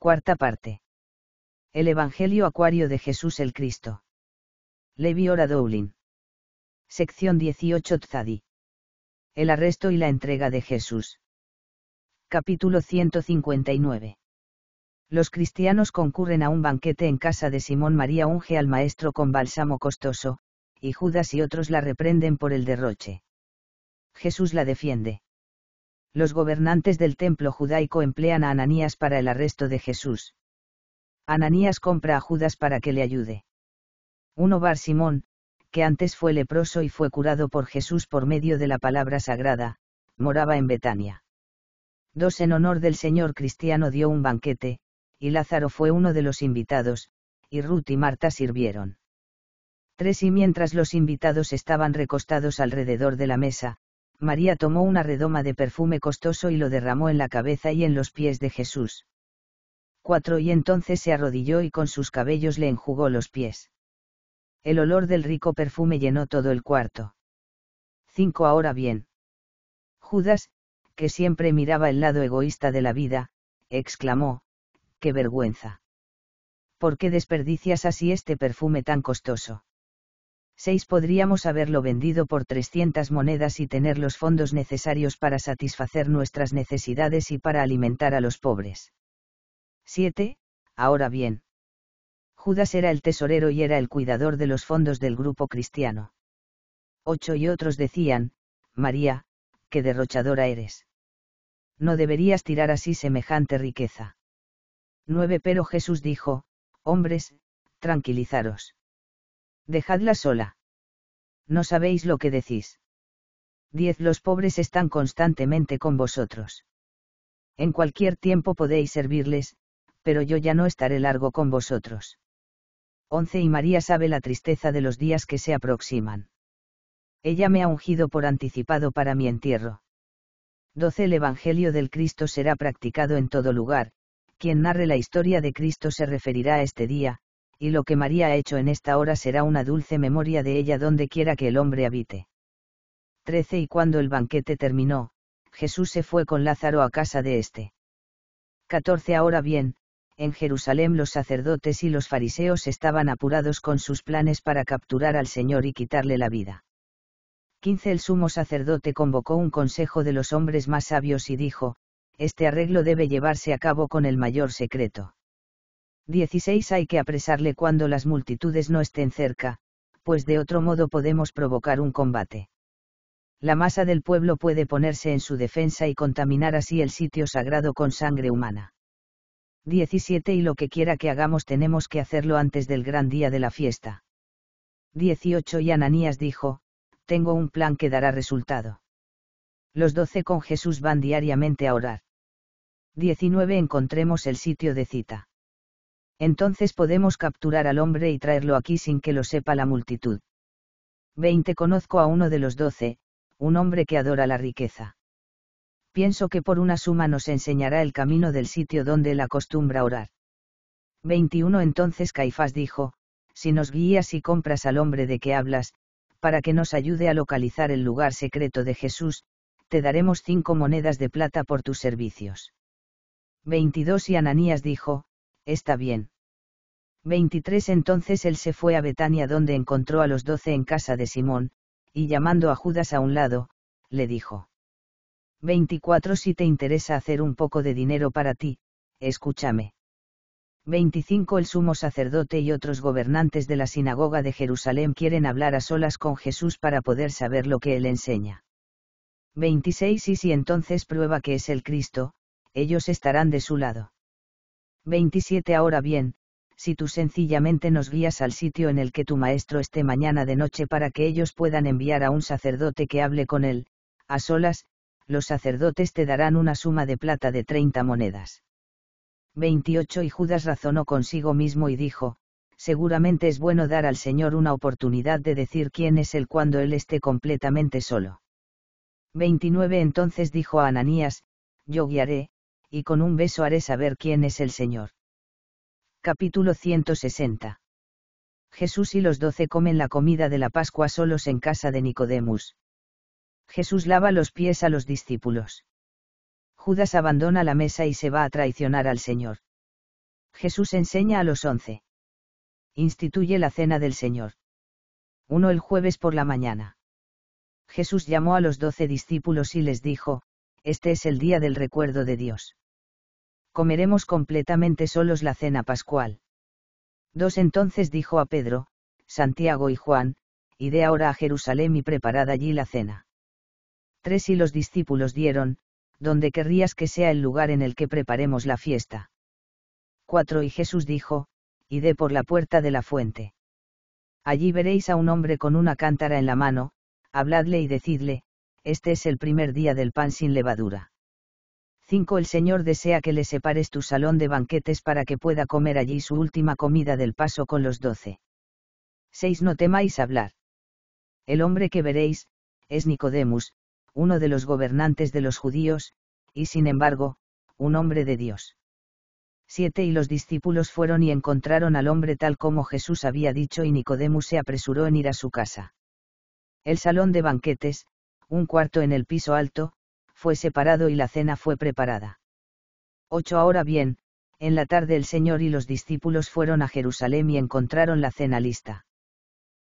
Cuarta parte. El Evangelio Acuario de Jesús el Cristo. Levi Ora Dowling. Sección 18 Tzadi. El arresto y la entrega de Jesús. Capítulo 159. Los cristianos concurren a un banquete en casa de Simón María unge al maestro con bálsamo costoso, y Judas y otros la reprenden por el derroche. Jesús la defiende. Los gobernantes del templo judaico emplean a Ananías para el arresto de Jesús. Ananías compra a Judas para que le ayude. 1 Bar Simón, que antes fue leproso y fue curado por Jesús por medio de la palabra sagrada, moraba en Betania. Dos en honor del Señor Cristiano dio un banquete, y Lázaro fue uno de los invitados, y Ruth y Marta sirvieron. Tres y mientras los invitados estaban recostados alrededor de la mesa, María tomó una redoma de perfume costoso y lo derramó en la cabeza y en los pies de Jesús. 4. Y entonces se arrodilló y con sus cabellos le enjugó los pies. El olor del rico perfume llenó todo el cuarto. 5. Ahora bien. Judas, que siempre miraba el lado egoísta de la vida, exclamó, ¡qué vergüenza! ¿Por qué desperdicias así este perfume tan costoso? 6. Podríamos haberlo vendido por 300 monedas y tener los fondos necesarios para satisfacer nuestras necesidades y para alimentar a los pobres. 7. Ahora bien. Judas era el tesorero y era el cuidador de los fondos del grupo cristiano. 8. Y otros decían, María, qué derrochadora eres. No deberías tirar así semejante riqueza. 9. Pero Jesús dijo, hombres, tranquilizaros Dejadla sola. No sabéis lo que decís. Diez Los pobres están constantemente con vosotros. En cualquier tiempo podéis servirles, pero yo ya no estaré largo con vosotros. Once Y María sabe la tristeza de los días que se aproximan. Ella me ha ungido por anticipado para mi entierro. 12. El Evangelio del Cristo será practicado en todo lugar, quien narre la historia de Cristo se referirá a este día, y lo que María ha hecho en esta hora será una dulce memoria de ella donde quiera que el hombre habite. 13 Y cuando el banquete terminó, Jesús se fue con Lázaro a casa de éste. 14 Ahora bien, en Jerusalén los sacerdotes y los fariseos estaban apurados con sus planes para capturar al Señor y quitarle la vida. 15 El sumo sacerdote convocó un consejo de los hombres más sabios y dijo, este arreglo debe llevarse a cabo con el mayor secreto. 16 Hay que apresarle cuando las multitudes no estén cerca, pues de otro modo podemos provocar un combate. La masa del pueblo puede ponerse en su defensa y contaminar así el sitio sagrado con sangre humana. 17 Y lo que quiera que hagamos tenemos que hacerlo antes del gran día de la fiesta. 18 Y Ananías dijo, tengo un plan que dará resultado. Los doce con Jesús van diariamente a orar. 19 Encontremos el sitio de cita entonces podemos capturar al hombre y traerlo aquí sin que lo sepa la multitud. 20. Conozco a uno de los doce, un hombre que adora la riqueza. Pienso que por una suma nos enseñará el camino del sitio donde él acostumbra orar. 21. Entonces Caifás dijo, si nos guías y compras al hombre de que hablas, para que nos ayude a localizar el lugar secreto de Jesús, te daremos cinco monedas de plata por tus servicios. 22. Y Ananías dijo, está bien. 23 Entonces él se fue a Betania donde encontró a los doce en casa de Simón, y llamando a Judas a un lado, le dijo. 24 Si te interesa hacer un poco de dinero para ti, escúchame. 25 El sumo sacerdote y otros gobernantes de la sinagoga de Jerusalén quieren hablar a solas con Jesús para poder saber lo que él enseña. 26 Y si entonces prueba que es el Cristo, ellos estarán de su lado. 27 Ahora bien, si tú sencillamente nos guías al sitio en el que tu maestro esté mañana de noche para que ellos puedan enviar a un sacerdote que hable con él, a solas, los sacerdotes te darán una suma de plata de 30 monedas. 28 Y Judas razonó consigo mismo y dijo, seguramente es bueno dar al Señor una oportunidad de decir quién es Él cuando Él esté completamente solo. 29 Entonces dijo a Ananías, yo guiaré, y con un beso haré saber quién es el Señor. Capítulo 160. Jesús y los doce comen la comida de la Pascua solos en casa de Nicodemus. Jesús lava los pies a los discípulos. Judas abandona la mesa y se va a traicionar al Señor. Jesús enseña a los once. Instituye la cena del Señor. Uno El jueves por la mañana. Jesús llamó a los doce discípulos y les dijo, este es el día del recuerdo de Dios. Comeremos completamente solos la cena pascual. Dos entonces dijo a Pedro, Santiago y Juan, Ide ahora a Jerusalén y preparad allí la cena. Tres y los discípulos dieron, donde querrías que sea el lugar en el que preparemos la fiesta. 4 y Jesús dijo, Ide por la puerta de la fuente. Allí veréis a un hombre con una cántara en la mano, habladle y decidle, este es el primer día del pan sin levadura. 5. El Señor desea que le separes tu salón de banquetes para que pueda comer allí su última comida del paso con los doce. 6. No temáis hablar. El hombre que veréis, es Nicodemus, uno de los gobernantes de los judíos, y sin embargo, un hombre de Dios. 7. Y los discípulos fueron y encontraron al hombre tal como Jesús había dicho y Nicodemus se apresuró en ir a su casa. El salón de banquetes, un cuarto en el piso alto, fue separado y la cena fue preparada. 8. Ahora bien, en la tarde el Señor y los discípulos fueron a Jerusalén y encontraron la cena lista.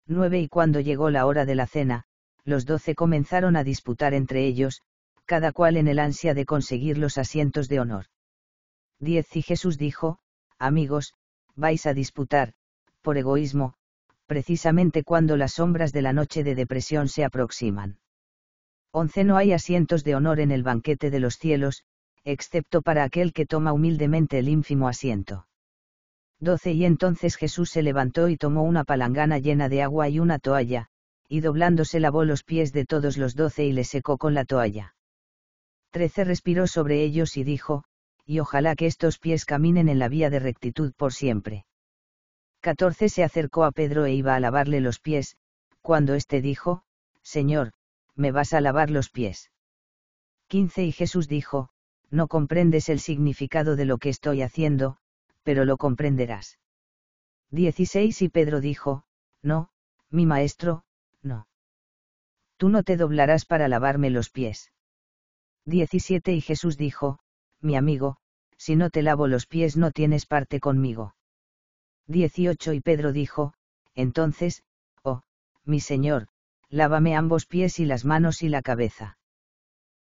9. Y cuando llegó la hora de la cena, los doce comenzaron a disputar entre ellos, cada cual en el ansia de conseguir los asientos de honor. 10. Y Jesús dijo, Amigos, vais a disputar, por egoísmo, precisamente cuando las sombras de la noche de depresión se aproximan. 11 No hay asientos de honor en el banquete de los cielos, excepto para aquel que toma humildemente el ínfimo asiento. 12 Y entonces Jesús se levantó y tomó una palangana llena de agua y una toalla, y doblándose lavó los pies de todos los doce y le secó con la toalla. 13 Respiró sobre ellos y dijo, y ojalá que estos pies caminen en la vía de rectitud por siempre. 14 Se acercó a Pedro e iba a lavarle los pies, cuando éste dijo, Señor, me vas a lavar los pies. 15 Y Jesús dijo, no comprendes el significado de lo que estoy haciendo, pero lo comprenderás. 16 Y Pedro dijo, no, mi maestro, no. Tú no te doblarás para lavarme los pies. 17 Y Jesús dijo, mi amigo, si no te lavo los pies no tienes parte conmigo. 18 Y Pedro dijo, entonces, oh, mi Señor, lávame ambos pies y las manos y la cabeza.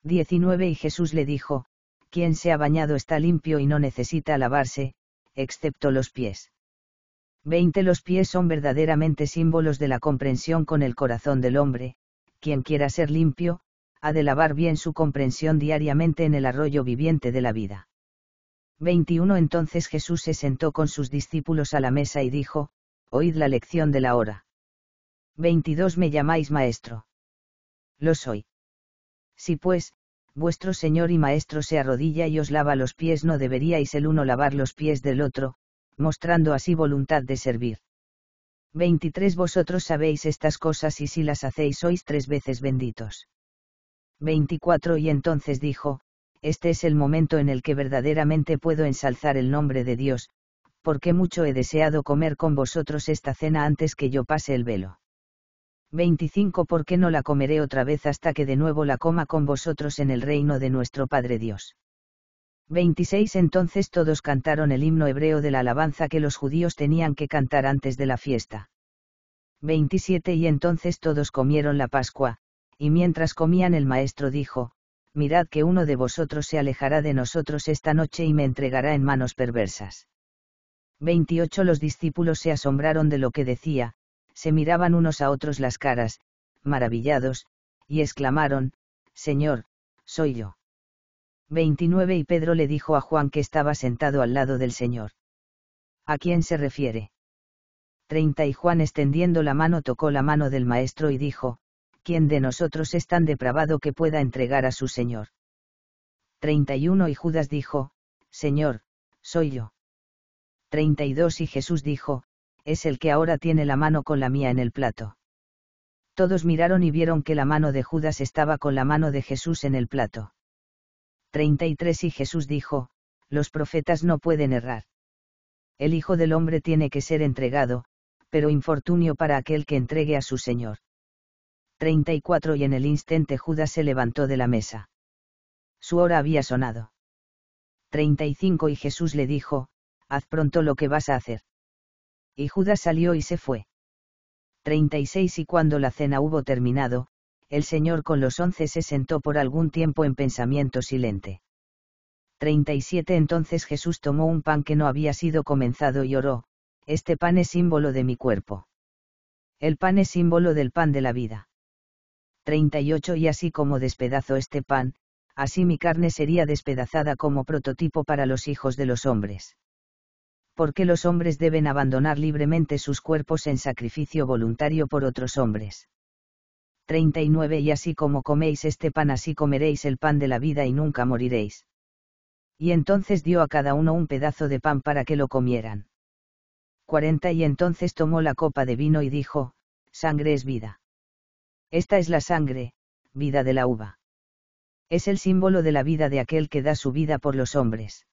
19 Y Jesús le dijo, quien se ha bañado está limpio y no necesita lavarse, excepto los pies. 20 Los pies son verdaderamente símbolos de la comprensión con el corazón del hombre, quien quiera ser limpio, ha de lavar bien su comprensión diariamente en el arroyo viviente de la vida. 21 Entonces Jesús se sentó con sus discípulos a la mesa y dijo, Oíd la lección de la hora. 22 Me llamáis maestro. Lo soy. Si pues, vuestro Señor y Maestro se arrodilla y os lava los pies, no deberíais el uno lavar los pies del otro, mostrando así voluntad de servir. 23 Vosotros sabéis estas cosas y si las hacéis sois tres veces benditos. 24 Y entonces dijo, Este es el momento en el que verdaderamente puedo ensalzar el nombre de Dios, porque mucho he deseado comer con vosotros esta cena antes que yo pase el velo. 25 qué no la comeré otra vez hasta que de nuevo la coma con vosotros en el reino de nuestro Padre Dios. 26 Entonces todos cantaron el himno hebreo de la alabanza que los judíos tenían que cantar antes de la fiesta. 27 Y entonces todos comieron la Pascua, y mientras comían el maestro dijo, Mirad que uno de vosotros se alejará de nosotros esta noche y me entregará en manos perversas. 28 Los discípulos se asombraron de lo que decía, se miraban unos a otros las caras, maravillados, y exclamaron, Señor, soy yo. 29 Y Pedro le dijo a Juan que estaba sentado al lado del Señor. ¿A quién se refiere? 30 Y Juan extendiendo la mano tocó la mano del Maestro y dijo, ¿quién de nosotros es tan depravado que pueda entregar a su Señor? 31 Y Judas dijo, Señor, soy yo. 32 Y Jesús dijo, es el que ahora tiene la mano con la mía en el plato. Todos miraron y vieron que la mano de Judas estaba con la mano de Jesús en el plato. 33 Y Jesús dijo, los profetas no pueden errar. El Hijo del Hombre tiene que ser entregado, pero infortunio para aquel que entregue a su Señor. 34 Y en el instante Judas se levantó de la mesa. Su hora había sonado. 35 Y Jesús le dijo, haz pronto lo que vas a hacer y Judas salió y se fue. 36 Y cuando la cena hubo terminado, el Señor con los once se sentó por algún tiempo en pensamiento silente. 37 Entonces Jesús tomó un pan que no había sido comenzado y oró, Este pan es símbolo de mi cuerpo. El pan es símbolo del pan de la vida. 38 Y así como despedazo este pan, así mi carne sería despedazada como prototipo para los hijos de los hombres. ¿por qué los hombres deben abandonar libremente sus cuerpos en sacrificio voluntario por otros hombres? 39 Y así como coméis este pan, así comeréis el pan de la vida y nunca moriréis. Y entonces dio a cada uno un pedazo de pan para que lo comieran. 40 Y entonces tomó la copa de vino y dijo, Sangre es vida. Esta es la sangre, vida de la uva. Es el símbolo de la vida de aquel que da su vida por los hombres.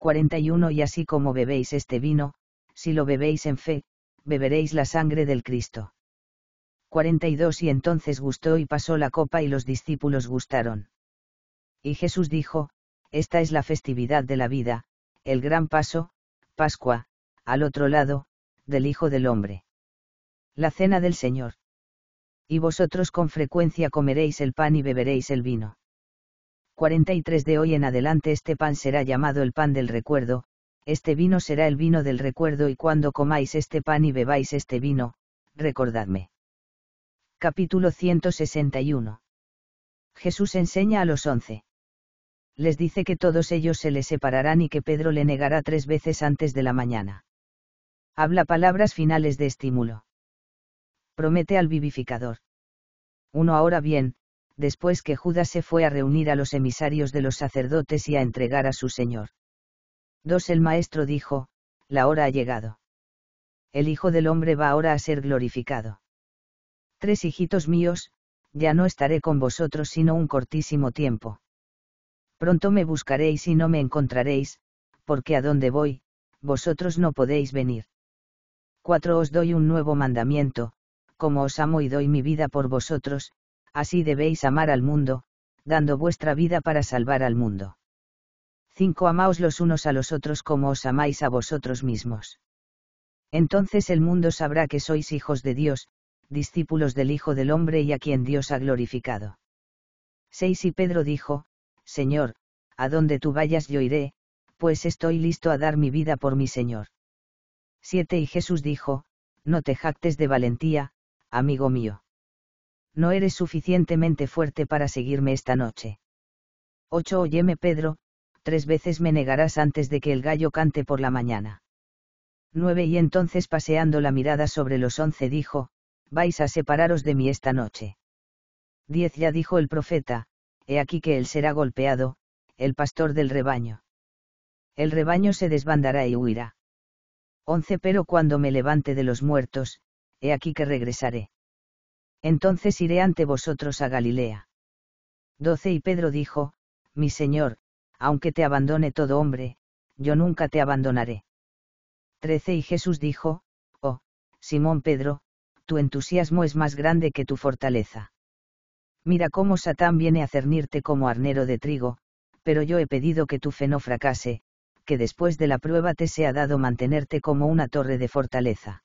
41 Y así como bebéis este vino, si lo bebéis en fe, beberéis la sangre del Cristo. 42 Y entonces gustó y pasó la copa y los discípulos gustaron. Y Jesús dijo, Esta es la festividad de la vida, el gran paso, Pascua, al otro lado, del Hijo del Hombre. La cena del Señor. Y vosotros con frecuencia comeréis el pan y beberéis el vino. 43 de hoy en adelante este pan será llamado el pan del recuerdo, este vino será el vino del recuerdo y cuando comáis este pan y bebáis este vino, recordadme. Capítulo 161. Jesús enseña a los once. Les dice que todos ellos se le separarán y que Pedro le negará tres veces antes de la mañana. Habla palabras finales de estímulo. Promete al vivificador. Uno ahora bien, después que Judas se fue a reunir a los emisarios de los sacerdotes y a entregar a su Señor. 2. El Maestro dijo, la hora ha llegado. El Hijo del Hombre va ahora a ser glorificado. Tres Hijitos míos, ya no estaré con vosotros sino un cortísimo tiempo. Pronto me buscaréis y no me encontraréis, porque a donde voy, vosotros no podéis venir. 4. Os doy un nuevo mandamiento, como os amo y doy mi vida por vosotros, así debéis amar al mundo, dando vuestra vida para salvar al mundo. 5. Amaos los unos a los otros como os amáis a vosotros mismos. Entonces el mundo sabrá que sois hijos de Dios, discípulos del Hijo del Hombre y a quien Dios ha glorificado. 6. Y Pedro dijo, Señor, a donde tú vayas yo iré, pues estoy listo a dar mi vida por mi Señor. 7. Y Jesús dijo, No te jactes de valentía, amigo mío no eres suficientemente fuerte para seguirme esta noche. 8. Oyeme Pedro, tres veces me negarás antes de que el gallo cante por la mañana. 9. Y entonces paseando la mirada sobre los once dijo, vais a separaros de mí esta noche. 10. Ya dijo el profeta, he aquí que él será golpeado, el pastor del rebaño. El rebaño se desbandará y huirá. 11. Pero cuando me levante de los muertos, he aquí que regresaré entonces iré ante vosotros a Galilea. 12 Y Pedro dijo, Mi Señor, aunque te abandone todo hombre, yo nunca te abandonaré. 13 Y Jesús dijo, Oh, Simón Pedro, tu entusiasmo es más grande que tu fortaleza. Mira cómo Satán viene a cernirte como arnero de trigo, pero yo he pedido que tu fe no fracase, que después de la prueba te sea dado mantenerte como una torre de fortaleza.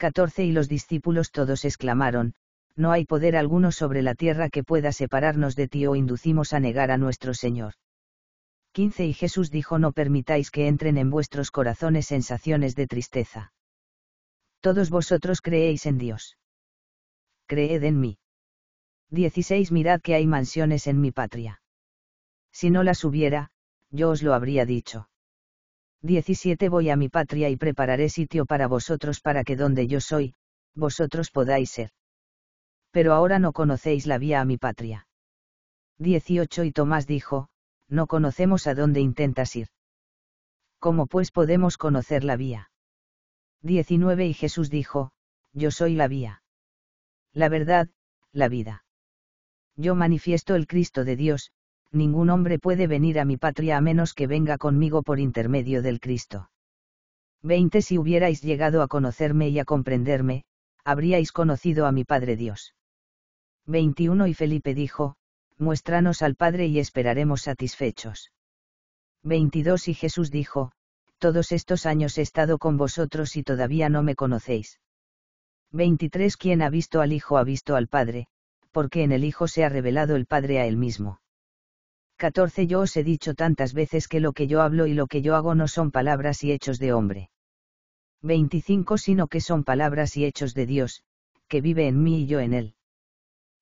14 Y los discípulos todos exclamaron, No hay poder alguno sobre la tierra que pueda separarnos de ti o oh inducimos a negar a nuestro Señor. 15 Y Jesús dijo No permitáis que entren en vuestros corazones sensaciones de tristeza. Todos vosotros creéis en Dios. Creed en mí. 16 Mirad que hay mansiones en mi patria. Si no las hubiera, yo os lo habría dicho. 17 Voy a mi patria y prepararé sitio para vosotros para que donde yo soy, vosotros podáis ser. Pero ahora no conocéis la vía a mi patria. 18 Y Tomás dijo, no conocemos a dónde intentas ir. ¿Cómo pues podemos conocer la vía? 19 Y Jesús dijo, yo soy la vía. La verdad, la vida. Yo manifiesto el Cristo de Dios, ningún hombre puede venir a mi patria a menos que venga conmigo por intermedio del Cristo. 20 Si hubierais llegado a conocerme y a comprenderme, habríais conocido a mi Padre Dios. 21 Y Felipe dijo, Muéstranos al Padre y esperaremos satisfechos. 22 Y Jesús dijo, Todos estos años he estado con vosotros y todavía no me conocéis. 23 Quien ha visto al Hijo ha visto al Padre, porque en el Hijo se ha revelado el Padre a él mismo. 14 Yo os he dicho tantas veces que lo que yo hablo y lo que yo hago no son palabras y hechos de hombre. 25 Sino que son palabras y hechos de Dios, que vive en mí y yo en él.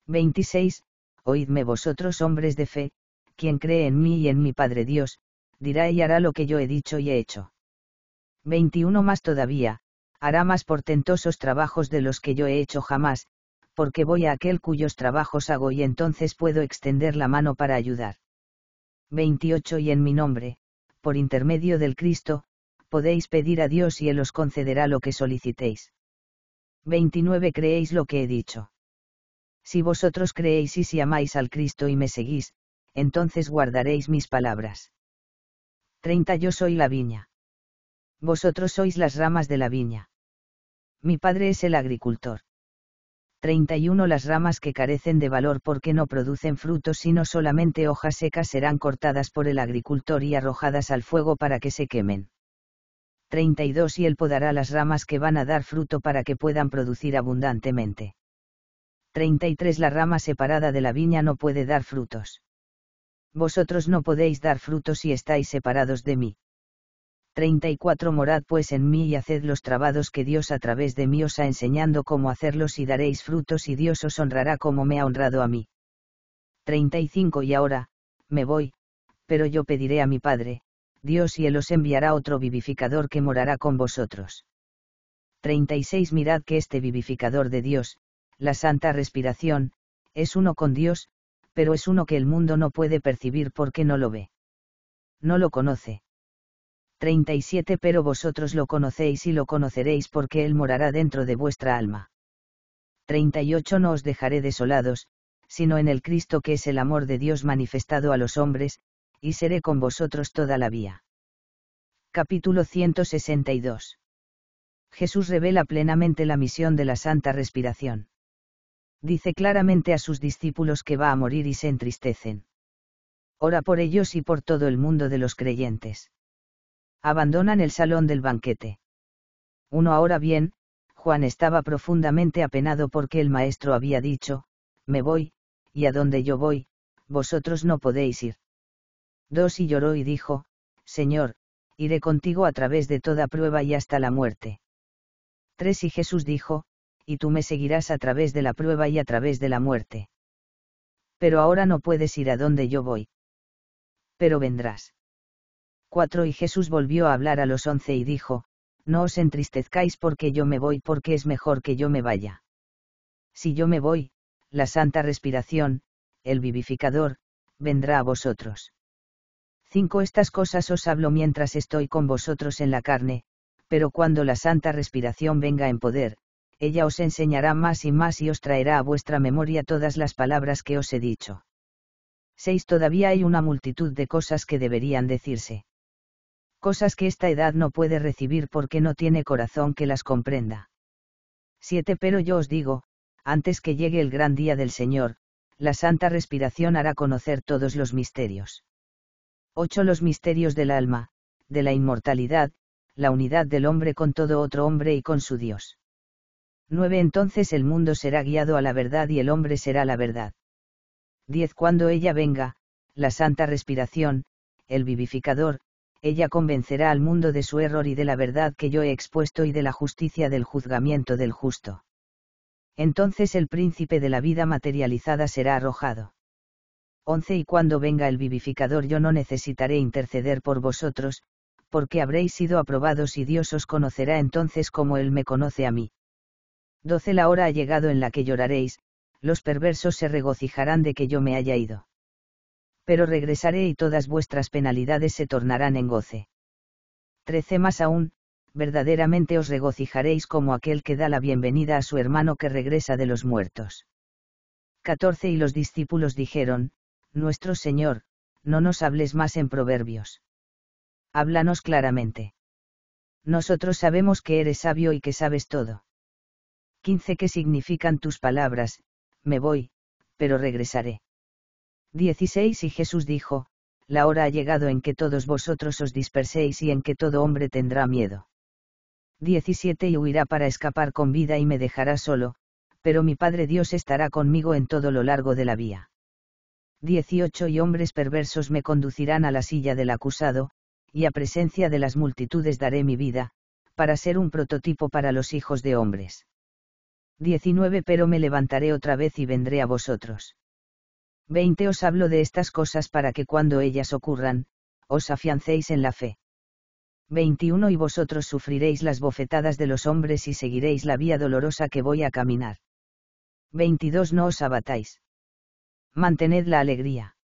26 Oídme vosotros hombres de fe, quien cree en mí y en mi Padre Dios, dirá y hará lo que yo he dicho y he hecho. 21 Más todavía, hará más portentosos trabajos de los que yo he hecho jamás, porque voy a aquel cuyos trabajos hago y entonces puedo extender la mano para ayudar. 28 y en mi nombre, por intermedio del Cristo, podéis pedir a Dios y Él os concederá lo que solicitéis. 29 Creéis lo que he dicho. Si vosotros creéis y si amáis al Cristo y me seguís, entonces guardaréis mis palabras. 30 Yo soy la viña. Vosotros sois las ramas de la viña. Mi Padre es el agricultor. 31. Las ramas que carecen de valor porque no producen frutos sino solamente hojas secas serán cortadas por el agricultor y arrojadas al fuego para que se quemen. 32. Y él podará las ramas que van a dar fruto para que puedan producir abundantemente. 33. La rama separada de la viña no puede dar frutos. Vosotros no podéis dar frutos si estáis separados de mí. 34 Morad pues en mí y haced los trabados que Dios a través de mí os ha enseñando cómo hacerlos y daréis frutos y Dios os honrará como me ha honrado a mí. 35 Y ahora, me voy, pero yo pediré a mi Padre, Dios y Él os enviará otro vivificador que morará con vosotros. 36 Mirad que este vivificador de Dios, la santa respiración, es uno con Dios, pero es uno que el mundo no puede percibir porque no lo ve. No lo conoce. 37 Pero vosotros lo conocéis y lo conoceréis porque Él morará dentro de vuestra alma. 38 No os dejaré desolados, sino en el Cristo que es el amor de Dios manifestado a los hombres, y seré con vosotros toda la vía. Capítulo 162. Jesús revela plenamente la misión de la santa respiración. Dice claramente a sus discípulos que va a morir y se entristecen. Ora por ellos y por todo el mundo de los creyentes. Abandonan el salón del banquete. Uno ahora bien, Juan estaba profundamente apenado porque el maestro había dicho, me voy, y a donde yo voy, vosotros no podéis ir. Dos y lloró y dijo, Señor, iré contigo a través de toda prueba y hasta la muerte. Tres y Jesús dijo, y tú me seguirás a través de la prueba y a través de la muerte. Pero ahora no puedes ir a donde yo voy. Pero vendrás. 4 Y Jesús volvió a hablar a los once y dijo, No os entristezcáis porque yo me voy porque es mejor que yo me vaya. Si yo me voy, la santa respiración, el vivificador, vendrá a vosotros. 5 Estas cosas os hablo mientras estoy con vosotros en la carne, pero cuando la santa respiración venga en poder, ella os enseñará más y más y os traerá a vuestra memoria todas las palabras que os he dicho. 6. Todavía hay una multitud de cosas que deberían decirse cosas que esta edad no puede recibir porque no tiene corazón que las comprenda. 7. Pero yo os digo, antes que llegue el gran día del Señor, la santa respiración hará conocer todos los misterios. 8. Los misterios del alma, de la inmortalidad, la unidad del hombre con todo otro hombre y con su Dios. 9. Entonces el mundo será guiado a la verdad y el hombre será la verdad. 10. Cuando ella venga, la santa respiración, el vivificador, ella convencerá al mundo de su error y de la verdad que yo he expuesto y de la justicia del juzgamiento del justo. Entonces el príncipe de la vida materializada será arrojado. 11 Y cuando venga el vivificador yo no necesitaré interceder por vosotros, porque habréis sido aprobados y Dios os conocerá entonces como Él me conoce a mí. 12 La hora ha llegado en la que lloraréis, los perversos se regocijarán de que yo me haya ido pero regresaré y todas vuestras penalidades se tornarán en goce. 13 Más aún, verdaderamente os regocijaréis como aquel que da la bienvenida a su hermano que regresa de los muertos. 14 Y los discípulos dijeron, Nuestro Señor, no nos hables más en proverbios. Háblanos claramente. Nosotros sabemos que eres sabio y que sabes todo. 15 ¿Qué significan tus palabras? Me voy, pero regresaré. 16 Y Jesús dijo, La hora ha llegado en que todos vosotros os disperséis y en que todo hombre tendrá miedo. 17 Y huirá para escapar con vida y me dejará solo, pero mi Padre Dios estará conmigo en todo lo largo de la vía. 18 Y hombres perversos me conducirán a la silla del acusado, y a presencia de las multitudes daré mi vida, para ser un prototipo para los hijos de hombres. 19 Pero me levantaré otra vez y vendré a vosotros. 20 Os hablo de estas cosas para que cuando ellas ocurran, os afiancéis en la fe. 21 Y vosotros sufriréis las bofetadas de los hombres y seguiréis la vía dolorosa que voy a caminar. 22 No os abatáis. Mantened la alegría.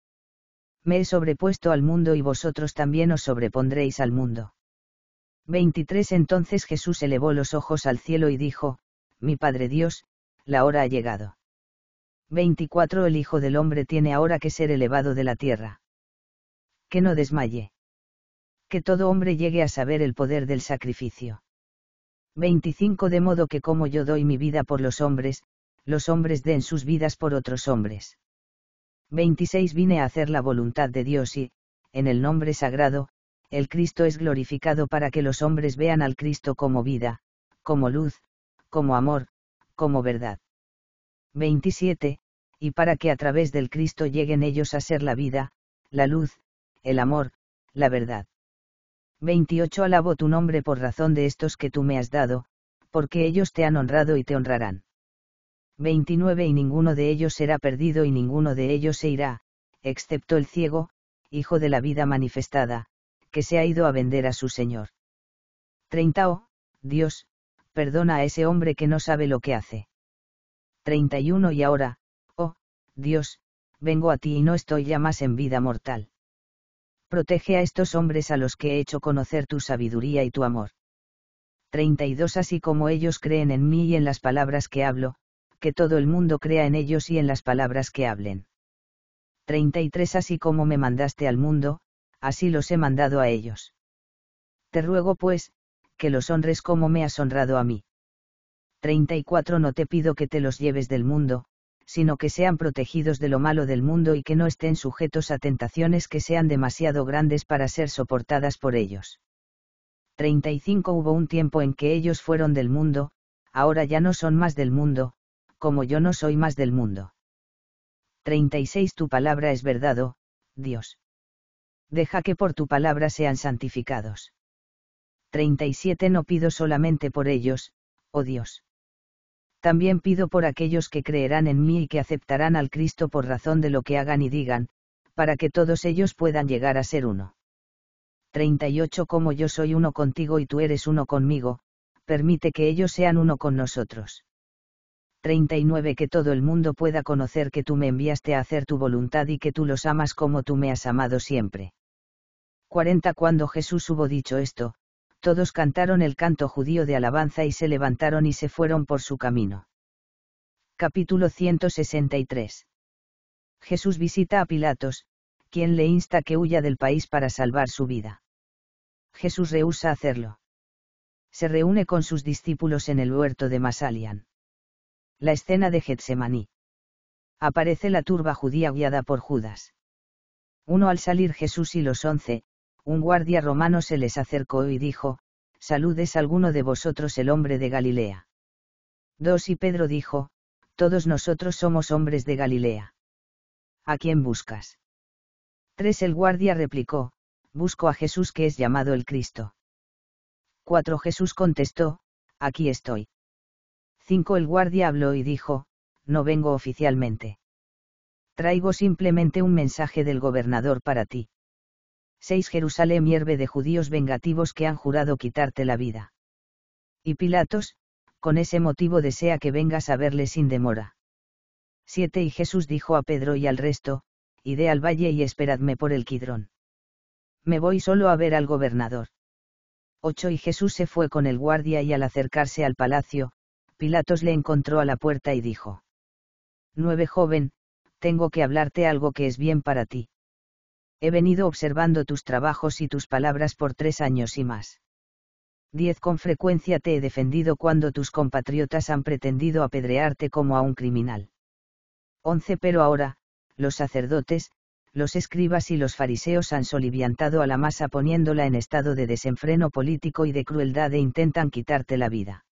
Me he sobrepuesto al mundo y vosotros también os sobrepondréis al mundo. 23 Entonces Jesús elevó los ojos al cielo y dijo, Mi Padre Dios, la hora ha llegado. 24 El Hijo del Hombre tiene ahora que ser elevado de la tierra. Que no desmaye. Que todo hombre llegue a saber el poder del sacrificio. 25 De modo que como yo doy mi vida por los hombres, los hombres den sus vidas por otros hombres. 26 Vine a hacer la voluntad de Dios y, en el nombre sagrado, el Cristo es glorificado para que los hombres vean al Cristo como vida, como luz, como amor, como verdad. 27 y para que a través del Cristo lleguen ellos a ser la vida, la luz, el amor, la verdad. 28 Alabo tu nombre por razón de estos que tú me has dado, porque ellos te han honrado y te honrarán. 29 Y ninguno de ellos será perdido y ninguno de ellos se irá, excepto el ciego, hijo de la vida manifestada, que se ha ido a vender a su Señor. 30 Oh, Dios, perdona a ese hombre que no sabe lo que hace. 31 Y ahora, Dios, vengo a ti y no estoy ya más en vida mortal. Protege a estos hombres a los que he hecho conocer tu sabiduría y tu amor. 32 Así como ellos creen en mí y en las palabras que hablo, que todo el mundo crea en ellos y en las palabras que hablen. 33 Así como me mandaste al mundo, así los he mandado a ellos. Te ruego pues, que los honres como me has honrado a mí. 34 No te pido que te los lleves del mundo, sino que sean protegidos de lo malo del mundo y que no estén sujetos a tentaciones que sean demasiado grandes para ser soportadas por ellos. 35 Hubo un tiempo en que ellos fueron del mundo, ahora ya no son más del mundo, como yo no soy más del mundo. 36 Tu palabra es verdad, oh, Dios. Deja que por tu palabra sean santificados. 37 No pido solamente por ellos, oh Dios también pido por aquellos que creerán en mí y que aceptarán al Cristo por razón de lo que hagan y digan, para que todos ellos puedan llegar a ser uno. 38 Como yo soy uno contigo y tú eres uno conmigo, permite que ellos sean uno con nosotros. 39 Que todo el mundo pueda conocer que tú me enviaste a hacer tu voluntad y que tú los amas como tú me has amado siempre. 40 Cuando Jesús hubo dicho esto, todos cantaron el canto judío de alabanza y se levantaron y se fueron por su camino. Capítulo 163. Jesús visita a Pilatos, quien le insta que huya del país para salvar su vida. Jesús rehúsa hacerlo. Se reúne con sus discípulos en el huerto de Masalian. La escena de Getsemaní. Aparece la turba judía guiada por Judas. Uno al salir Jesús y los once, un guardia romano se les acercó y dijo, Saludes alguno de vosotros el hombre de Galilea. 2 Y Pedro dijo, Todos nosotros somos hombres de Galilea. ¿A quién buscas? 3 El guardia replicó, Busco a Jesús que es llamado el Cristo. 4 Jesús contestó, Aquí estoy. 5 El guardia habló y dijo, No vengo oficialmente. Traigo simplemente un mensaje del gobernador para ti. 6 Jerusalén hierve de judíos vengativos que han jurado quitarte la vida. Y Pilatos, con ese motivo desea que vengas a verle sin demora. 7 Y Jesús dijo a Pedro y al resto, Ide al valle y esperadme por el Quidrón. Me voy solo a ver al gobernador. 8 Y Jesús se fue con el guardia y al acercarse al palacio, Pilatos le encontró a la puerta y dijo. 9 Joven, tengo que hablarte algo que es bien para ti he venido observando tus trabajos y tus palabras por tres años y más. 10. Con frecuencia te he defendido cuando tus compatriotas han pretendido apedrearte como a un criminal. 11. Pero ahora, los sacerdotes, los escribas y los fariseos han soliviantado a la masa poniéndola en estado de desenfreno político y de crueldad e intentan quitarte la vida.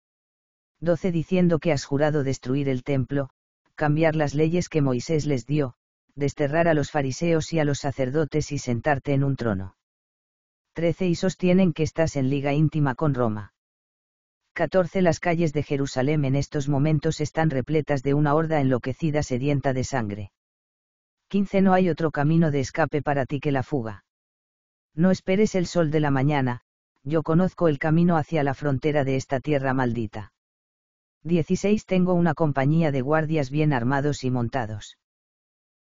12. Diciendo que has jurado destruir el templo, cambiar las leyes que Moisés les dio, desterrar a los fariseos y a los sacerdotes y sentarte en un trono. 13 y sostienen que estás en liga íntima con Roma. 14 Las calles de Jerusalén en estos momentos están repletas de una horda enloquecida sedienta de sangre. 15 No hay otro camino de escape para ti que la fuga. No esperes el sol de la mañana, yo conozco el camino hacia la frontera de esta tierra maldita. 16 Tengo una compañía de guardias bien armados y montados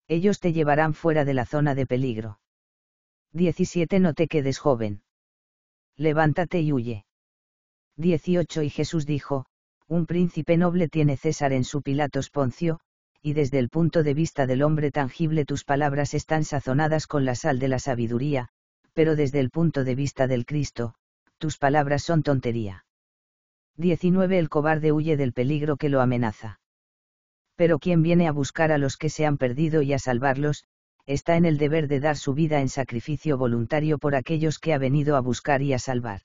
ellos te llevarán fuera de la zona de peligro. 17 No te quedes joven. Levántate y huye. 18 Y Jesús dijo, Un príncipe noble tiene César en su Pilatos Poncio, y desde el punto de vista del hombre tangible tus palabras están sazonadas con la sal de la sabiduría, pero desde el punto de vista del Cristo, tus palabras son tontería. 19 El cobarde huye del peligro que lo amenaza pero quien viene a buscar a los que se han perdido y a salvarlos, está en el deber de dar su vida en sacrificio voluntario por aquellos que ha venido a buscar y a salvar.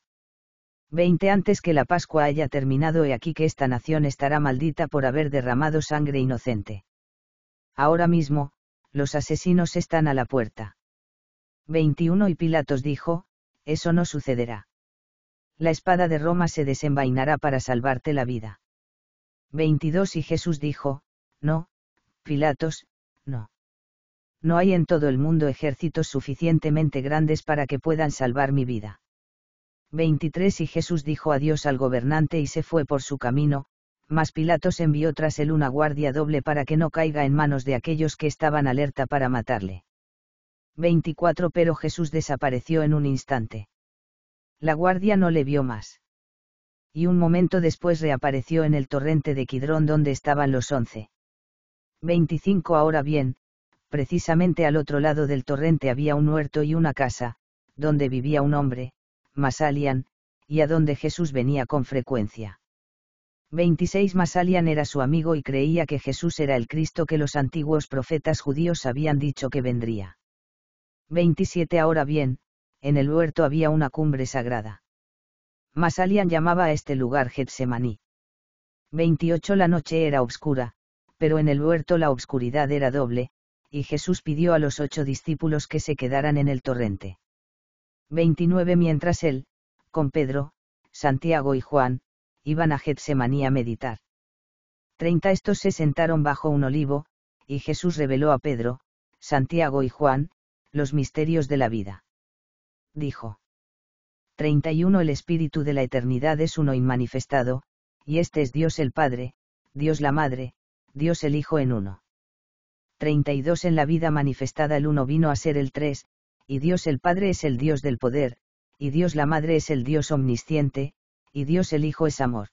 Veinte antes que la Pascua haya terminado he aquí que esta nación estará maldita por haber derramado sangre inocente. Ahora mismo, los asesinos están a la puerta. 21 Y Pilatos dijo, eso no sucederá. La espada de Roma se desenvainará para salvarte la vida. 22 Y Jesús dijo, no, Pilatos, no. No hay en todo el mundo ejércitos suficientemente grandes para que puedan salvar mi vida. 23 Y Jesús dijo adiós al gobernante y se fue por su camino, mas Pilatos envió tras él una guardia doble para que no caiga en manos de aquellos que estaban alerta para matarle. 24 Pero Jesús desapareció en un instante. La guardia no le vio más. Y un momento después reapareció en el torrente de Quidrón donde estaban los once. 25 Ahora bien, precisamente al otro lado del torrente había un huerto y una casa, donde vivía un hombre, Masalian, y a donde Jesús venía con frecuencia. 26 Masalian era su amigo y creía que Jesús era el Cristo que los antiguos profetas judíos habían dicho que vendría. 27 Ahora bien, en el huerto había una cumbre sagrada. Masalian llamaba a este lugar Getsemaní. 28 La noche era oscura, pero en el huerto la obscuridad era doble, y Jesús pidió a los ocho discípulos que se quedaran en el torrente. 29 Mientras él, con Pedro, Santiago y Juan, iban a Getsemaní a meditar. 30 Estos se sentaron bajo un olivo, y Jesús reveló a Pedro, Santiago y Juan, los misterios de la vida. Dijo. 31 El Espíritu de la Eternidad es uno inmanifestado, y este es Dios el Padre, Dios la Madre, Dios el Hijo en uno. 32 En la vida manifestada el uno vino a ser el tres, y Dios el Padre es el Dios del poder, y Dios la Madre es el Dios omnisciente, y Dios el Hijo es amor.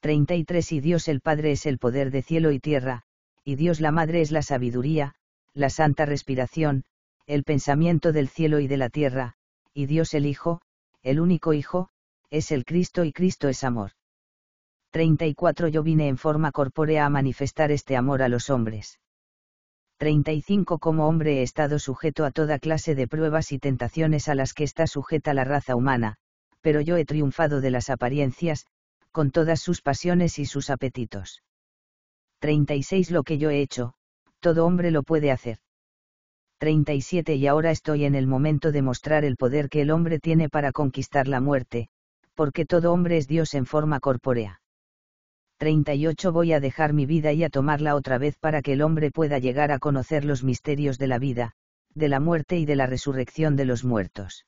33 Y Dios el Padre es el poder de cielo y tierra, y Dios la Madre es la sabiduría, la santa respiración, el pensamiento del cielo y de la tierra, y Dios el Hijo, el único Hijo, es el Cristo y Cristo es amor. 34 Yo vine en forma corpórea a manifestar este amor a los hombres. 35 Como hombre he estado sujeto a toda clase de pruebas y tentaciones a las que está sujeta la raza humana, pero yo he triunfado de las apariencias, con todas sus pasiones y sus apetitos. 36 Lo que yo he hecho, todo hombre lo puede hacer. 37 Y ahora estoy en el momento de mostrar el poder que el hombre tiene para conquistar la muerte, porque todo hombre es Dios en forma corpórea. 38 voy a dejar mi vida y a tomarla otra vez para que el hombre pueda llegar a conocer los misterios de la vida, de la muerte y de la resurrección de los muertos.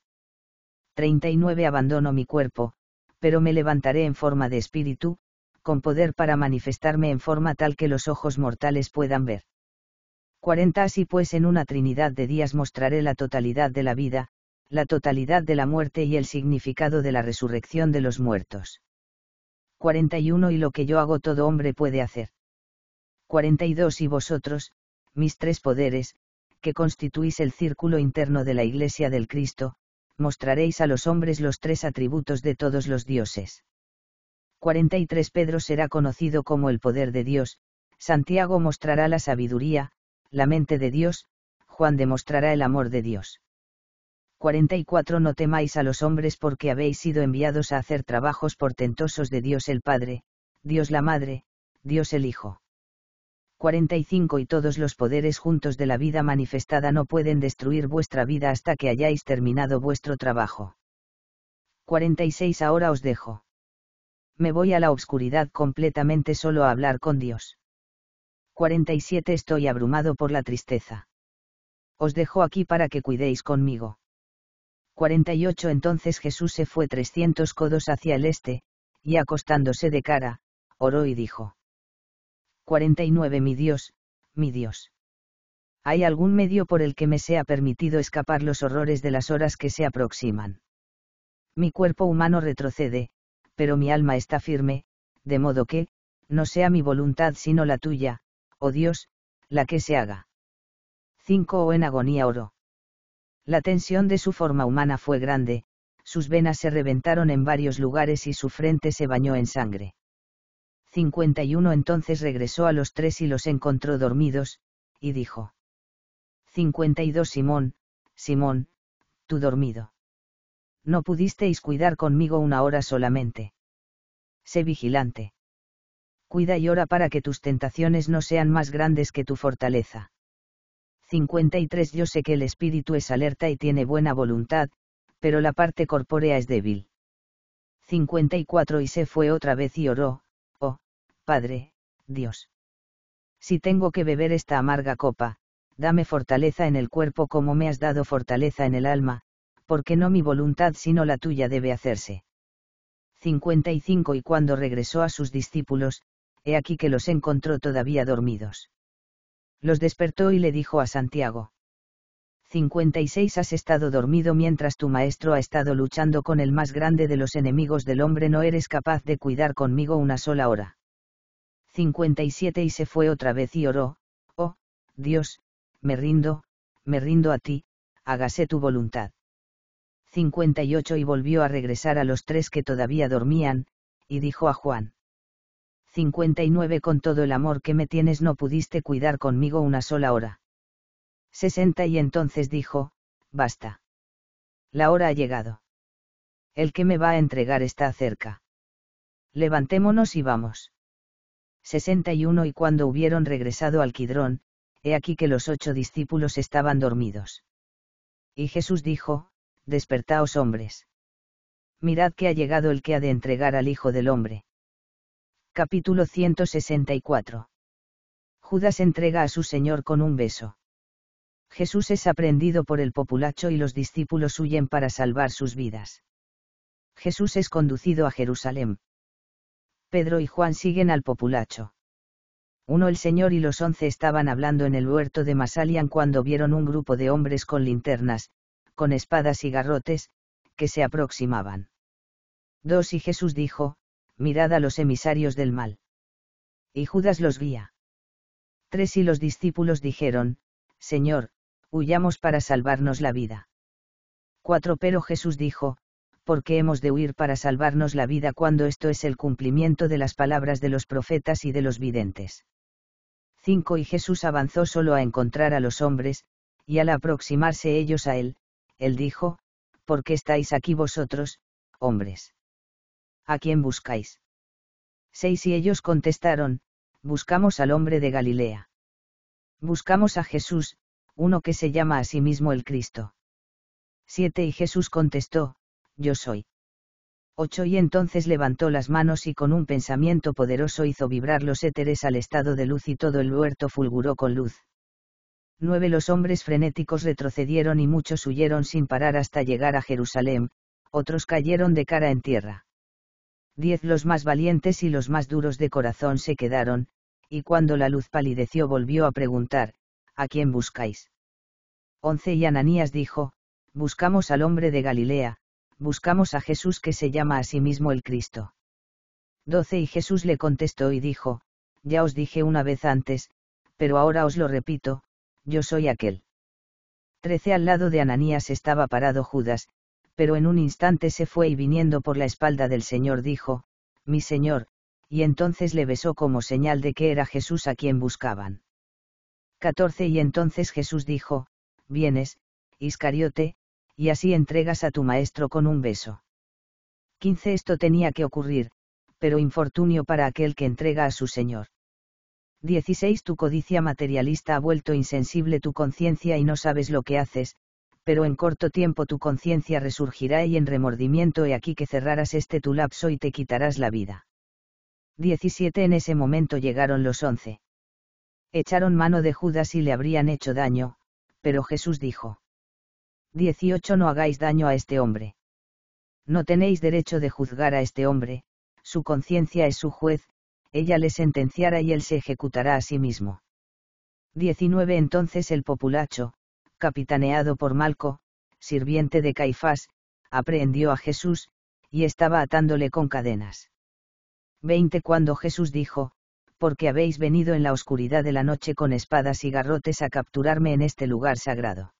39 Abandono mi cuerpo, pero me levantaré en forma de espíritu, con poder para manifestarme en forma tal que los ojos mortales puedan ver. 40 Así pues en una trinidad de días mostraré la totalidad de la vida, la totalidad de la muerte y el significado de la resurrección de los muertos. 41 y lo que yo hago todo hombre puede hacer. 42 Y vosotros, mis tres poderes, que constituís el círculo interno de la Iglesia del Cristo, mostraréis a los hombres los tres atributos de todos los dioses. 43 Pedro será conocido como el poder de Dios, Santiago mostrará la sabiduría, la mente de Dios, Juan demostrará el amor de Dios. 44 No temáis a los hombres porque habéis sido enviados a hacer trabajos portentosos de Dios el Padre, Dios la Madre, Dios el Hijo. 45 Y todos los poderes juntos de la vida manifestada no pueden destruir vuestra vida hasta que hayáis terminado vuestro trabajo. 46 Ahora os dejo. Me voy a la oscuridad completamente solo a hablar con Dios. 47 Estoy abrumado por la tristeza. Os dejo aquí para que cuidéis conmigo. 48 Entonces Jesús se fue 300 codos hacia el este, y acostándose de cara, oró y dijo. 49 Mi Dios, mi Dios. ¿Hay algún medio por el que me sea permitido escapar los horrores de las horas que se aproximan? Mi cuerpo humano retrocede, pero mi alma está firme, de modo que, no sea mi voluntad sino la tuya, oh Dios, la que se haga. 5 O en agonía oro. La tensión de su forma humana fue grande, sus venas se reventaron en varios lugares y su frente se bañó en sangre. 51 entonces regresó a los tres y los encontró dormidos, y dijo. 52 Simón, Simón, tú dormido. No pudisteis cuidar conmigo una hora solamente. Sé vigilante. Cuida y ora para que tus tentaciones no sean más grandes que tu fortaleza. 53 Yo sé que el espíritu es alerta y tiene buena voluntad, pero la parte corpórea es débil. 54 Y se fue otra vez y oró, oh, Padre, Dios. Si tengo que beber esta amarga copa, dame fortaleza en el cuerpo como me has dado fortaleza en el alma, porque no mi voluntad sino la tuya debe hacerse. 55 Y cuando regresó a sus discípulos, he aquí que los encontró todavía dormidos los despertó y le dijo a Santiago. 56 Has estado dormido mientras tu maestro ha estado luchando con el más grande de los enemigos del hombre, no eres capaz de cuidar conmigo una sola hora. 57 Y se fue otra vez y oró, oh, Dios, me rindo, me rindo a ti, hágase tu voluntad. 58 Y volvió a regresar a los tres que todavía dormían, y dijo a Juan. 59 Con todo el amor que me tienes no pudiste cuidar conmigo una sola hora. 60 Y entonces dijo, basta. La hora ha llegado. El que me va a entregar está cerca. Levantémonos y vamos. 61 Y cuando hubieron regresado al Quidrón, he aquí que los ocho discípulos estaban dormidos. Y Jesús dijo, Despertaos hombres. Mirad que ha llegado el que ha de entregar al Hijo del Hombre. Capítulo 164. Judas entrega a su Señor con un beso. Jesús es aprendido por el populacho y los discípulos huyen para salvar sus vidas. Jesús es conducido a Jerusalén. Pedro y Juan siguen al populacho. Uno el Señor y los once estaban hablando en el huerto de Masalian cuando vieron un grupo de hombres con linternas, con espadas y garrotes, que se aproximaban. Dos y Jesús dijo, mirad a los emisarios del mal. Y Judas los guía. Tres y los discípulos dijeron, Señor, huyamos para salvarnos la vida. Cuatro pero Jesús dijo, ¿por qué hemos de huir para salvarnos la vida cuando esto es el cumplimiento de las palabras de los profetas y de los videntes? Cinco Y Jesús avanzó solo a encontrar a los hombres, y al aproximarse ellos a él, él dijo, ¿por qué estáis aquí vosotros, hombres? ¿a quién buscáis? Seis y ellos contestaron, buscamos al hombre de Galilea. Buscamos a Jesús, uno que se llama a sí mismo el Cristo. 7 y Jesús contestó, yo soy. 8 y entonces levantó las manos y con un pensamiento poderoso hizo vibrar los éteres al estado de luz y todo el huerto fulguró con luz. Nueve los hombres frenéticos retrocedieron y muchos huyeron sin parar hasta llegar a Jerusalén, otros cayeron de cara en tierra Diez los más valientes y los más duros de corazón se quedaron, y cuando la luz palideció volvió a preguntar, ¿a quién buscáis? Once y Ananías dijo, buscamos al hombre de Galilea, buscamos a Jesús que se llama a sí mismo el Cristo. Doce y Jesús le contestó y dijo, ya os dije una vez antes, pero ahora os lo repito, yo soy aquel. Trece al lado de Ananías estaba parado Judas, pero en un instante se fue y viniendo por la espalda del Señor dijo, Mi Señor, y entonces le besó como señal de que era Jesús a quien buscaban. 14 Y entonces Jesús dijo, Vienes, Iscariote, y así entregas a tu maestro con un beso. 15 Esto tenía que ocurrir, pero infortunio para aquel que entrega a su Señor. 16 Tu codicia materialista ha vuelto insensible tu conciencia y no sabes lo que haces, pero en corto tiempo tu conciencia resurgirá y en remordimiento he aquí que cerrarás este tu lapso y te quitarás la vida. 17 En ese momento llegaron los once. Echaron mano de Judas y le habrían hecho daño, pero Jesús dijo. 18 No hagáis daño a este hombre. No tenéis derecho de juzgar a este hombre, su conciencia es su juez, ella le sentenciará y él se ejecutará a sí mismo. 19 Entonces el populacho, capitaneado por Malco, sirviente de Caifás, aprehendió a Jesús, y estaba atándole con cadenas. 20 Cuando Jesús dijo, porque habéis venido en la oscuridad de la noche con espadas y garrotes a capturarme en este lugar sagrado.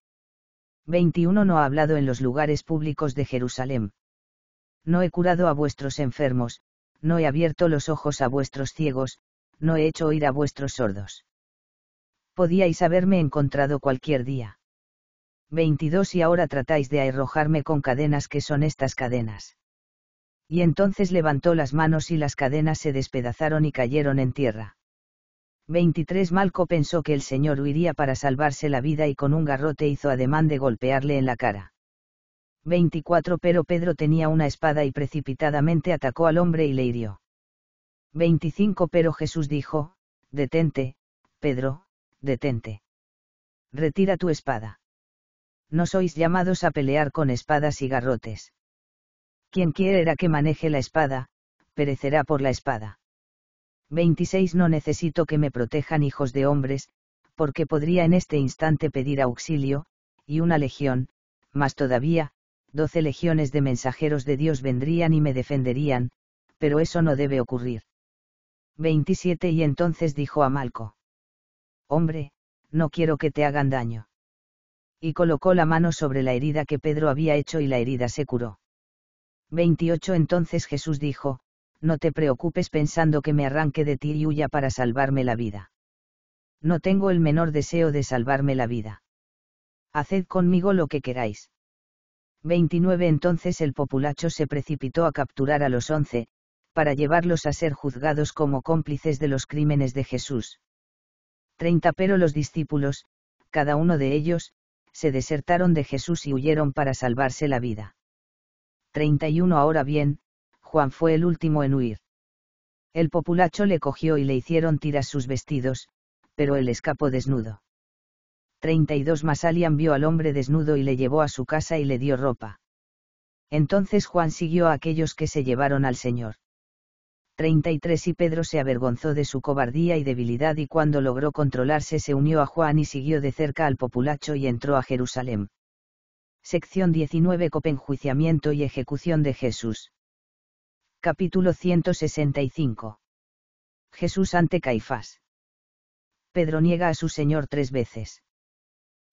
21 No ha hablado en los lugares públicos de Jerusalén. No he curado a vuestros enfermos, no he abierto los ojos a vuestros ciegos, no he hecho oír a vuestros sordos. Podíais haberme encontrado cualquier día. 22 y ahora tratáis de arrojarme con cadenas que son estas cadenas. Y entonces levantó las manos y las cadenas se despedazaron y cayeron en tierra. 23 Malco pensó que el señor huiría para salvarse la vida y con un garrote hizo ademán de golpearle en la cara. 24 Pero Pedro tenía una espada y precipitadamente atacó al hombre y le hirió. 25 Pero Jesús dijo, Detente, Pedro, detente. Retira tu espada no sois llamados a pelear con espadas y garrotes. Quien quiera que maneje la espada, perecerá por la espada. 26 No necesito que me protejan hijos de hombres, porque podría en este instante pedir auxilio, y una legión, más todavía, doce legiones de mensajeros de Dios vendrían y me defenderían, pero eso no debe ocurrir. 27 Y entonces dijo a Malco. Hombre, no quiero que te hagan daño y colocó la mano sobre la herida que Pedro había hecho y la herida se curó. 28 Entonces Jesús dijo, No te preocupes pensando que me arranque de ti y huya para salvarme la vida. No tengo el menor deseo de salvarme la vida. Haced conmigo lo que queráis. 29 Entonces el populacho se precipitó a capturar a los once, para llevarlos a ser juzgados como cómplices de los crímenes de Jesús. 30 Pero los discípulos, cada uno de ellos, se desertaron de Jesús y huyeron para salvarse la vida. 31 Ahora bien, Juan fue el último en huir. El populacho le cogió y le hicieron tiras sus vestidos, pero él escapó desnudo. 32 Masalian vio al hombre desnudo y le llevó a su casa y le dio ropa. Entonces Juan siguió a aquellos que se llevaron al Señor. 33 y Pedro se avergonzó de su cobardía y debilidad y cuando logró controlarse se unió a Juan y siguió de cerca al populacho y entró a Jerusalén. Sección 19 Copenjuiciamiento y ejecución de Jesús. Capítulo 165. Jesús ante Caifás. Pedro niega a su Señor tres veces.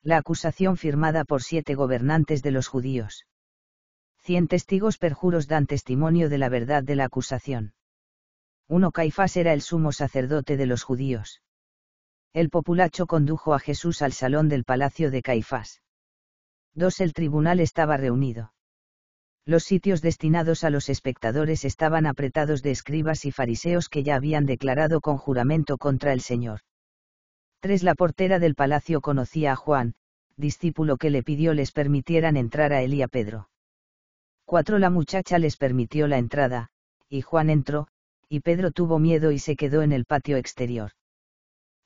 La acusación firmada por siete gobernantes de los judíos. Cien testigos perjuros dan testimonio de la verdad de la acusación. 1. Caifás era el sumo sacerdote de los judíos. El populacho condujo a Jesús al salón del palacio de Caifás. 2. El tribunal estaba reunido. Los sitios destinados a los espectadores estaban apretados de escribas y fariseos que ya habían declarado con juramento contra el Señor. 3. La portera del palacio conocía a Juan, discípulo que le pidió les permitieran entrar a él y a Pedro. 4. La muchacha les permitió la entrada, y Juan entró, y Pedro tuvo miedo y se quedó en el patio exterior.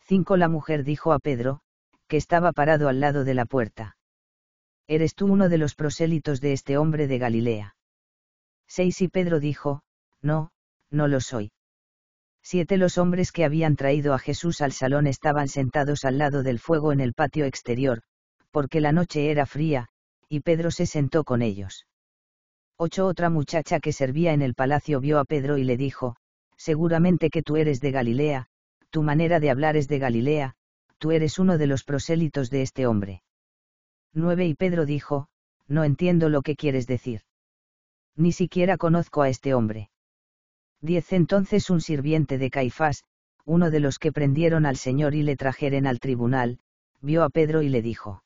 5. La mujer dijo a Pedro, que estaba parado al lado de la puerta. ¿Eres tú uno de los prosélitos de este hombre de Galilea? 6. Y Pedro dijo, No, no lo soy. 7. Los hombres que habían traído a Jesús al salón estaban sentados al lado del fuego en el patio exterior, porque la noche era fría, y Pedro se sentó con ellos. 8. Otra muchacha que servía en el palacio vio a Pedro y le dijo, seguramente que tú eres de Galilea, tu manera de hablar es de Galilea, tú eres uno de los prosélitos de este hombre. 9 Y Pedro dijo, no entiendo lo que quieres decir. Ni siquiera conozco a este hombre. 10 Entonces un sirviente de Caifás, uno de los que prendieron al Señor y le trajeron al tribunal, vio a Pedro y le dijo.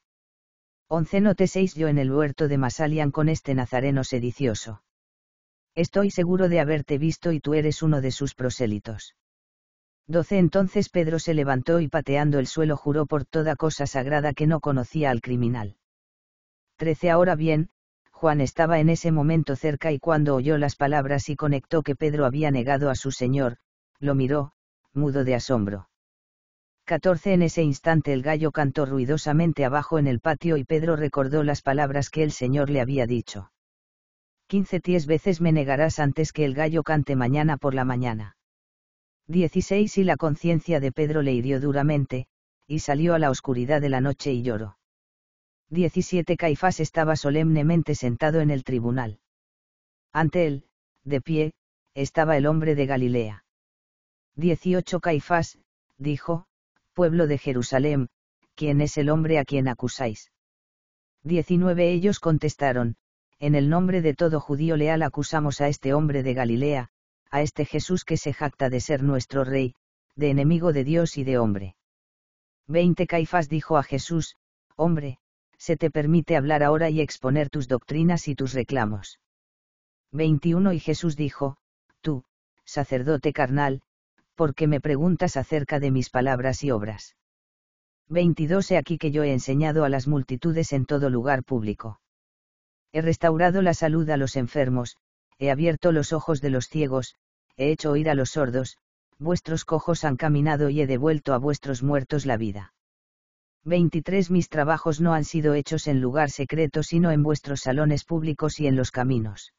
11 No te seis yo en el huerto de Masalian con este nazareno sedicioso. Estoy seguro de haberte visto y tú eres uno de sus prosélitos. 12 Entonces Pedro se levantó y pateando el suelo juró por toda cosa sagrada que no conocía al criminal. 13 Ahora bien, Juan estaba en ese momento cerca y cuando oyó las palabras y conectó que Pedro había negado a su señor, lo miró, mudo de asombro. 14 En ese instante el gallo cantó ruidosamente abajo en el patio y Pedro recordó las palabras que el señor le había dicho. 15 10 veces me negarás antes que el gallo cante mañana por la mañana. 16 Y la conciencia de Pedro le hirió duramente, y salió a la oscuridad de la noche y lloró. 17 Caifás estaba solemnemente sentado en el tribunal. Ante él, de pie, estaba el hombre de Galilea. 18 Caifás, dijo, pueblo de Jerusalén, ¿quién es el hombre a quien acusáis? 19 Ellos contestaron, en el nombre de todo judío leal acusamos a este hombre de Galilea, a este Jesús que se jacta de ser nuestro rey, de enemigo de Dios y de hombre. 20 Caifás dijo a Jesús, Hombre, se te permite hablar ahora y exponer tus doctrinas y tus reclamos. 21 Y Jesús dijo, Tú, sacerdote carnal, porque me preguntas acerca de mis palabras y obras. 22 He aquí que yo he enseñado a las multitudes en todo lugar público. He restaurado la salud a los enfermos, he abierto los ojos de los ciegos, he hecho oír a los sordos, vuestros cojos han caminado y he devuelto a vuestros muertos la vida. 23 Mis trabajos no han sido hechos en lugar secreto sino en vuestros salones públicos y en los caminos.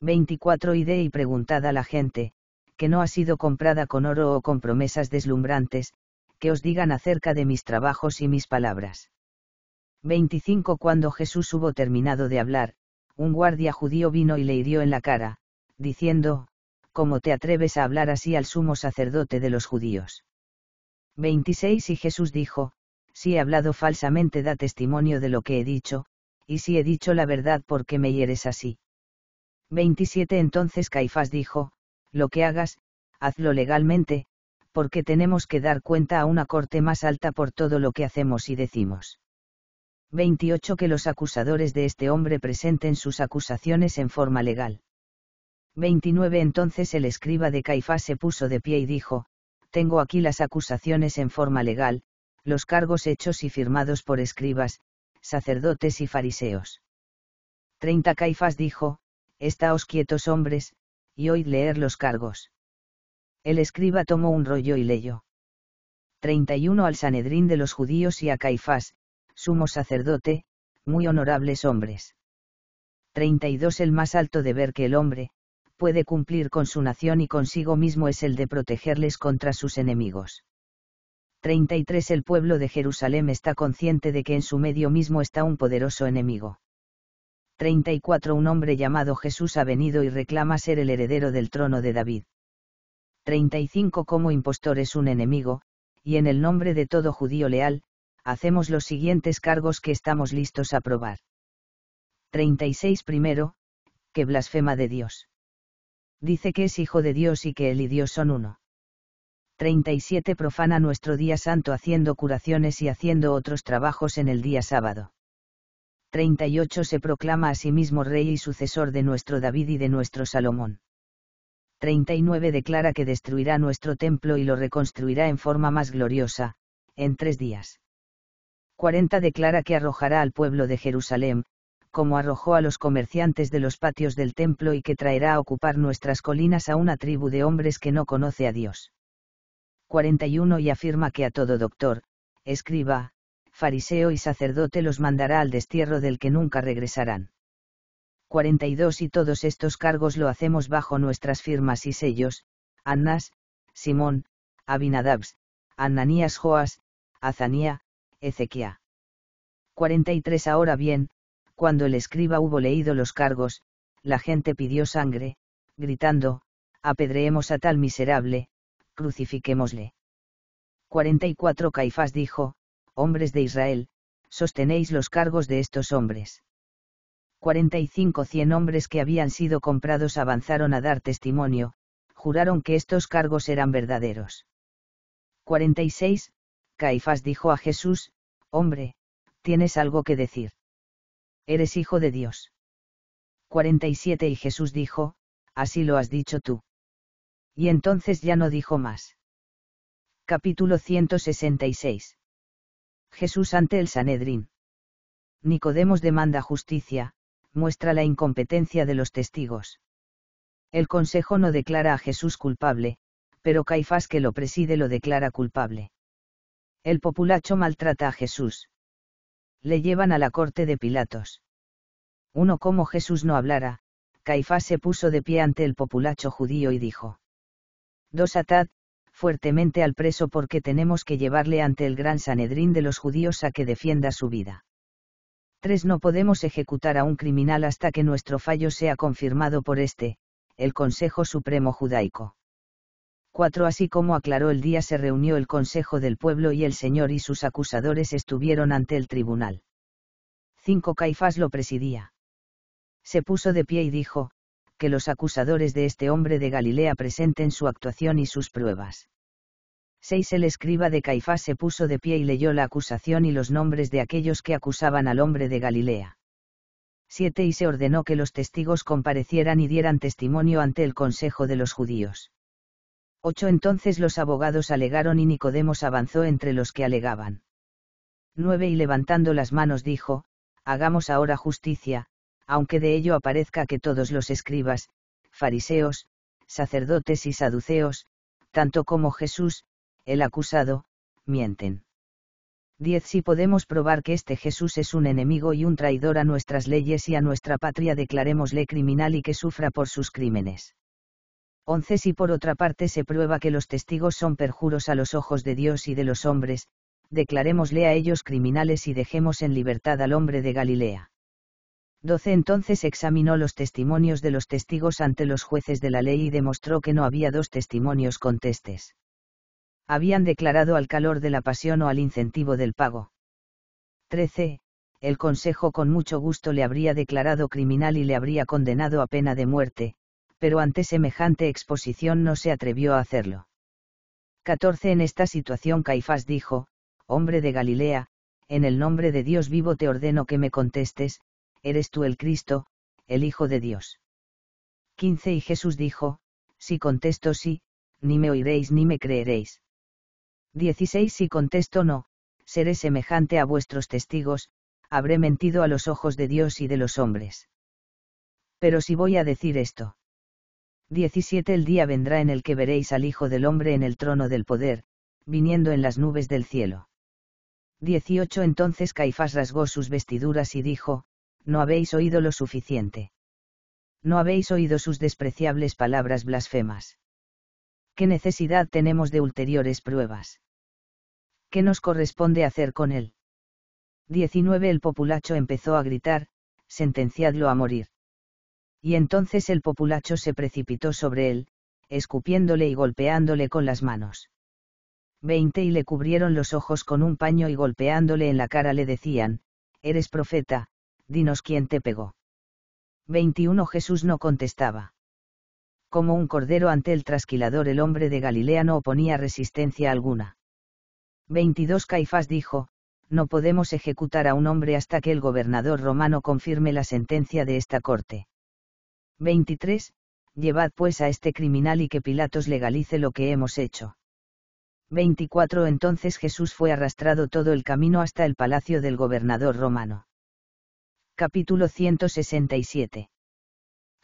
24 Ide y preguntad a la gente, que no ha sido comprada con oro o con promesas deslumbrantes, que os digan acerca de mis trabajos y mis palabras. 25 Cuando Jesús hubo terminado de hablar, un guardia judío vino y le hirió en la cara, diciendo, ¿Cómo te atreves a hablar así al sumo sacerdote de los judíos? 26 Y Jesús dijo, Si he hablado falsamente da testimonio de lo que he dicho, y si he dicho la verdad ¿por qué me hieres así? 27 Entonces Caifás dijo, Lo que hagas, hazlo legalmente, porque tenemos que dar cuenta a una corte más alta por todo lo que hacemos y decimos. 28. Que los acusadores de este hombre presenten sus acusaciones en forma legal. 29. Entonces el escriba de Caifás se puso de pie y dijo, Tengo aquí las acusaciones en forma legal, los cargos hechos y firmados por escribas, sacerdotes y fariseos. 30. Caifás dijo, Estáos quietos hombres, y oíd leer los cargos. El escriba tomó un rollo y leyó. 31 al Sanedrín de los judíos y a Caifás, sumo sacerdote, muy honorables hombres. 32 El más alto deber que el hombre, puede cumplir con su nación y consigo mismo es el de protegerles contra sus enemigos. 33 El pueblo de Jerusalén está consciente de que en su medio mismo está un poderoso enemigo. 34 Un hombre llamado Jesús ha venido y reclama ser el heredero del trono de David. 35 Como impostor es un enemigo, y en el nombre de todo judío leal, hacemos los siguientes cargos que estamos listos a probar. 36 Primero, que blasfema de Dios. Dice que es hijo de Dios y que él y Dios son uno. 37 Profana nuestro día santo haciendo curaciones y haciendo otros trabajos en el día sábado. 38 Se proclama a sí mismo rey y sucesor de nuestro David y de nuestro Salomón. 39 Declara que destruirá nuestro templo y lo reconstruirá en forma más gloriosa, en tres días. 40 declara que arrojará al pueblo de Jerusalén, como arrojó a los comerciantes de los patios del templo y que traerá a ocupar nuestras colinas a una tribu de hombres que no conoce a Dios. 41 Y afirma que a todo doctor, escriba, fariseo y sacerdote los mandará al destierro del que nunca regresarán. 42 Y todos estos cargos lo hacemos bajo nuestras firmas y sellos, Annas, Simón, Abinadabs, Ananías Joas, Azanía, Ezequía. 43 Ahora bien, cuando el escriba hubo leído los cargos, la gente pidió sangre, gritando, apedreemos a tal miserable, crucifiquémosle. 44 Caifás dijo, hombres de Israel, sostenéis los cargos de estos hombres. 45 Cien hombres que habían sido comprados avanzaron a dar testimonio, juraron que estos cargos eran verdaderos. 46 Caifás dijo a Jesús, Hombre, tienes algo que decir. Eres hijo de Dios. 47 Y Jesús dijo, Así lo has dicho tú. Y entonces ya no dijo más. Capítulo 166. Jesús ante el Sanedrín. Nicodemos demanda justicia, muestra la incompetencia de los testigos. El Consejo no declara a Jesús culpable, pero Caifás que lo preside lo declara culpable. El populacho maltrata a Jesús. Le llevan a la corte de Pilatos. Uno como Jesús no hablara, Caifás se puso de pie ante el populacho judío y dijo. Dos atad, fuertemente al preso porque tenemos que llevarle ante el gran Sanedrín de los judíos a que defienda su vida. 3. No podemos ejecutar a un criminal hasta que nuestro fallo sea confirmado por este, el Consejo Supremo Judaico. 4 así como aclaró el día se reunió el Consejo del Pueblo y el Señor y sus acusadores estuvieron ante el tribunal. 5 Caifás lo presidía. Se puso de pie y dijo, que los acusadores de este hombre de Galilea presenten su actuación y sus pruebas. 6 El escriba de Caifás se puso de pie y leyó la acusación y los nombres de aquellos que acusaban al hombre de Galilea. 7 Y se ordenó que los testigos comparecieran y dieran testimonio ante el Consejo de los Judíos. 8. Entonces los abogados alegaron y Nicodemos avanzó entre los que alegaban. 9. Y levantando las manos dijo, Hagamos ahora justicia, aunque de ello aparezca que todos los escribas, fariseos, sacerdotes y saduceos, tanto como Jesús, el acusado, mienten. 10. Si podemos probar que este Jesús es un enemigo y un traidor a nuestras leyes y a nuestra patria, declarémosle criminal y que sufra por sus crímenes. 11. Si por otra parte se prueba que los testigos son perjuros a los ojos de Dios y de los hombres, declarémosle a ellos criminales y dejemos en libertad al hombre de Galilea. 12. Entonces examinó los testimonios de los testigos ante los jueces de la ley y demostró que no había dos testimonios contestes. Habían declarado al calor de la pasión o al incentivo del pago. 13. El Consejo con mucho gusto le habría declarado criminal y le habría condenado a pena de muerte, pero ante semejante exposición no se atrevió a hacerlo. 14 En esta situación Caifás dijo, Hombre de Galilea, en el nombre de Dios vivo te ordeno que me contestes, ¿eres tú el Cristo, el Hijo de Dios? 15 Y Jesús dijo, Si contesto sí, ni me oiréis ni me creeréis. 16 Si contesto no, seré semejante a vuestros testigos, habré mentido a los ojos de Dios y de los hombres. Pero si voy a decir esto. 17 El día vendrá en el que veréis al Hijo del Hombre en el trono del poder, viniendo en las nubes del cielo. 18 Entonces Caifás rasgó sus vestiduras y dijo, No habéis oído lo suficiente. No habéis oído sus despreciables palabras blasfemas. ¿Qué necesidad tenemos de ulteriores pruebas? ¿Qué nos corresponde hacer con él? 19 El populacho empezó a gritar, sentenciadlo a morir. Y entonces el populacho se precipitó sobre él, escupiéndole y golpeándole con las manos. Veinte y le cubrieron los ojos con un paño y golpeándole en la cara le decían, Eres profeta, dinos quién te pegó. 21 Jesús no contestaba. Como un cordero ante el trasquilador el hombre de Galilea no oponía resistencia alguna. 22 Caifás dijo, no podemos ejecutar a un hombre hasta que el gobernador romano confirme la sentencia de esta corte. 23. Llevad pues a este criminal y que Pilatos legalice lo que hemos hecho. 24. Entonces Jesús fue arrastrado todo el camino hasta el palacio del gobernador romano. Capítulo 167.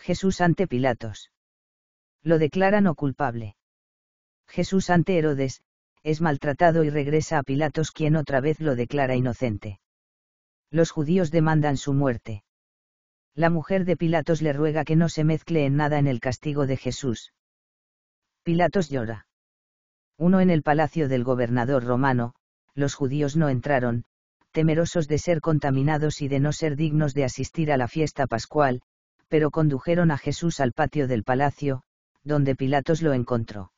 Jesús ante Pilatos. Lo declaran o culpable. Jesús ante Herodes, es maltratado y regresa a Pilatos quien otra vez lo declara inocente. Los judíos demandan su muerte. La mujer de Pilatos le ruega que no se mezcle en nada en el castigo de Jesús. Pilatos llora. Uno En el palacio del gobernador romano, los judíos no entraron, temerosos de ser contaminados y de no ser dignos de asistir a la fiesta pascual, pero condujeron a Jesús al patio del palacio, donde Pilatos lo encontró.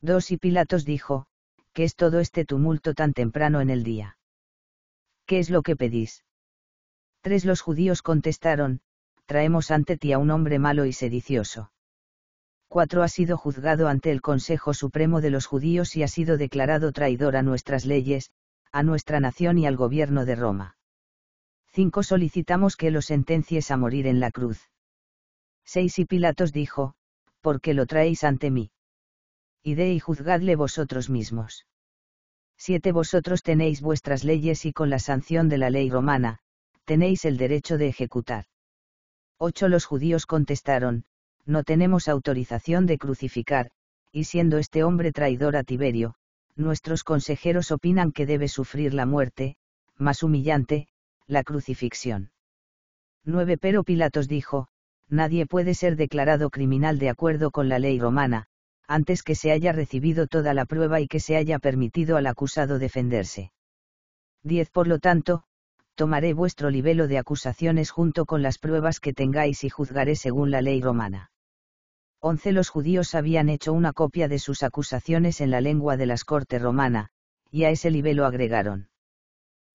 Dos Y Pilatos dijo, ¿qué es todo este tumulto tan temprano en el día? ¿Qué es lo que pedís? Tres los judíos contestaron, traemos ante ti a un hombre malo y sedicioso. 4. Ha sido juzgado ante el Consejo Supremo de los Judíos y ha sido declarado traidor a nuestras leyes, a nuestra nación y al gobierno de Roma. 5. Solicitamos que lo sentencies a morir en la cruz. 6. Y Pilatos dijo, ¿por qué lo traéis ante mí? Ide y juzgadle vosotros mismos. 7. Vosotros tenéis vuestras leyes y con la sanción de la ley romana, tenéis el derecho de ejecutar. 8. Los judíos contestaron, no tenemos autorización de crucificar, y siendo este hombre traidor a Tiberio, nuestros consejeros opinan que debe sufrir la muerte, más humillante, la crucifixión. 9. Pero Pilatos dijo, nadie puede ser declarado criminal de acuerdo con la ley romana, antes que se haya recibido toda la prueba y que se haya permitido al acusado defenderse. 10. Por lo tanto, tomaré vuestro libelo de acusaciones junto con las pruebas que tengáis y juzgaré según la ley romana. 11. Los judíos habían hecho una copia de sus acusaciones en la lengua de las cortes romana, y a ese libelo agregaron.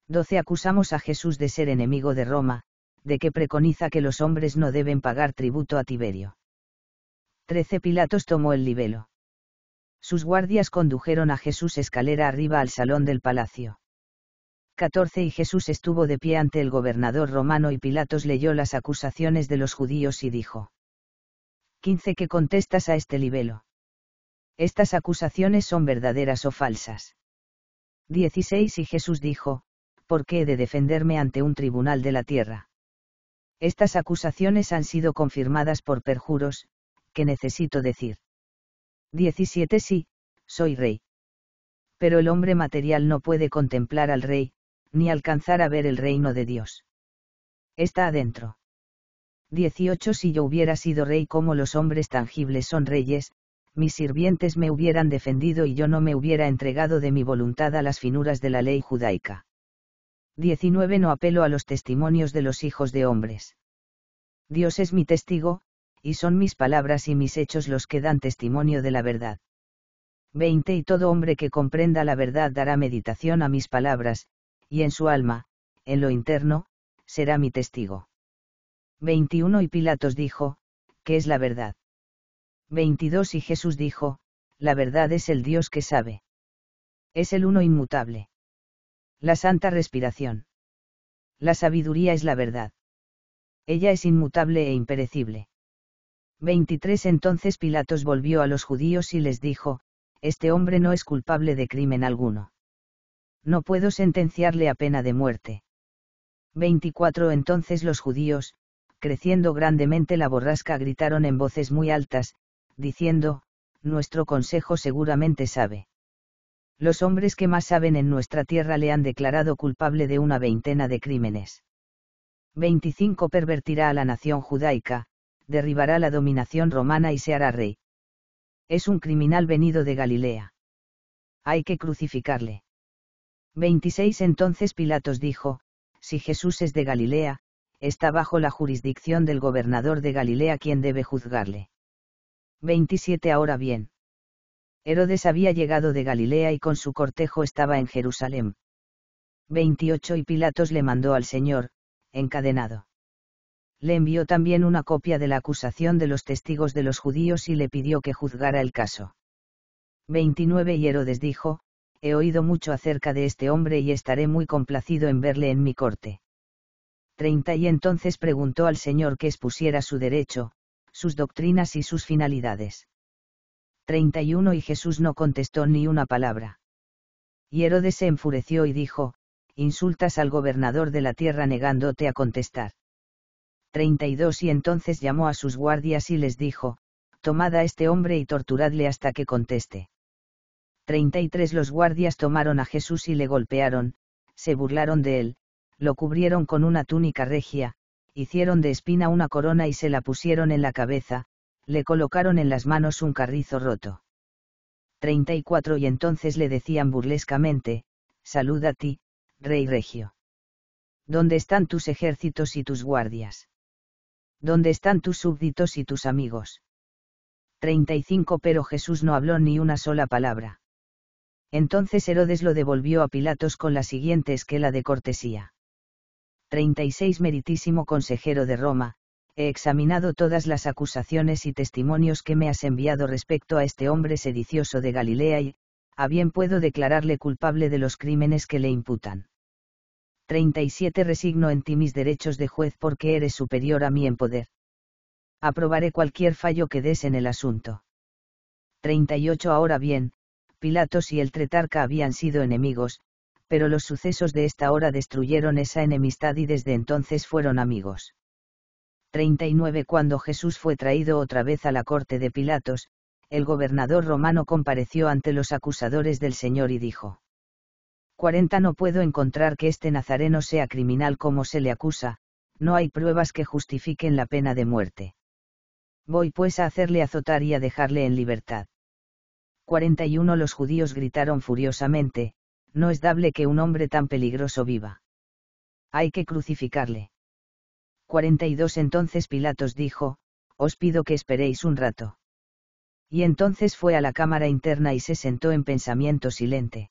12. Acusamos a Jesús de ser enemigo de Roma, de que preconiza que los hombres no deben pagar tributo a Tiberio. 13. Pilatos tomó el libelo. Sus guardias condujeron a Jesús escalera arriba al salón del palacio. 14 Y Jesús estuvo de pie ante el gobernador romano y Pilatos leyó las acusaciones de los judíos y dijo. 15 ¿Qué contestas a este libelo? Estas acusaciones son verdaderas o falsas. 16 Y Jesús dijo, ¿por qué he de defenderme ante un tribunal de la tierra? Estas acusaciones han sido confirmadas por perjuros, que necesito decir. 17 Sí, soy rey. Pero el hombre material no puede contemplar al rey, ni alcanzar a ver el reino de Dios. Está adentro. 18 Si yo hubiera sido rey como los hombres tangibles son reyes, mis sirvientes me hubieran defendido y yo no me hubiera entregado de mi voluntad a las finuras de la ley judaica. 19 No apelo a los testimonios de los hijos de hombres. Dios es mi testigo, y son mis palabras y mis hechos los que dan testimonio de la verdad. 20 Y todo hombre que comprenda la verdad dará meditación a mis palabras, y en su alma, en lo interno, será mi testigo. 21 Y Pilatos dijo, ¿qué es la verdad? 22 Y Jesús dijo, la verdad es el Dios que sabe. Es el uno inmutable. La santa respiración. La sabiduría es la verdad. Ella es inmutable e imperecible. 23 Entonces Pilatos volvió a los judíos y les dijo, Este hombre no es culpable de crimen alguno no puedo sentenciarle a pena de muerte. 24 Entonces los judíos, creciendo grandemente la borrasca, gritaron en voces muy altas, diciendo, Nuestro consejo seguramente sabe. Los hombres que más saben en nuestra tierra le han declarado culpable de una veintena de crímenes. 25 Pervertirá a la nación judaica, derribará la dominación romana y se hará rey. Es un criminal venido de Galilea. Hay que crucificarle. 26 Entonces Pilatos dijo, Si Jesús es de Galilea, está bajo la jurisdicción del gobernador de Galilea quien debe juzgarle. 27 Ahora bien. Herodes había llegado de Galilea y con su cortejo estaba en Jerusalén. 28 Y Pilatos le mandó al Señor, encadenado. Le envió también una copia de la acusación de los testigos de los judíos y le pidió que juzgara el caso. 29 Y Herodes dijo, he oído mucho acerca de este hombre y estaré muy complacido en verle en mi corte. 30 Y entonces preguntó al Señor que expusiera su derecho, sus doctrinas y sus finalidades. 31 Y Jesús no contestó ni una palabra. Y Herodes se enfureció y dijo, Insultas al gobernador de la tierra negándote a contestar. 32 Y entonces llamó a sus guardias y les dijo, Tomad a este hombre y torturadle hasta que conteste. 33 Los guardias tomaron a Jesús y le golpearon, se burlaron de él, lo cubrieron con una túnica regia, hicieron de espina una corona y se la pusieron en la cabeza, le colocaron en las manos un carrizo roto. 34 Y entonces le decían burlescamente, Salud a ti, rey regio. ¿Dónde están tus ejércitos y tus guardias? ¿Dónde están tus súbditos y tus amigos? 35 Pero Jesús no habló ni una sola palabra. Entonces Herodes lo devolvió a Pilatos con la siguiente esquela de cortesía. 36 Meritísimo consejero de Roma, he examinado todas las acusaciones y testimonios que me has enviado respecto a este hombre sedicioso de Galilea y, a bien puedo declararle culpable de los crímenes que le imputan. 37 Resigno en ti mis derechos de juez porque eres superior a mí en poder. Aprobaré cualquier fallo que des en el asunto. 38 Ahora bien, Pilatos y el Tretarca habían sido enemigos, pero los sucesos de esta hora destruyeron esa enemistad y desde entonces fueron amigos. 39 Cuando Jesús fue traído otra vez a la corte de Pilatos, el gobernador romano compareció ante los acusadores del Señor y dijo. 40 No puedo encontrar que este nazareno sea criminal como se le acusa, no hay pruebas que justifiquen la pena de muerte. Voy pues a hacerle azotar y a dejarle en libertad. 41 Los judíos gritaron furiosamente, no es dable que un hombre tan peligroso viva. Hay que crucificarle. 42 Entonces Pilatos dijo, os pido que esperéis un rato. Y entonces fue a la cámara interna y se sentó en pensamiento silente.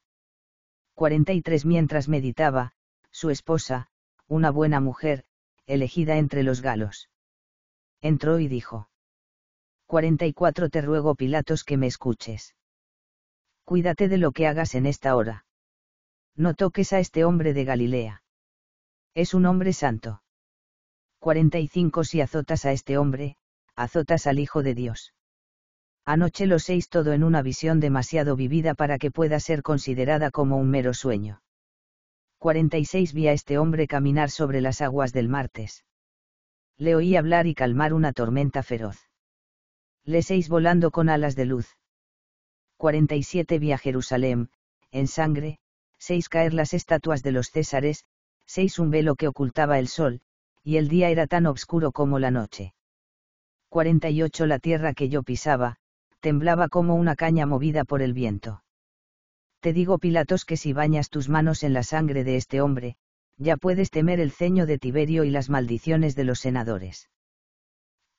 43 Mientras meditaba, su esposa, una buena mujer, elegida entre los galos. Entró y dijo. 44 Te ruego Pilatos que me escuches cuídate de lo que hagas en esta hora. No toques a este hombre de Galilea. Es un hombre santo. 45 Si azotas a este hombre, azotas al Hijo de Dios. Anoche lo seis todo en una visión demasiado vivida para que pueda ser considerada como un mero sueño. 46 Vi a este hombre caminar sobre las aguas del martes. Le oí hablar y calmar una tormenta feroz. Le seis volando con alas de luz. 47 Vía Jerusalén, en sangre, 6 Caer las estatuas de los Césares, 6 Un velo que ocultaba el sol, y el día era tan oscuro como la noche. 48 La tierra que yo pisaba, temblaba como una caña movida por el viento. Te digo, Pilatos, que si bañas tus manos en la sangre de este hombre, ya puedes temer el ceño de Tiberio y las maldiciones de los senadores.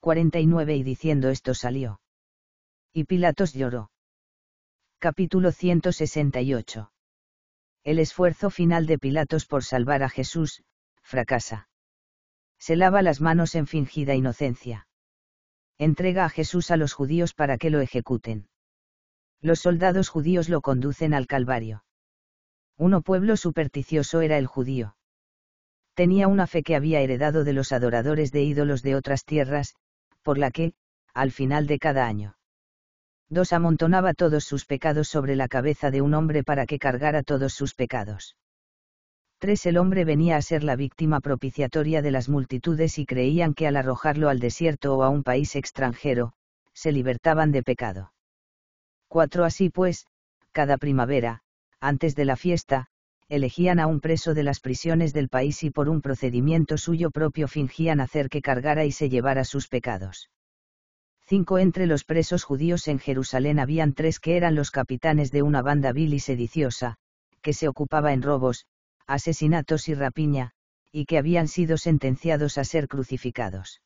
49 Y diciendo esto salió. Y Pilatos lloró. Capítulo 168. El esfuerzo final de Pilatos por salvar a Jesús, fracasa. Se lava las manos en fingida inocencia. Entrega a Jesús a los judíos para que lo ejecuten. Los soldados judíos lo conducen al Calvario. Uno pueblo supersticioso era el judío. Tenía una fe que había heredado de los adoradores de ídolos de otras tierras, por la que, al final de cada año, 2. Amontonaba todos sus pecados sobre la cabeza de un hombre para que cargara todos sus pecados. 3. El hombre venía a ser la víctima propiciatoria de las multitudes y creían que al arrojarlo al desierto o a un país extranjero, se libertaban de pecado. 4. Así pues, cada primavera, antes de la fiesta, elegían a un preso de las prisiones del país y por un procedimiento suyo propio fingían hacer que cargara y se llevara sus pecados. 5 entre los presos judíos en Jerusalén habían tres que eran los capitanes de una banda vil y sediciosa, que se ocupaba en robos, asesinatos y rapiña, y que habían sido sentenciados a ser crucificados.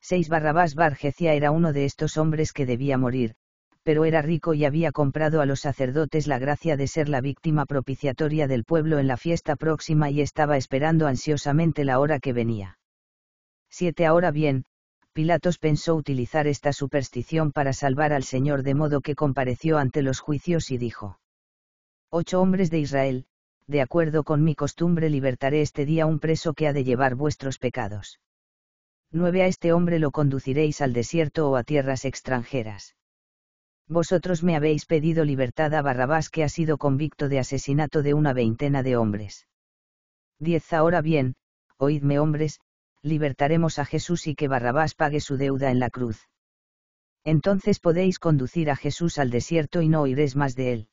6 Barrabás Bargecia era uno de estos hombres que debía morir, pero era rico y había comprado a los sacerdotes la gracia de ser la víctima propiciatoria del pueblo en la fiesta próxima y estaba esperando ansiosamente la hora que venía. 7 Ahora bien, Pilatos pensó utilizar esta superstición para salvar al Señor de modo que compareció ante los juicios y dijo. Ocho hombres de Israel, de acuerdo con mi costumbre libertaré este día un preso que ha de llevar vuestros pecados. Nueve a este hombre lo conduciréis al desierto o a tierras extranjeras. Vosotros me habéis pedido libertad a Barrabás que ha sido convicto de asesinato de una veintena de hombres. Diez ahora bien, oídme hombres, libertaremos a Jesús y que Barrabás pague su deuda en la cruz. Entonces podéis conducir a Jesús al desierto y no oiréis más de él.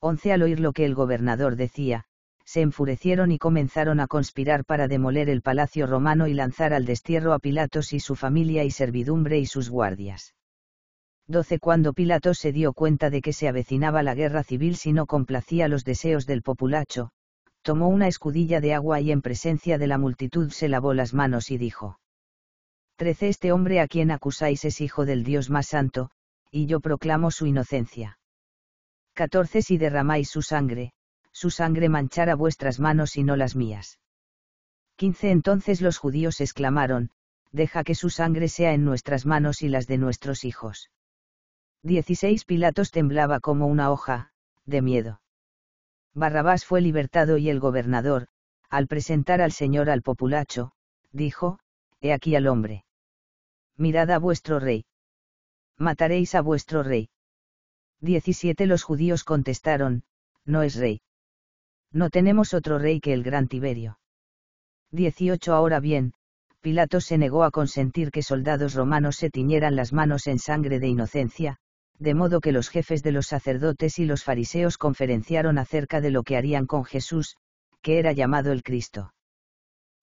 11 Al oír lo que el gobernador decía, se enfurecieron y comenzaron a conspirar para demoler el palacio romano y lanzar al destierro a Pilatos y su familia y servidumbre y sus guardias. 12 Cuando Pilatos se dio cuenta de que se avecinaba la guerra civil si no complacía los deseos del populacho, tomó una escudilla de agua y en presencia de la multitud se lavó las manos y dijo. Trece este hombre a quien acusáis es hijo del Dios más santo, y yo proclamo su inocencia. 14 Si derramáis su sangre, su sangre manchará vuestras manos y no las mías. 15 Entonces los judíos exclamaron, deja que su sangre sea en nuestras manos y las de nuestros hijos. 16 Pilatos temblaba como una hoja, de miedo. Barrabás fue libertado y el gobernador, al presentar al señor al populacho, dijo, He aquí al hombre. Mirad a vuestro rey. Mataréis a vuestro rey. 17 Los judíos contestaron, No es rey. No tenemos otro rey que el gran Tiberio. 18 Ahora bien, Pilato se negó a consentir que soldados romanos se tiñeran las manos en sangre de inocencia, de modo que los jefes de los sacerdotes y los fariseos conferenciaron acerca de lo que harían con Jesús, que era llamado el Cristo.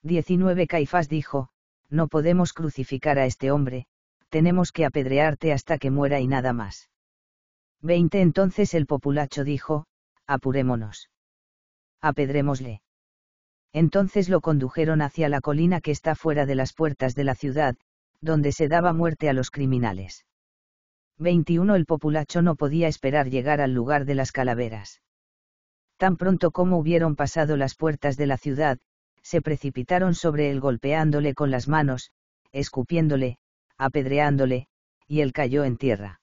19 Caifás dijo, No podemos crucificar a este hombre, tenemos que apedrearte hasta que muera y nada más. 20 Entonces el populacho dijo, Apurémonos. Apedrémosle. Entonces lo condujeron hacia la colina que está fuera de las puertas de la ciudad, donde se daba muerte a los criminales. 21 El populacho no podía esperar llegar al lugar de las calaveras. Tan pronto como hubieron pasado las puertas de la ciudad, se precipitaron sobre él golpeándole con las manos, escupiéndole, apedreándole, y él cayó en tierra.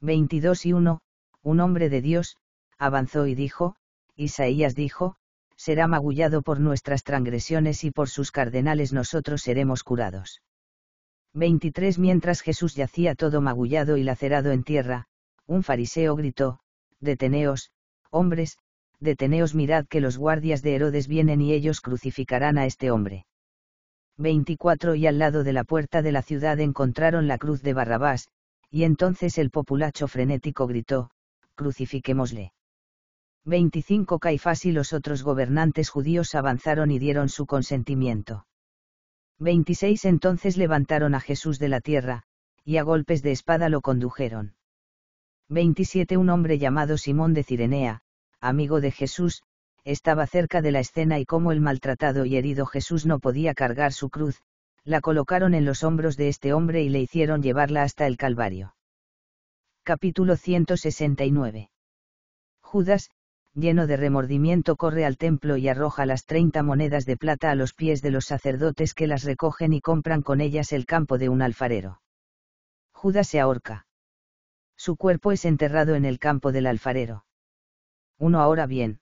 22 y 1, un hombre de Dios, avanzó y dijo, Isaías dijo, será magullado por nuestras transgresiones y por sus cardenales nosotros seremos curados. 23 Mientras Jesús yacía todo magullado y lacerado en tierra, un fariseo gritó, Deteneos, hombres, deteneos mirad que los guardias de Herodes vienen y ellos crucificarán a este hombre. 24 Y al lado de la puerta de la ciudad encontraron la cruz de Barrabás, y entonces el populacho frenético gritó, Crucifiquémosle. 25 Caifás y los otros gobernantes judíos avanzaron y dieron su consentimiento. 26 Entonces levantaron a Jesús de la tierra, y a golpes de espada lo condujeron. 27 Un hombre llamado Simón de Cirenea, amigo de Jesús, estaba cerca de la escena y como el maltratado y herido Jesús no podía cargar su cruz, la colocaron en los hombros de este hombre y le hicieron llevarla hasta el Calvario. Capítulo 169. Judas, lleno de remordimiento corre al templo y arroja las treinta monedas de plata a los pies de los sacerdotes que las recogen y compran con ellas el campo de un alfarero. Judas se ahorca. Su cuerpo es enterrado en el campo del alfarero. Uno ahora bien.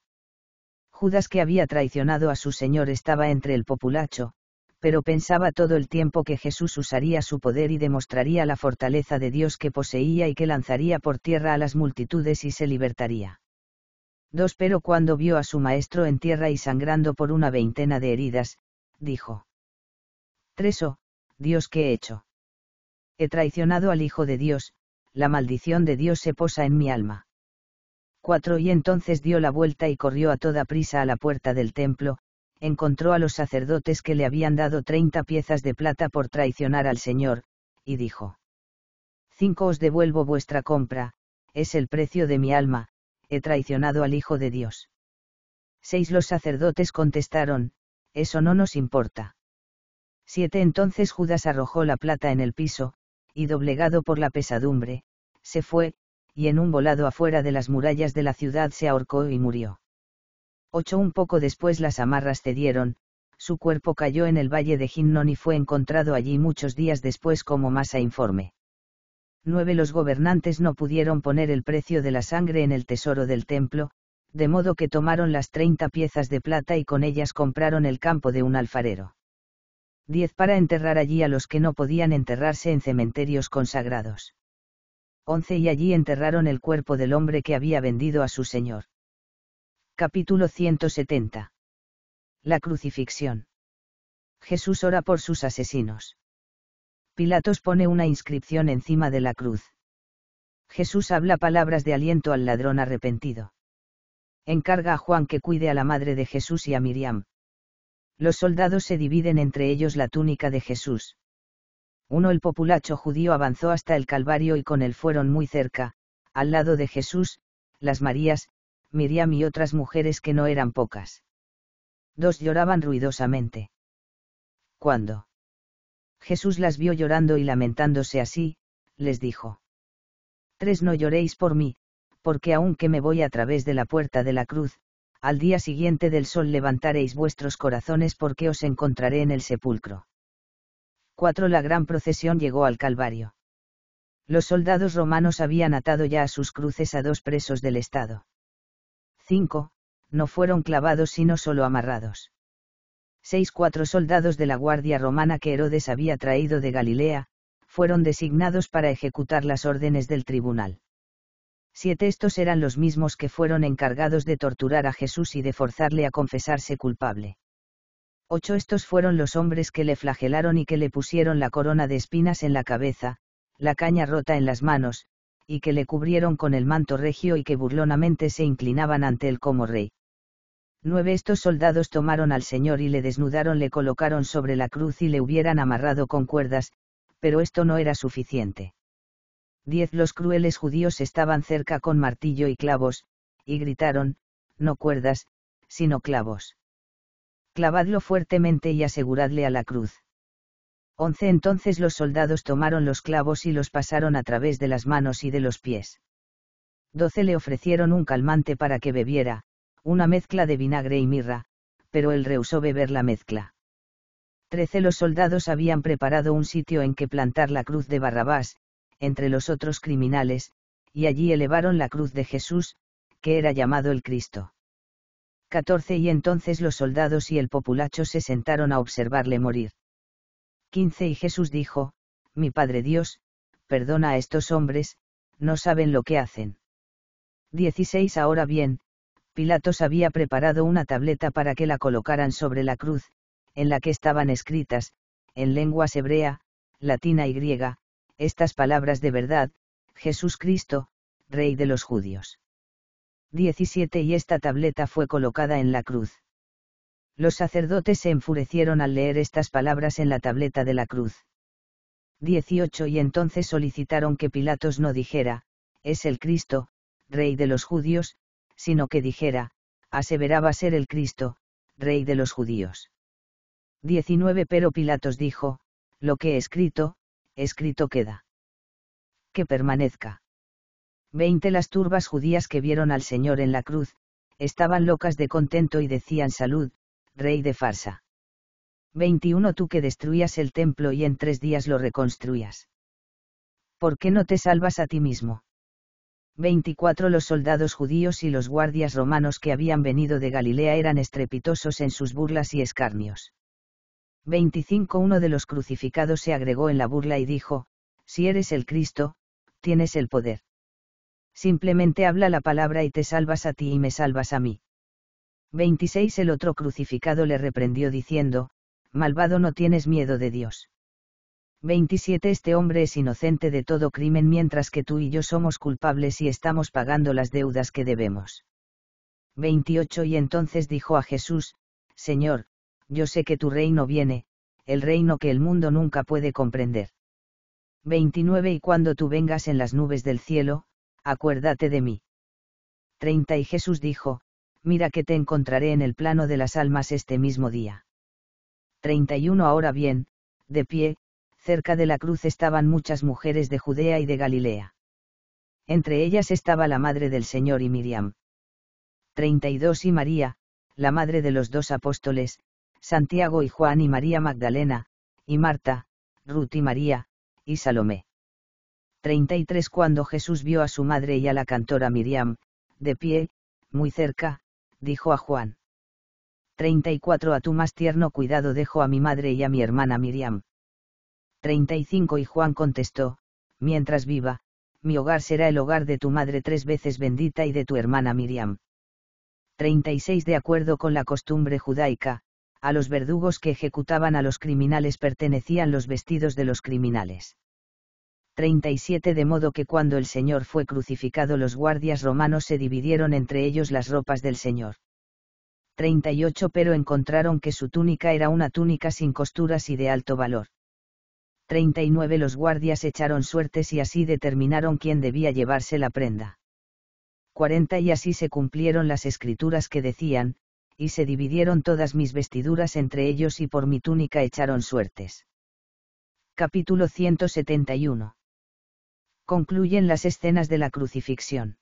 Judas que había traicionado a su Señor estaba entre el populacho, pero pensaba todo el tiempo que Jesús usaría su poder y demostraría la fortaleza de Dios que poseía y que lanzaría por tierra a las multitudes y se libertaría. 2 pero cuando vio a su maestro en tierra y sangrando por una veintena de heridas, dijo. 3 oh, Dios qué he hecho. He traicionado al Hijo de Dios, la maldición de Dios se posa en mi alma. 4 y entonces dio la vuelta y corrió a toda prisa a la puerta del templo, encontró a los sacerdotes que le habían dado treinta piezas de plata por traicionar al Señor, y dijo. 5 os devuelvo vuestra compra, es el precio de mi alma, he traicionado al Hijo de Dios. 6. Los sacerdotes contestaron, eso no nos importa. 7. Entonces Judas arrojó la plata en el piso, y doblegado por la pesadumbre, se fue, y en un volado afuera de las murallas de la ciudad se ahorcó y murió. 8. Un poco después las amarras cedieron, su cuerpo cayó en el valle de Ginnon y fue encontrado allí muchos días después como masa informe. 9. Los gobernantes no pudieron poner el precio de la sangre en el tesoro del templo, de modo que tomaron las 30 piezas de plata y con ellas compraron el campo de un alfarero. 10. Para enterrar allí a los que no podían enterrarse en cementerios consagrados. 11. Y allí enterraron el cuerpo del hombre que había vendido a su Señor. Capítulo 170. La crucifixión. Jesús ora por sus asesinos. Pilatos pone una inscripción encima de la cruz. Jesús habla palabras de aliento al ladrón arrepentido. Encarga a Juan que cuide a la madre de Jesús y a Miriam. Los soldados se dividen entre ellos la túnica de Jesús. Uno el populacho judío avanzó hasta el Calvario y con él fueron muy cerca, al lado de Jesús, las Marías, Miriam y otras mujeres que no eran pocas. Dos lloraban ruidosamente. ¿Cuándo? Jesús las vio llorando y lamentándose así, les dijo. Tres no lloréis por mí, porque aunque me voy a través de la puerta de la cruz, al día siguiente del sol levantaréis vuestros corazones porque os encontraré en el sepulcro. 4. La gran procesión llegó al Calvario. Los soldados romanos habían atado ya a sus cruces a dos presos del Estado. 5. No fueron clavados sino solo amarrados seis cuatro soldados de la Guardia Romana que Herodes había traído de Galilea, fueron designados para ejecutar las órdenes del tribunal. Siete estos eran los mismos que fueron encargados de torturar a Jesús y de forzarle a confesarse culpable. Ocho estos fueron los hombres que le flagelaron y que le pusieron la corona de espinas en la cabeza, la caña rota en las manos, y que le cubrieron con el manto regio y que burlonamente se inclinaban ante él como rey. 9 estos soldados tomaron al Señor y le desnudaron, le colocaron sobre la cruz y le hubieran amarrado con cuerdas, pero esto no era suficiente. 10 los crueles judíos estaban cerca con martillo y clavos, y gritaron, no cuerdas, sino clavos. Clavadlo fuertemente y aseguradle a la cruz. 11 entonces los soldados tomaron los clavos y los pasaron a través de las manos y de los pies. 12 le ofrecieron un calmante para que bebiera, una mezcla de vinagre y mirra, pero él rehusó beber la mezcla. 13 los soldados habían preparado un sitio en que plantar la cruz de Barrabás, entre los otros criminales, y allí elevaron la cruz de Jesús, que era llamado el Cristo. 14 Y entonces los soldados y el populacho se sentaron a observarle morir. 15 Y Jesús dijo, Mi Padre Dios, perdona a estos hombres, no saben lo que hacen. 16 Ahora bien, Pilatos había preparado una tableta para que la colocaran sobre la cruz, en la que estaban escritas, en lenguas hebrea, latina y griega, estas palabras de verdad, Jesús Cristo, Rey de los judíos. 17 Y esta tableta fue colocada en la cruz. Los sacerdotes se enfurecieron al leer estas palabras en la tableta de la cruz. 18 Y entonces solicitaron que Pilatos no dijera, es el Cristo, Rey de los judíos, sino que dijera, aseveraba ser el Cristo, rey de los judíos. 19 Pero Pilatos dijo, lo que he escrito, escrito queda. Que permanezca. 20 Las turbas judías que vieron al Señor en la cruz, estaban locas de contento y decían salud, rey de farsa. 21 Tú que destruías el templo y en tres días lo reconstruyas, ¿Por qué no te salvas a ti mismo? 24 Los soldados judíos y los guardias romanos que habían venido de Galilea eran estrepitosos en sus burlas y escarnios. 25 Uno de los crucificados se agregó en la burla y dijo, Si eres el Cristo, tienes el poder. Simplemente habla la palabra y te salvas a ti y me salvas a mí. 26 El otro crucificado le reprendió diciendo, Malvado no tienes miedo de Dios. 27 Este hombre es inocente de todo crimen mientras que tú y yo somos culpables y estamos pagando las deudas que debemos. 28 Y entonces dijo a Jesús, Señor, yo sé que tu reino viene, el reino que el mundo nunca puede comprender. 29 Y cuando tú vengas en las nubes del cielo, acuérdate de mí. 30 Y Jesús dijo, Mira que te encontraré en el plano de las almas este mismo día. 31 Ahora bien, de pie, cerca de la cruz estaban muchas mujeres de Judea y de Galilea. Entre ellas estaba la madre del Señor y Miriam. 32 y María, la madre de los dos apóstoles, Santiago y Juan y María Magdalena, y Marta, Ruth y María, y Salomé. 33 Cuando Jesús vio a su madre y a la cantora Miriam, de pie, muy cerca, dijo a Juan. 34 A tu más tierno cuidado dejo a mi madre y a mi hermana Miriam. 35 y Juan contestó, mientras viva, mi hogar será el hogar de tu madre tres veces bendita y de tu hermana Miriam. 36 De acuerdo con la costumbre judaica, a los verdugos que ejecutaban a los criminales pertenecían los vestidos de los criminales. 37 De modo que cuando el Señor fue crucificado los guardias romanos se dividieron entre ellos las ropas del Señor. 38 Pero encontraron que su túnica era una túnica sin costuras y de alto valor. 39 los guardias echaron suertes y así determinaron quién debía llevarse la prenda. 40 y así se cumplieron las escrituras que decían, y se dividieron todas mis vestiduras entre ellos y por mi túnica echaron suertes. Capítulo 171. Concluyen las escenas de la crucifixión.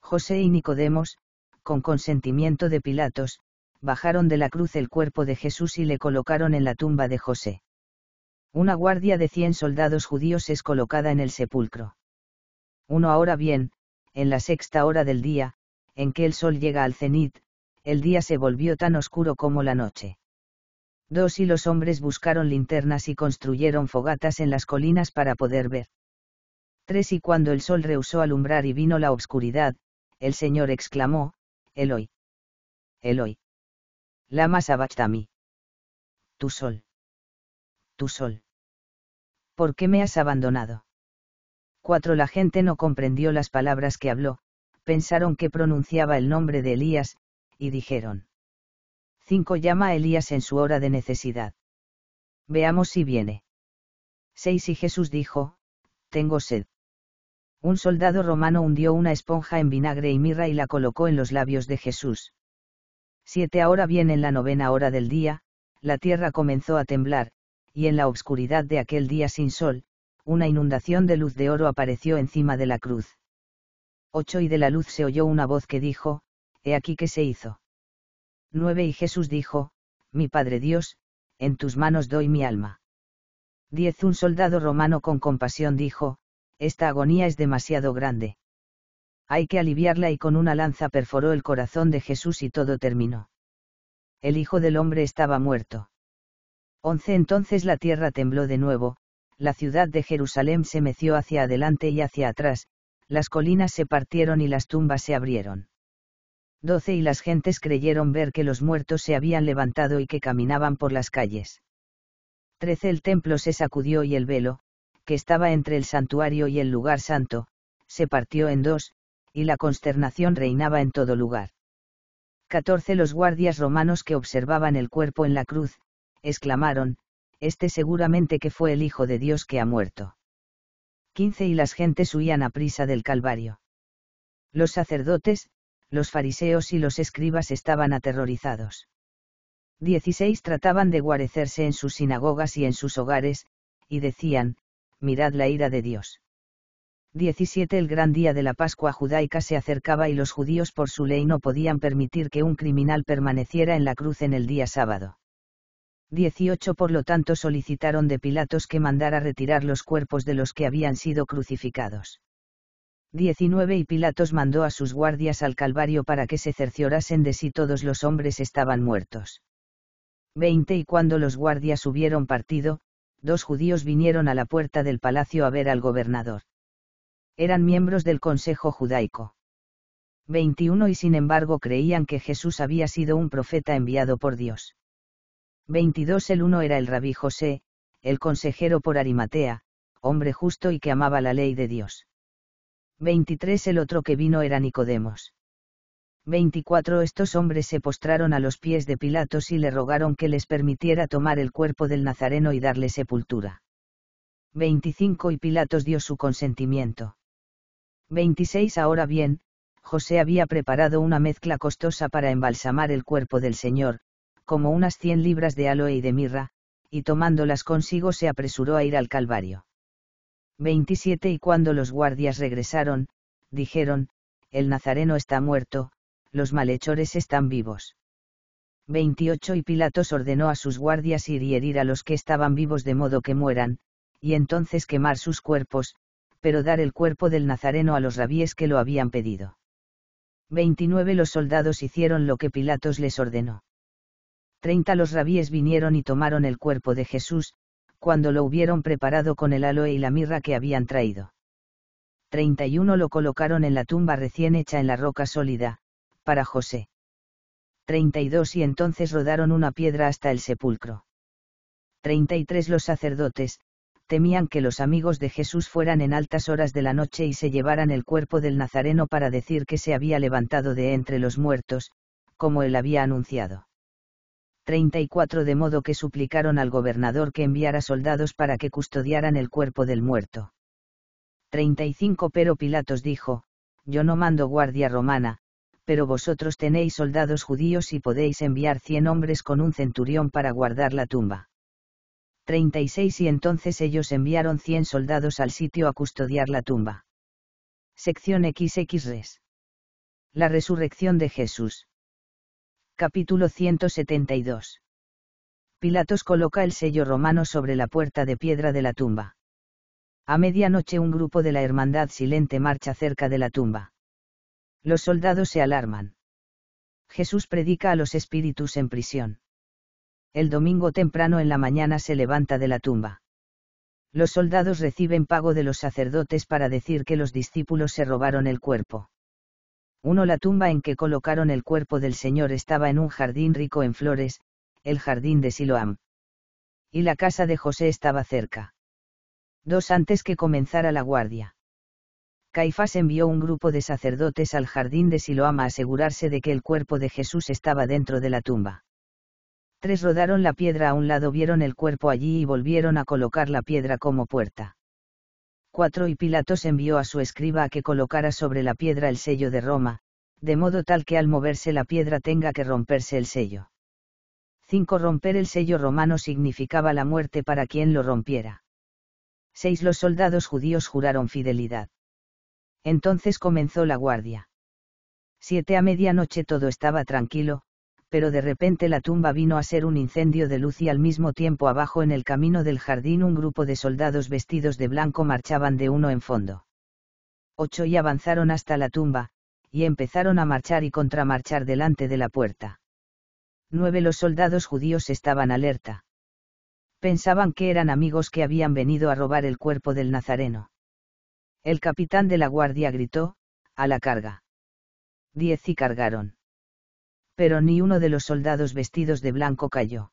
José y Nicodemos, con consentimiento de Pilatos, bajaron de la cruz el cuerpo de Jesús y le colocaron en la tumba de José. Una guardia de cien soldados judíos es colocada en el sepulcro. Uno ahora bien, en la sexta hora del día, en que el sol llega al cenit, el día se volvió tan oscuro como la noche. Dos y los hombres buscaron linternas y construyeron fogatas en las colinas para poder ver. Tres y cuando el sol rehusó alumbrar y vino la obscuridad, el Señor exclamó, Eloi. Eloi. Lama Sabachthami. Tu sol tu sol. ¿Por qué me has abandonado? 4. La gente no comprendió las palabras que habló, pensaron que pronunciaba el nombre de Elías, y dijeron. 5. Llama a Elías en su hora de necesidad. Veamos si viene. 6. Y Jesús dijo, Tengo sed. Un soldado romano hundió una esponja en vinagre y mirra y la colocó en los labios de Jesús. 7. Ahora viene en la novena hora del día, la tierra comenzó a temblar, y en la obscuridad de aquel día sin sol, una inundación de luz de oro apareció encima de la cruz. 8 Y de la luz se oyó una voz que dijo, He aquí que se hizo. 9 Y Jesús dijo, Mi Padre Dios, en tus manos doy mi alma. 10 Un soldado romano con compasión dijo, Esta agonía es demasiado grande. Hay que aliviarla y con una lanza perforó el corazón de Jesús y todo terminó. El Hijo del Hombre estaba muerto. 11 Entonces la tierra tembló de nuevo, la ciudad de Jerusalén se meció hacia adelante y hacia atrás, las colinas se partieron y las tumbas se abrieron. 12 Y las gentes creyeron ver que los muertos se habían levantado y que caminaban por las calles. 13 El templo se sacudió y el velo, que estaba entre el santuario y el lugar santo, se partió en dos, y la consternación reinaba en todo lugar. 14 Los guardias romanos que observaban el cuerpo en la cruz, exclamaron, este seguramente que fue el Hijo de Dios que ha muerto. 15 Y las gentes huían a prisa del Calvario. Los sacerdotes, los fariseos y los escribas estaban aterrorizados. 16 Trataban de guarecerse en sus sinagogas y en sus hogares, y decían, mirad la ira de Dios. 17 El gran día de la Pascua judaica se acercaba y los judíos por su ley no podían permitir que un criminal permaneciera en la cruz en el día sábado. 18 por lo tanto solicitaron de Pilatos que mandara retirar los cuerpos de los que habían sido crucificados. 19 y Pilatos mandó a sus guardias al Calvario para que se cerciorasen de si todos los hombres estaban muertos. 20 y cuando los guardias hubieron partido, dos judíos vinieron a la puerta del palacio a ver al gobernador. Eran miembros del Consejo Judaico. 21 y sin embargo creían que Jesús había sido un profeta enviado por Dios. 22 El uno era el rabí José, el consejero por Arimatea, hombre justo y que amaba la ley de Dios. 23 El otro que vino era Nicodemos. 24 Estos hombres se postraron a los pies de Pilatos y le rogaron que les permitiera tomar el cuerpo del Nazareno y darle sepultura. 25 Y Pilatos dio su consentimiento. 26 Ahora bien, José había preparado una mezcla costosa para embalsamar el cuerpo del Señor, como unas cien libras de aloe y de mirra, y tomándolas consigo se apresuró a ir al Calvario. 27 Y cuando los guardias regresaron, dijeron, el Nazareno está muerto, los malhechores están vivos. 28 Y Pilatos ordenó a sus guardias ir y herir a los que estaban vivos de modo que mueran, y entonces quemar sus cuerpos, pero dar el cuerpo del Nazareno a los rabíes que lo habían pedido. 29 Los soldados hicieron lo que Pilatos les ordenó. 30 los rabíes vinieron y tomaron el cuerpo de Jesús, cuando lo hubieron preparado con el aloe y la mirra que habían traído. 31 lo colocaron en la tumba recién hecha en la roca sólida, para José. 32 y entonces rodaron una piedra hasta el sepulcro. 33 los sacerdotes, temían que los amigos de Jesús fueran en altas horas de la noche y se llevaran el cuerpo del Nazareno para decir que se había levantado de entre los muertos, como él había anunciado. 34 de modo que suplicaron al gobernador que enviara soldados para que custodiaran el cuerpo del muerto. 35 Pero Pilatos dijo, Yo no mando guardia romana, pero vosotros tenéis soldados judíos y podéis enviar cien hombres con un centurión para guardar la tumba. 36 Y entonces ellos enviaron cien soldados al sitio a custodiar la tumba. Sección XX Res. La resurrección de Jesús. Capítulo 172. Pilatos coloca el sello romano sobre la puerta de piedra de la tumba. A medianoche un grupo de la Hermandad Silente marcha cerca de la tumba. Los soldados se alarman. Jesús predica a los espíritus en prisión. El domingo temprano en la mañana se levanta de la tumba. Los soldados reciben pago de los sacerdotes para decir que los discípulos se robaron el cuerpo. 1. la tumba en que colocaron el cuerpo del Señor estaba en un jardín rico en flores, el jardín de Siloam. Y la casa de José estaba cerca. Dos antes que comenzara la guardia. Caifás envió un grupo de sacerdotes al jardín de Siloam a asegurarse de que el cuerpo de Jesús estaba dentro de la tumba. Tres rodaron la piedra a un lado, vieron el cuerpo allí y volvieron a colocar la piedra como puerta. 4 y Pilatos envió a su escriba a que colocara sobre la piedra el sello de Roma, de modo tal que al moverse la piedra tenga que romperse el sello. 5. Romper el sello romano significaba la muerte para quien lo rompiera. 6. Los soldados judíos juraron fidelidad. Entonces comenzó la guardia. 7. A medianoche todo estaba tranquilo, pero de repente la tumba vino a ser un incendio de luz y al mismo tiempo abajo en el camino del jardín un grupo de soldados vestidos de blanco marchaban de uno en fondo. Ocho y avanzaron hasta la tumba, y empezaron a marchar y contramarchar delante de la puerta. Nueve los soldados judíos estaban alerta. Pensaban que eran amigos que habían venido a robar el cuerpo del Nazareno. El capitán de la guardia gritó, a la carga. Diez y cargaron pero ni uno de los soldados vestidos de blanco cayó.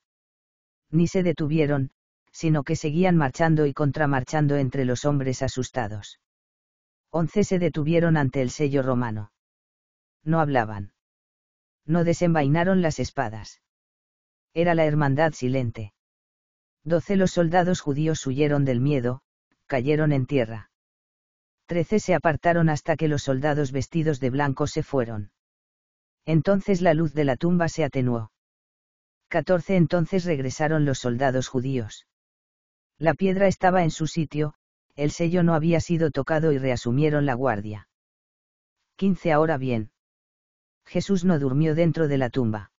Ni se detuvieron, sino que seguían marchando y contramarchando entre los hombres asustados. Once se detuvieron ante el sello romano. No hablaban. No desenvainaron las espadas. Era la hermandad silente. Doce los soldados judíos huyeron del miedo, cayeron en tierra. Trece se apartaron hasta que los soldados vestidos de blanco se fueron. Entonces la luz de la tumba se atenuó. 14 Entonces regresaron los soldados judíos. La piedra estaba en su sitio, el sello no había sido tocado y reasumieron la guardia. 15 Ahora bien. Jesús no durmió dentro de la tumba.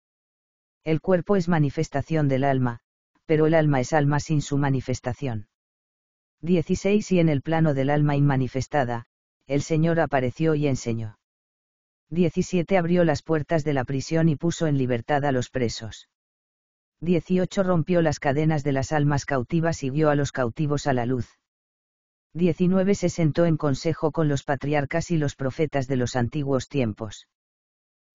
El cuerpo es manifestación del alma, pero el alma es alma sin su manifestación. 16 Y en el plano del alma inmanifestada, el Señor apareció y enseñó. 17 abrió las puertas de la prisión y puso en libertad a los presos. 18 rompió las cadenas de las almas cautivas y vio a los cautivos a la luz. 19 se sentó en consejo con los patriarcas y los profetas de los antiguos tiempos.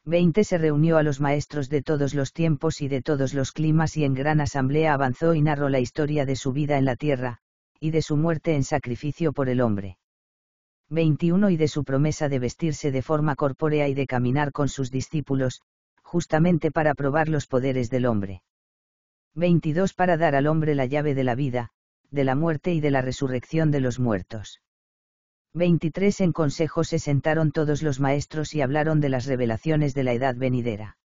20 se reunió a los maestros de todos los tiempos y de todos los climas y en gran asamblea avanzó y narró la historia de su vida en la tierra, y de su muerte en sacrificio por el hombre. 21 y de su promesa de vestirse de forma corpórea y de caminar con sus discípulos, justamente para probar los poderes del hombre. 22 para dar al hombre la llave de la vida, de la muerte y de la resurrección de los muertos. 23 En consejo se sentaron todos los maestros y hablaron de las revelaciones de la edad venidera.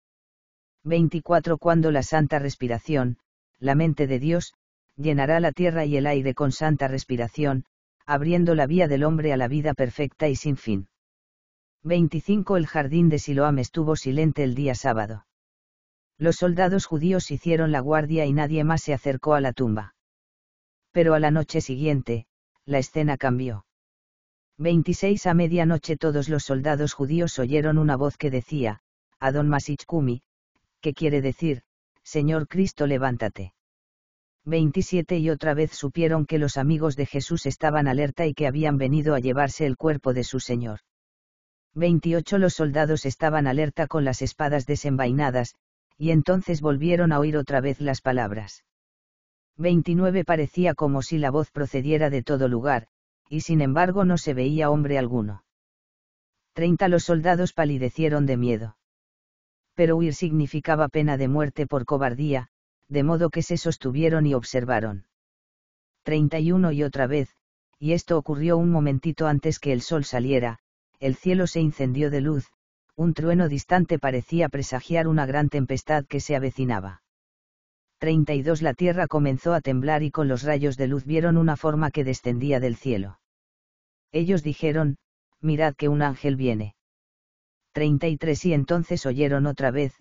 24 Cuando la santa respiración, la mente de Dios, llenará la tierra y el aire con santa respiración, abriendo la vía del hombre a la vida perfecta y sin fin. 25. El jardín de Siloam estuvo silente el día sábado. Los soldados judíos hicieron la guardia y nadie más se acercó a la tumba. Pero a la noche siguiente, la escena cambió. 26. A medianoche todos los soldados judíos oyeron una voz que decía, Adon Masich Kumi, que quiere decir, Señor Cristo levántate. 27 y otra vez supieron que los amigos de Jesús estaban alerta y que habían venido a llevarse el cuerpo de su Señor. 28 Los soldados estaban alerta con las espadas desenvainadas, y entonces volvieron a oír otra vez las palabras. 29 Parecía como si la voz procediera de todo lugar, y sin embargo no se veía hombre alguno. 30 Los soldados palidecieron de miedo. Pero huir significaba pena de muerte por cobardía, de modo que se sostuvieron y observaron. 31 y otra vez, y esto ocurrió un momentito antes que el sol saliera, el cielo se incendió de luz, un trueno distante parecía presagiar una gran tempestad que se avecinaba. 32 La tierra comenzó a temblar y con los rayos de luz vieron una forma que descendía del cielo. Ellos dijeron, mirad que un ángel viene. 33 Y entonces oyeron otra vez,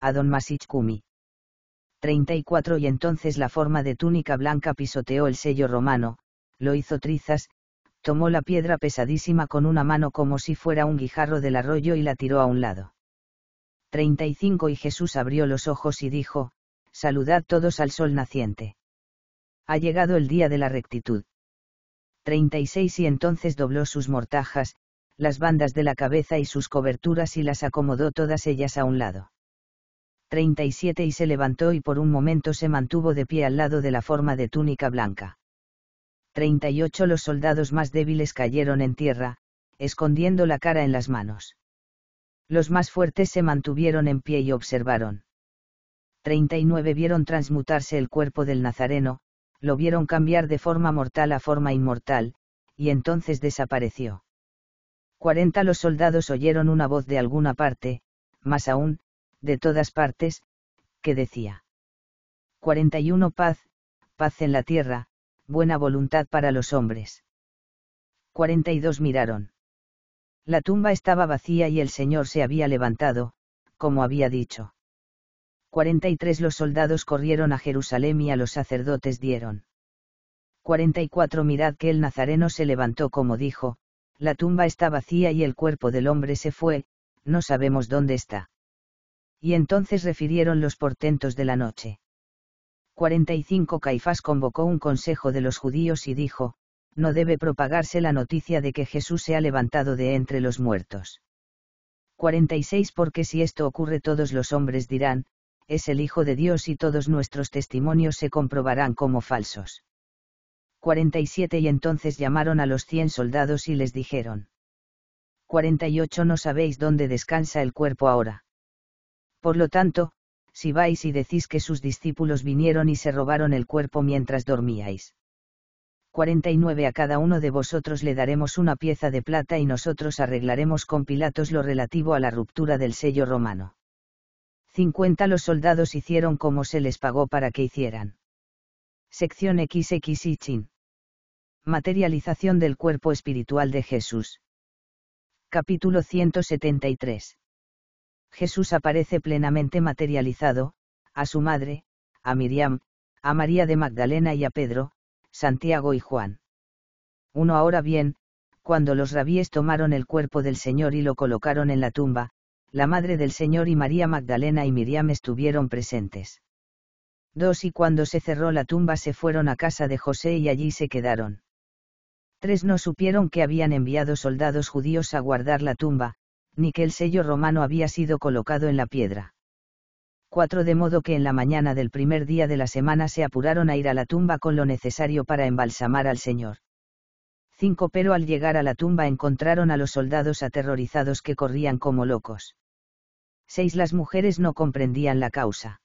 a don Masichkumi. 34 y entonces la forma de túnica blanca pisoteó el sello romano, lo hizo trizas, tomó la piedra pesadísima con una mano como si fuera un guijarro del arroyo y la tiró a un lado. 35 Y Jesús abrió los ojos y dijo, Saludad todos al sol naciente. Ha llegado el día de la rectitud. 36 Y entonces dobló sus mortajas, las bandas de la cabeza y sus coberturas y las acomodó todas ellas a un lado. 37 y se levantó y por un momento se mantuvo de pie al lado de la forma de túnica blanca. 38 Los soldados más débiles cayeron en tierra, escondiendo la cara en las manos. Los más fuertes se mantuvieron en pie y observaron. 39 Vieron transmutarse el cuerpo del Nazareno, lo vieron cambiar de forma mortal a forma inmortal, y entonces desapareció. 40 Los soldados oyeron una voz de alguna parte, más aún, de todas partes, que decía. 41 Paz, paz en la tierra, buena voluntad para los hombres. 42 Miraron. La tumba estaba vacía y el Señor se había levantado, como había dicho. 43 Los soldados corrieron a Jerusalén y a los sacerdotes dieron. 44 Mirad que el Nazareno se levantó como dijo, la tumba está vacía y el cuerpo del hombre se fue, no sabemos dónde está y entonces refirieron los portentos de la noche. 45 Caifás convocó un consejo de los judíos y dijo, no debe propagarse la noticia de que Jesús se ha levantado de entre los muertos. 46 Porque si esto ocurre todos los hombres dirán, es el Hijo de Dios y todos nuestros testimonios se comprobarán como falsos. 47 Y entonces llamaron a los cien soldados y les dijeron. 48 No sabéis dónde descansa el cuerpo ahora. Por lo tanto, si vais y decís que sus discípulos vinieron y se robaron el cuerpo mientras dormíais. 49 A cada uno de vosotros le daremos una pieza de plata y nosotros arreglaremos con Pilatos lo relativo a la ruptura del sello romano. 50 Los soldados hicieron como se les pagó para que hicieran. Sección XX Materialización del cuerpo espiritual de Jesús. Capítulo 173. Jesús aparece plenamente materializado, a su madre, a Miriam, a María de Magdalena y a Pedro, Santiago y Juan. 1 ahora bien, cuando los rabíes tomaron el cuerpo del Señor y lo colocaron en la tumba, la madre del Señor y María Magdalena y Miriam estuvieron presentes. 2 y cuando se cerró la tumba se fueron a casa de José y allí se quedaron. Tres no supieron que habían enviado soldados judíos a guardar la tumba, ni que el sello romano había sido colocado en la piedra. 4. De modo que en la mañana del primer día de la semana se apuraron a ir a la tumba con lo necesario para embalsamar al Señor. 5. Pero al llegar a la tumba encontraron a los soldados aterrorizados que corrían como locos. 6. Las mujeres no comprendían la causa.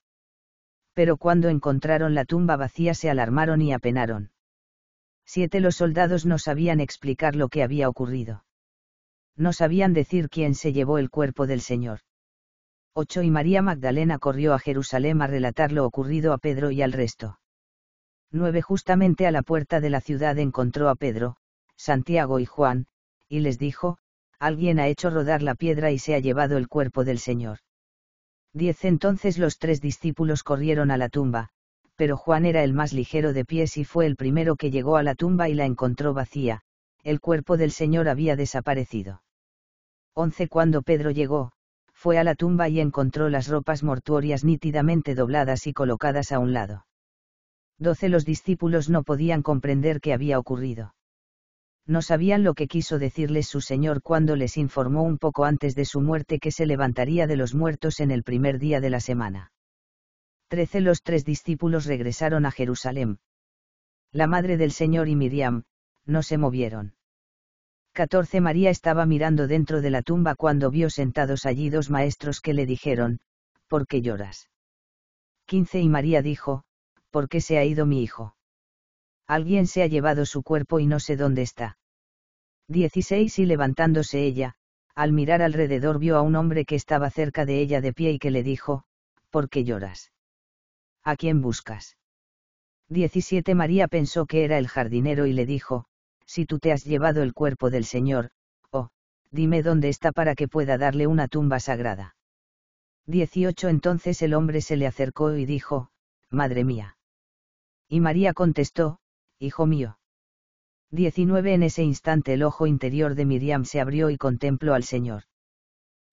Pero cuando encontraron la tumba vacía se alarmaron y apenaron. 7. Los soldados no sabían explicar lo que había ocurrido no sabían decir quién se llevó el cuerpo del Señor. 8 Y María Magdalena corrió a Jerusalén a relatar lo ocurrido a Pedro y al resto. 9 Justamente a la puerta de la ciudad encontró a Pedro, Santiago y Juan, y les dijo, Alguien ha hecho rodar la piedra y se ha llevado el cuerpo del Señor. 10 Entonces los tres discípulos corrieron a la tumba, pero Juan era el más ligero de pies y fue el primero que llegó a la tumba y la encontró vacía, el cuerpo del Señor había desaparecido. 11 Cuando Pedro llegó, fue a la tumba y encontró las ropas mortuorias nítidamente dobladas y colocadas a un lado. 12 Los discípulos no podían comprender qué había ocurrido. No sabían lo que quiso decirles su Señor cuando les informó un poco antes de su muerte que se levantaría de los muertos en el primer día de la semana. 13 Los tres discípulos regresaron a Jerusalén. La madre del Señor y Miriam, no se movieron. 14 María estaba mirando dentro de la tumba cuando vio sentados allí dos maestros que le dijeron, ¿por qué lloras? 15 Y María dijo, ¿por qué se ha ido mi hijo? Alguien se ha llevado su cuerpo y no sé dónde está. 16 Y levantándose ella, al mirar alrededor vio a un hombre que estaba cerca de ella de pie y que le dijo, ¿por qué lloras? ¿A quién buscas? 17 María pensó que era el jardinero y le dijo, si tú te has llevado el cuerpo del Señor, oh, dime dónde está para que pueda darle una tumba sagrada. 18 Entonces el hombre se le acercó y dijo, Madre mía. Y María contestó, Hijo mío. 19 En ese instante el ojo interior de Miriam se abrió y contempló al Señor.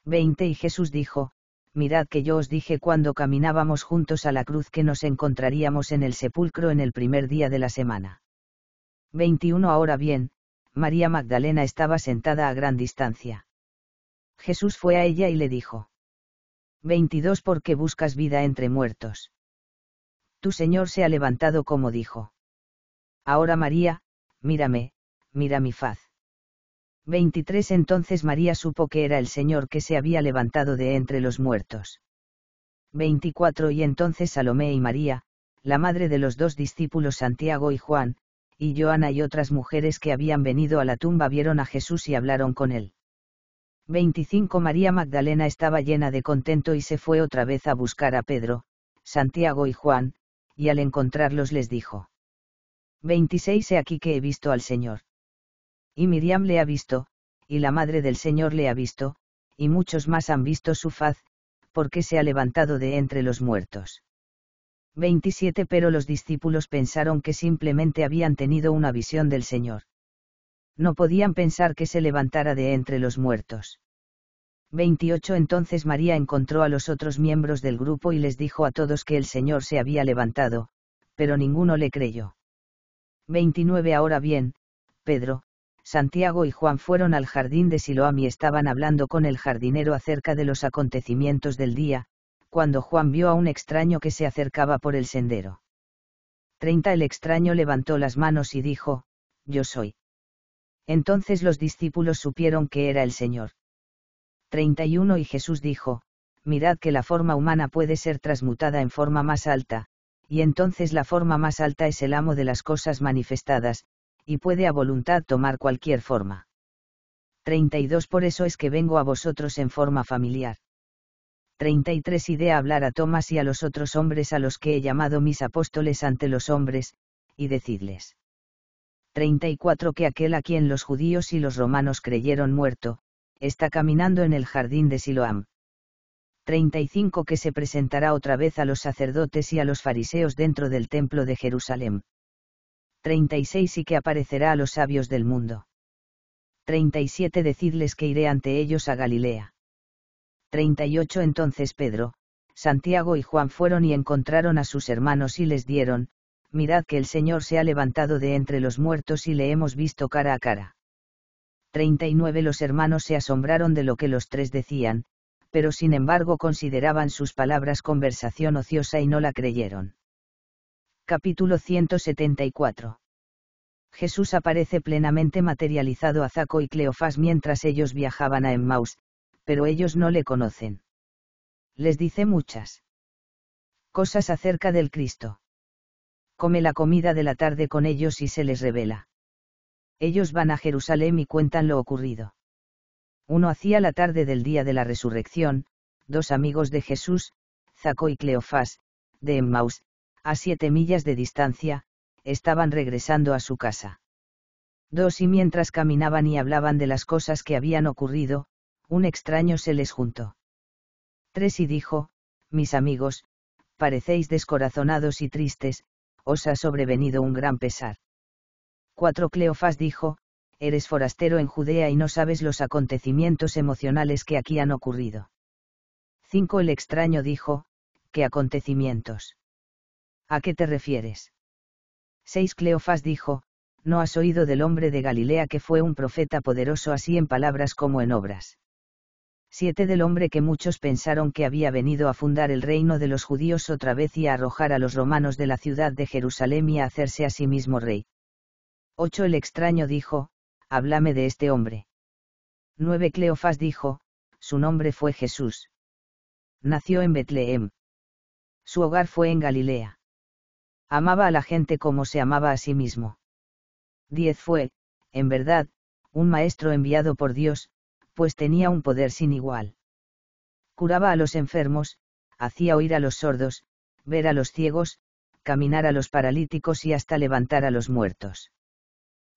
20 Y Jesús dijo, Mirad que yo os dije cuando caminábamos juntos a la cruz que nos encontraríamos en el sepulcro en el primer día de la semana. 21 Ahora bien, María Magdalena estaba sentada a gran distancia. Jesús fue a ella y le dijo. 22 Porque buscas vida entre muertos. Tu Señor se ha levantado como dijo. Ahora María, mírame, mira mi faz. 23 Entonces María supo que era el Señor que se había levantado de entre los muertos. 24 Y entonces Salomé y María, la madre de los dos discípulos Santiago y Juan, y Joana y otras mujeres que habían venido a la tumba vieron a Jesús y hablaron con él. 25 María Magdalena estaba llena de contento y se fue otra vez a buscar a Pedro, Santiago y Juan, y al encontrarlos les dijo. 26 He aquí que he visto al Señor. Y Miriam le ha visto, y la madre del Señor le ha visto, y muchos más han visto su faz, porque se ha levantado de entre los muertos. 27 Pero los discípulos pensaron que simplemente habían tenido una visión del Señor. No podían pensar que se levantara de entre los muertos. 28 Entonces María encontró a los otros miembros del grupo y les dijo a todos que el Señor se había levantado, pero ninguno le creyó. 29 Ahora bien, Pedro, Santiago y Juan fueron al jardín de Siloam y estaban hablando con el jardinero acerca de los acontecimientos del día, cuando Juan vio a un extraño que se acercaba por el sendero. 30 el extraño levantó las manos y dijo, Yo soy. Entonces los discípulos supieron que era el Señor. 31 Y Jesús dijo, Mirad que la forma humana puede ser transmutada en forma más alta, y entonces la forma más alta es el amo de las cosas manifestadas, y puede a voluntad tomar cualquier forma. 32 Por eso es que vengo a vosotros en forma familiar. 33 y hablar a Tomás y a los otros hombres a los que he llamado mis apóstoles ante los hombres, y decidles. 34 que aquel a quien los judíos y los romanos creyeron muerto, está caminando en el jardín de Siloam. 35 que se presentará otra vez a los sacerdotes y a los fariseos dentro del templo de Jerusalén. 36 y que aparecerá a los sabios del mundo. 37 Decidles que iré ante ellos a Galilea. 38 Entonces Pedro, Santiago y Juan fueron y encontraron a sus hermanos y les dieron, mirad que el Señor se ha levantado de entre los muertos y le hemos visto cara a cara. 39 Los hermanos se asombraron de lo que los tres decían, pero sin embargo consideraban sus palabras conversación ociosa y no la creyeron. Capítulo 174 Jesús aparece plenamente materializado a Zaco y Cleofás mientras ellos viajaban a Emmaus, pero ellos no le conocen. Les dice muchas cosas acerca del Cristo. Come la comida de la tarde con ellos y se les revela. Ellos van a Jerusalén y cuentan lo ocurrido. Uno hacía la tarde del día de la resurrección, dos amigos de Jesús, Zaco y Cleofás, de Emmaus, a siete millas de distancia, estaban regresando a su casa. Dos y mientras caminaban y hablaban de las cosas que habían ocurrido, un extraño se les juntó. Tres y dijo, mis amigos, parecéis descorazonados y tristes, os ha sobrevenido un gran pesar. Cuatro Cleofás dijo, eres forastero en Judea y no sabes los acontecimientos emocionales que aquí han ocurrido. 5. El extraño dijo, ¿qué acontecimientos? ¿A qué te refieres? 6. Cleofás dijo, ¿no has oído del hombre de Galilea que fue un profeta poderoso así en palabras como en obras? 7 del hombre que muchos pensaron que había venido a fundar el reino de los judíos otra vez y a arrojar a los romanos de la ciudad de Jerusalén y a hacerse a sí mismo rey. 8 El extraño dijo, háblame de este hombre. 9 Cleofás dijo, su nombre fue Jesús. Nació en Betlehem. Su hogar fue en Galilea. Amaba a la gente como se amaba a sí mismo. 10 Fue, en verdad, un maestro enviado por Dios, pues tenía un poder sin igual. Curaba a los enfermos, hacía oír a los sordos, ver a los ciegos, caminar a los paralíticos y hasta levantar a los muertos.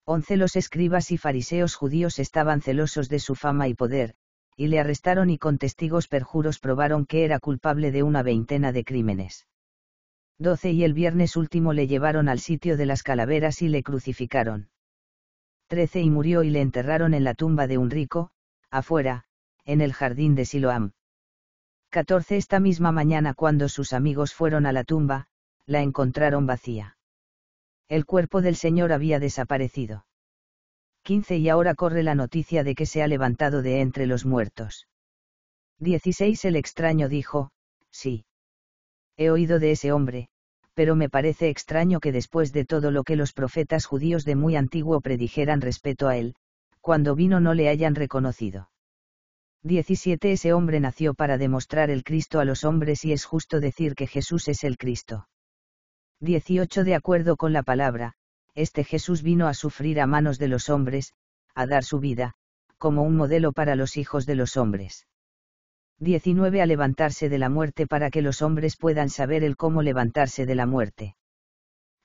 Once los escribas y fariseos judíos estaban celosos de su fama y poder, y le arrestaron y con testigos perjuros probaron que era culpable de una veintena de crímenes. Doce y el viernes último le llevaron al sitio de las calaveras y le crucificaron. Trece y murió y le enterraron en la tumba de un rico, afuera, en el jardín de Siloam. 14 Esta misma mañana cuando sus amigos fueron a la tumba, la encontraron vacía. El cuerpo del Señor había desaparecido. 15 Y ahora corre la noticia de que se ha levantado de entre los muertos. 16 El extraño dijo, sí. He oído de ese hombre, pero me parece extraño que después de todo lo que los profetas judíos de muy antiguo predijeran respecto a él, cuando vino no le hayan reconocido. 17 Ese hombre nació para demostrar el Cristo a los hombres y es justo decir que Jesús es el Cristo. 18 De acuerdo con la palabra, este Jesús vino a sufrir a manos de los hombres, a dar su vida, como un modelo para los hijos de los hombres. 19 A levantarse de la muerte para que los hombres puedan saber el cómo levantarse de la muerte.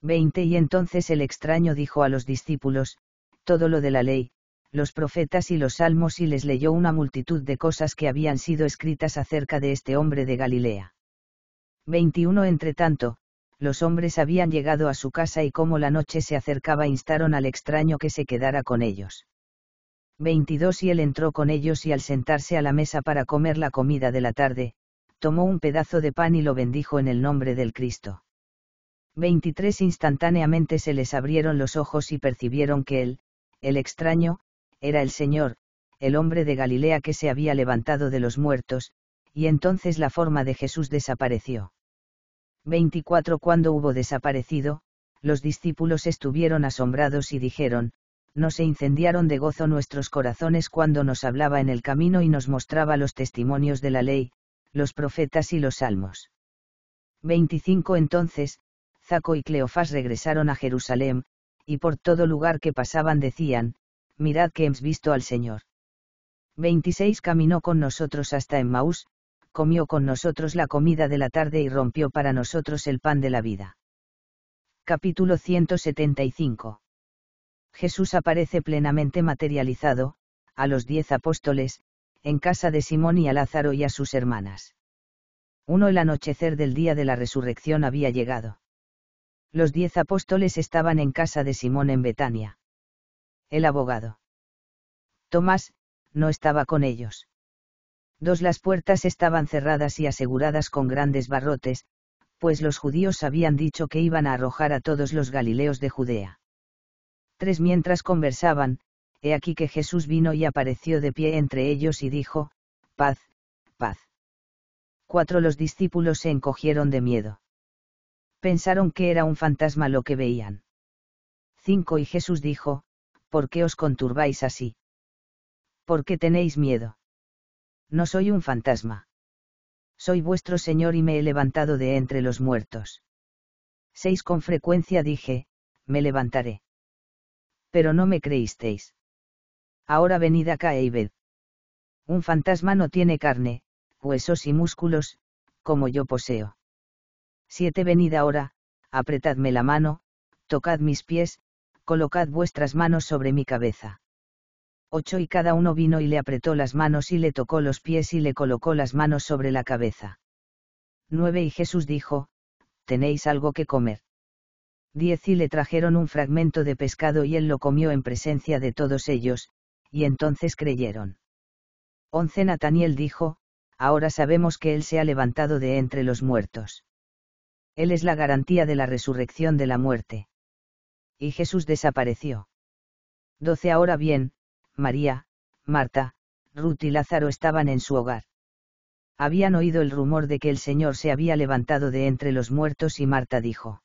20 Y entonces el extraño dijo a los discípulos, todo lo de la ley, los profetas y los salmos y les leyó una multitud de cosas que habían sido escritas acerca de este hombre de Galilea. 21 tanto los hombres habían llegado a su casa y como la noche se acercaba instaron al extraño que se quedara con ellos. 22 Y él entró con ellos y al sentarse a la mesa para comer la comida de la tarde, tomó un pedazo de pan y lo bendijo en el nombre del Cristo. 23 Instantáneamente se les abrieron los ojos y percibieron que él, el extraño, era el Señor, el hombre de Galilea que se había levantado de los muertos, y entonces la forma de Jesús desapareció. 24 Cuando hubo desaparecido, los discípulos estuvieron asombrados y dijeron, no se incendiaron de gozo nuestros corazones cuando nos hablaba en el camino y nos mostraba los testimonios de la ley, los profetas y los salmos. 25 Entonces, Zaco y Cleofás regresaron a Jerusalén, y por todo lugar que pasaban decían, mirad que hemos visto al Señor. 26 Caminó con nosotros hasta Emmaús, comió con nosotros la comida de la tarde y rompió para nosotros el pan de la vida. Capítulo 175 Jesús aparece plenamente materializado, a los diez apóstoles, en casa de Simón y a Lázaro y a sus hermanas. Uno El anochecer del día de la resurrección había llegado. Los diez apóstoles estaban en casa de Simón en Betania el abogado. Tomás, no estaba con ellos. Dos las puertas estaban cerradas y aseguradas con grandes barrotes, pues los judíos habían dicho que iban a arrojar a todos los galileos de Judea. Tres mientras conversaban, he aquí que Jesús vino y apareció de pie entre ellos y dijo, paz, paz. Cuatro los discípulos se encogieron de miedo. Pensaron que era un fantasma lo que veían. Cinco y Jesús dijo, ¿Por qué os conturbáis así? ¿Por qué tenéis miedo? No soy un fantasma. Soy vuestro Señor y me he levantado de entre los muertos. Seis con frecuencia dije, me levantaré. Pero no me creísteis. Ahora venid acá y e ved. Un fantasma no tiene carne, huesos y músculos, como yo poseo. Siete venid ahora, apretadme la mano, tocad mis pies, colocad vuestras manos sobre mi cabeza. Ocho y cada uno vino y le apretó las manos y le tocó los pies y le colocó las manos sobre la cabeza. Nueve y Jesús dijo, ¿tenéis algo que comer? Diez y le trajeron un fragmento de pescado y él lo comió en presencia de todos ellos, y entonces creyeron. 11 Nataniel dijo, ahora sabemos que él se ha levantado de entre los muertos. Él es la garantía de la resurrección de la muerte y Jesús desapareció. 12. Ahora bien, María, Marta, Ruth y Lázaro estaban en su hogar. Habían oído el rumor de que el Señor se había levantado de entre los muertos y Marta dijo.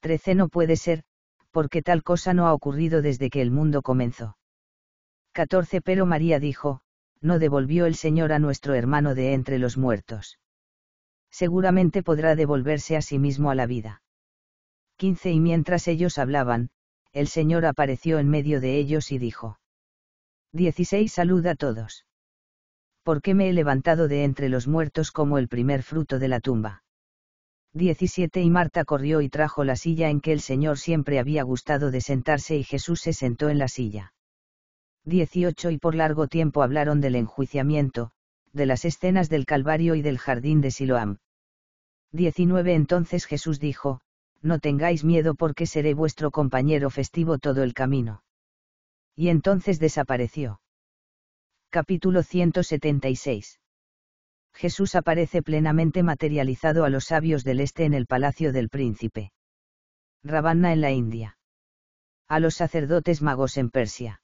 13. No puede ser, porque tal cosa no ha ocurrido desde que el mundo comenzó. 14. Pero María dijo, no devolvió el Señor a nuestro hermano de entre los muertos. Seguramente podrá devolverse a sí mismo a la vida. 15 y mientras ellos hablaban, el Señor apareció en medio de ellos y dijo. 16 Saluda a todos. ¿Por qué me he levantado de entre los muertos como el primer fruto de la tumba? 17 Y Marta corrió y trajo la silla en que el Señor siempre había gustado de sentarse y Jesús se sentó en la silla. 18 Y por largo tiempo hablaron del enjuiciamiento, de las escenas del Calvario y del jardín de Siloam. 19 Entonces Jesús dijo, no tengáis miedo porque seré vuestro compañero festivo todo el camino. Y entonces desapareció. Capítulo 176. Jesús aparece plenamente materializado a los sabios del Este en el Palacio del Príncipe. Rabanna en la India. A los sacerdotes magos en Persia.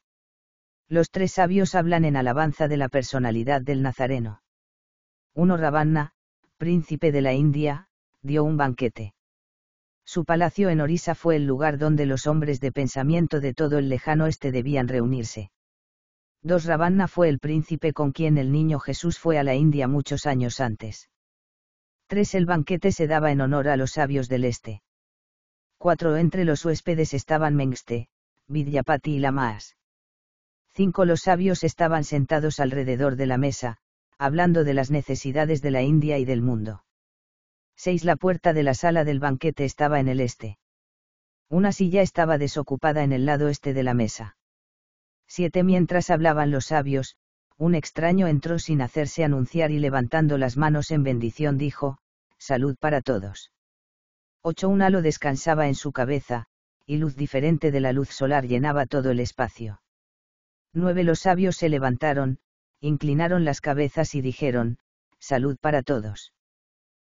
Los tres sabios hablan en alabanza de la personalidad del Nazareno. Uno Rabanna, príncipe de la India, dio un banquete. Su palacio en Orisa fue el lugar donde los hombres de pensamiento de todo el lejano este debían reunirse. 2 Ravanna fue el príncipe con quien el niño Jesús fue a la India muchos años antes. 3. El banquete se daba en honor a los sabios del este. 4. Entre los huéspedes estaban Mengste, Vidyapati y Lamaas. 5. Los sabios estaban sentados alrededor de la mesa, hablando de las necesidades de la India y del mundo. 6. La puerta de la sala del banquete estaba en el este. Una silla estaba desocupada en el lado este de la mesa. 7. Mientras hablaban los sabios, un extraño entró sin hacerse anunciar y levantando las manos en bendición dijo, Salud para todos. 8. Un halo descansaba en su cabeza, y luz diferente de la luz solar llenaba todo el espacio. 9. Los sabios se levantaron, inclinaron las cabezas y dijeron, Salud para todos.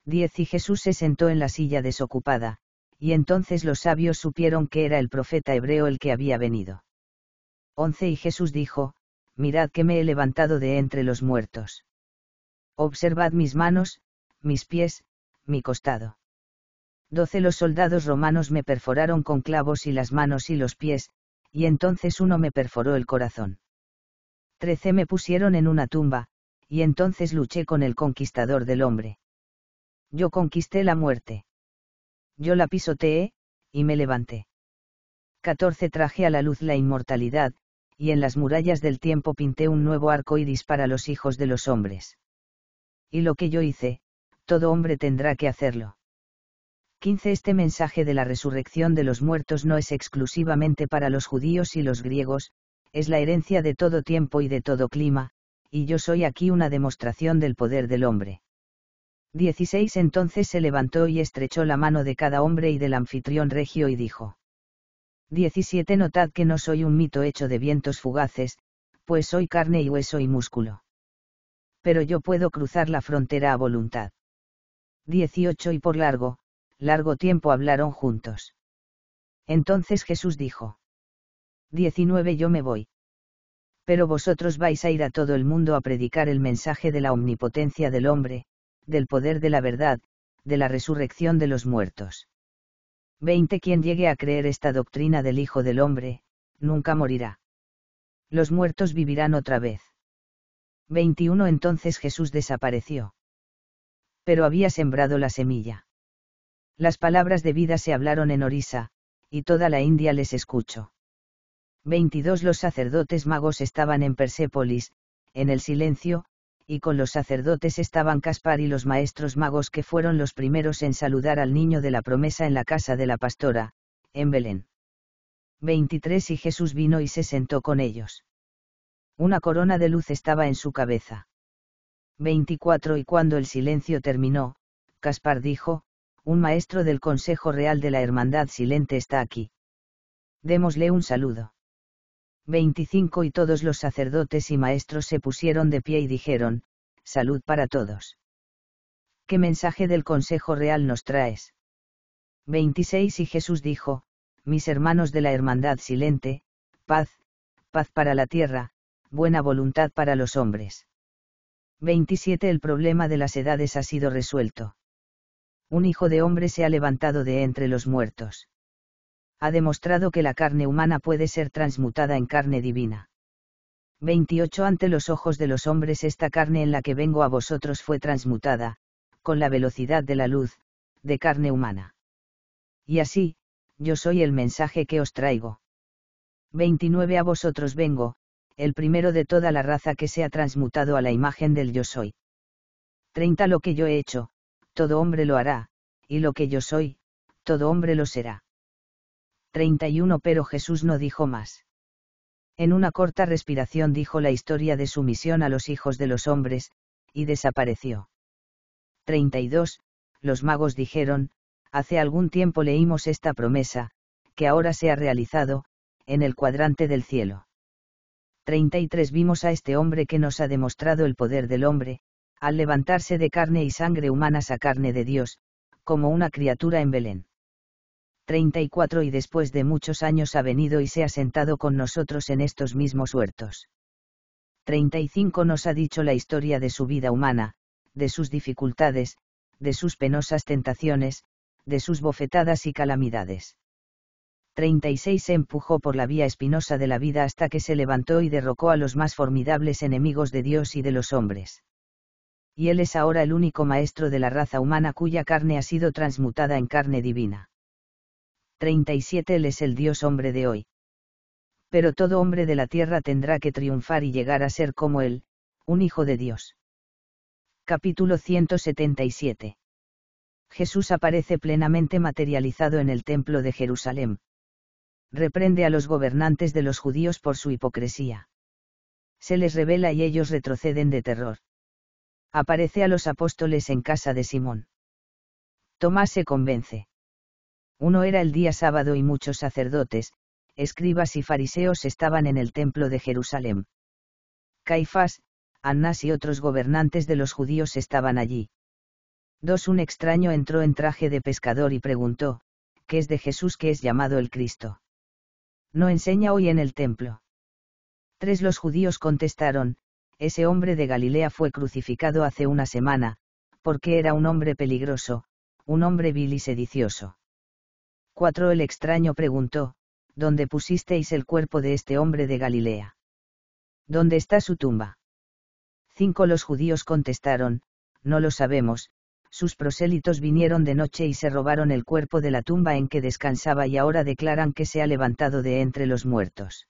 10 Y Jesús se sentó en la silla desocupada, y entonces los sabios supieron que era el profeta hebreo el que había venido. 11 Y Jesús dijo, Mirad que me he levantado de entre los muertos. Observad mis manos, mis pies, mi costado. 12 Los soldados romanos me perforaron con clavos y las manos y los pies, y entonces uno me perforó el corazón. 13 Me pusieron en una tumba, y entonces luché con el conquistador del hombre. Yo conquisté la muerte. Yo la pisoteé, y me levanté. 14 Traje a la luz la inmortalidad, y en las murallas del tiempo pinté un nuevo arco iris para los hijos de los hombres. Y lo que yo hice, todo hombre tendrá que hacerlo. 15 Este mensaje de la resurrección de los muertos no es exclusivamente para los judíos y los griegos, es la herencia de todo tiempo y de todo clima, y yo soy aquí una demostración del poder del hombre. 16 entonces se levantó y estrechó la mano de cada hombre y del anfitrión regio y dijo. 17 Notad que no soy un mito hecho de vientos fugaces, pues soy carne y hueso y músculo. Pero yo puedo cruzar la frontera a voluntad. 18 Y por largo, largo tiempo hablaron juntos. Entonces Jesús dijo. 19 Yo me voy. Pero vosotros vais a ir a todo el mundo a predicar el mensaje de la omnipotencia del hombre, del poder de la verdad, de la resurrección de los muertos. 20. Quien llegue a creer esta doctrina del Hijo del Hombre, nunca morirá. Los muertos vivirán otra vez. 21. Entonces Jesús desapareció. Pero había sembrado la semilla. Las palabras de vida se hablaron en Orisa, y toda la India les escuchó. 22. Los sacerdotes magos estaban en Persépolis, en el silencio, y con los sacerdotes estaban Caspar y los maestros magos que fueron los primeros en saludar al niño de la promesa en la casa de la pastora, en Belén. 23 Y Jesús vino y se sentó con ellos. Una corona de luz estaba en su cabeza. 24 Y cuando el silencio terminó, Caspar dijo, un maestro del Consejo Real de la Hermandad Silente está aquí. Démosle un saludo. 25 y todos los sacerdotes y maestros se pusieron de pie y dijeron, Salud para todos. ¿Qué mensaje del Consejo Real nos traes? 26 Y Jesús dijo, Mis hermanos de la Hermandad Silente, paz, paz para la tierra, buena voluntad para los hombres. 27 El problema de las edades ha sido resuelto. Un hijo de hombre se ha levantado de entre los muertos ha demostrado que la carne humana puede ser transmutada en carne divina. 28 Ante los ojos de los hombres esta carne en la que vengo a vosotros fue transmutada, con la velocidad de la luz, de carne humana. Y así, yo soy el mensaje que os traigo. 29 A vosotros vengo, el primero de toda la raza que se ha transmutado a la imagen del yo soy. 30 Lo que yo he hecho, todo hombre lo hará, y lo que yo soy, todo hombre lo será. 31 Pero Jesús no dijo más. En una corta respiración dijo la historia de su misión a los hijos de los hombres, y desapareció. 32. Los magos dijeron, hace algún tiempo leímos esta promesa, que ahora se ha realizado, en el cuadrante del cielo. 33 Vimos a este hombre que nos ha demostrado el poder del hombre, al levantarse de carne y sangre humanas a carne de Dios, como una criatura en Belén. 34 y después de muchos años ha venido y se ha sentado con nosotros en estos mismos huertos. 35 nos ha dicho la historia de su vida humana, de sus dificultades, de sus penosas tentaciones, de sus bofetadas y calamidades. 36 se empujó por la vía espinosa de la vida hasta que se levantó y derrocó a los más formidables enemigos de Dios y de los hombres. Y Él es ahora el único maestro de la raza humana cuya carne ha sido transmutada en carne divina. 37 Él es el Dios hombre de hoy. Pero todo hombre de la tierra tendrá que triunfar y llegar a ser como Él, un hijo de Dios. Capítulo 177. Jesús aparece plenamente materializado en el templo de Jerusalén. Reprende a los gobernantes de los judíos por su hipocresía. Se les revela y ellos retroceden de terror. Aparece a los apóstoles en casa de Simón. Tomás se convence. Uno era el día sábado y muchos sacerdotes, escribas y fariseos estaban en el templo de Jerusalén. Caifás, Anás y otros gobernantes de los judíos estaban allí. Dos Un extraño entró en traje de pescador y preguntó, ¿qué es de Jesús que es llamado el Cristo? No enseña hoy en el templo. Tres Los judíos contestaron, ese hombre de Galilea fue crucificado hace una semana, porque era un hombre peligroso, un hombre vil y sedicioso. 4. El extraño preguntó, ¿dónde pusisteis el cuerpo de este hombre de Galilea? ¿Dónde está su tumba? 5. Los judíos contestaron, no lo sabemos, sus prosélitos vinieron de noche y se robaron el cuerpo de la tumba en que descansaba y ahora declaran que se ha levantado de entre los muertos.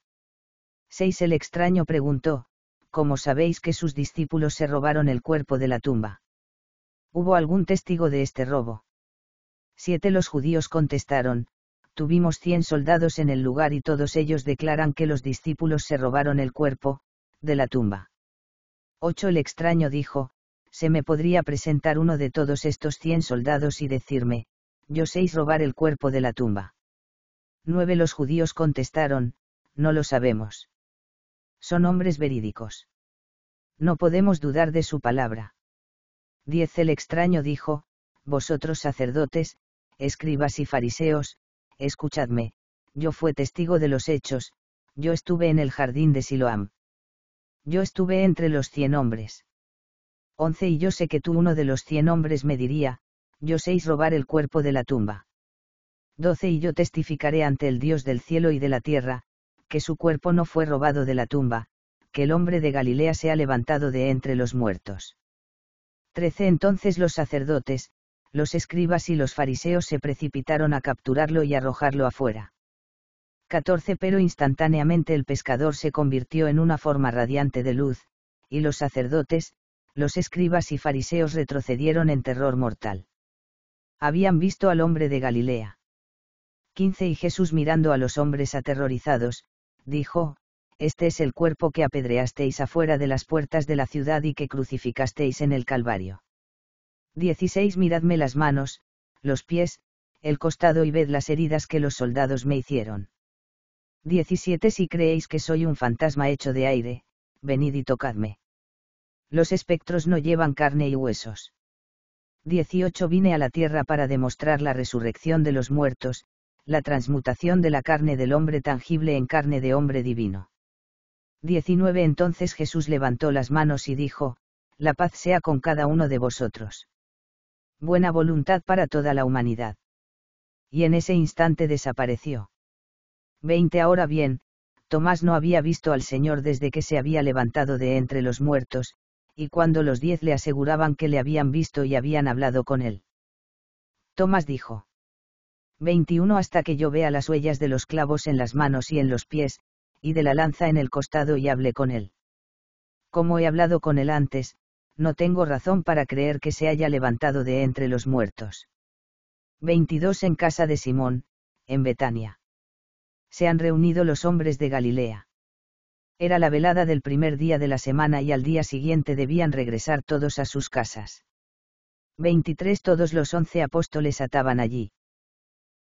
6. El extraño preguntó, ¿cómo sabéis que sus discípulos se robaron el cuerpo de la tumba? ¿Hubo algún testigo de este robo? Siete los judíos contestaron, tuvimos cien soldados en el lugar y todos ellos declaran que los discípulos se robaron el cuerpo, de la tumba. Ocho el extraño dijo, se me podría presentar uno de todos estos cien soldados y decirme, yo séis robar el cuerpo de la tumba. Nueve los judíos contestaron, no lo sabemos. Son hombres verídicos. No podemos dudar de su palabra. Diez el extraño dijo, vosotros sacerdotes, escribas y fariseos, escuchadme, yo fui testigo de los hechos, yo estuve en el jardín de Siloam. Yo estuve entre los cien hombres. Once y yo sé que tú uno de los cien hombres me diría, yo séis robar el cuerpo de la tumba. Doce y yo testificaré ante el Dios del cielo y de la tierra, que su cuerpo no fue robado de la tumba, que el hombre de Galilea se ha levantado de entre los muertos. Trece entonces los sacerdotes, los escribas y los fariseos se precipitaron a capturarlo y arrojarlo afuera. 14 Pero instantáneamente el pescador se convirtió en una forma radiante de luz, y los sacerdotes, los escribas y fariseos retrocedieron en terror mortal. Habían visto al hombre de Galilea. 15 Y Jesús mirando a los hombres aterrorizados, dijo, Este es el cuerpo que apedreasteis afuera de las puertas de la ciudad y que crucificasteis en el Calvario. 16. Miradme las manos, los pies, el costado y ved las heridas que los soldados me hicieron. 17. Si creéis que soy un fantasma hecho de aire, venid y tocadme. Los espectros no llevan carne y huesos. 18. Vine a la tierra para demostrar la resurrección de los muertos, la transmutación de la carne del hombre tangible en carne de hombre divino. 19. Entonces Jesús levantó las manos y dijo, La paz sea con cada uno de vosotros buena voluntad para toda la humanidad. Y en ese instante desapareció. 20 ahora bien, Tomás no había visto al Señor desde que se había levantado de entre los muertos, y cuando los diez le aseguraban que le habían visto y habían hablado con él. Tomás dijo. 21 Hasta que yo vea las huellas de los clavos en las manos y en los pies, y de la lanza en el costado y hable con él. Como he hablado con él antes, no tengo razón para creer que se haya levantado de entre los muertos. 22 En casa de Simón, en Betania. Se han reunido los hombres de Galilea. Era la velada del primer día de la semana y al día siguiente debían regresar todos a sus casas. 23 Todos los once apóstoles ataban allí.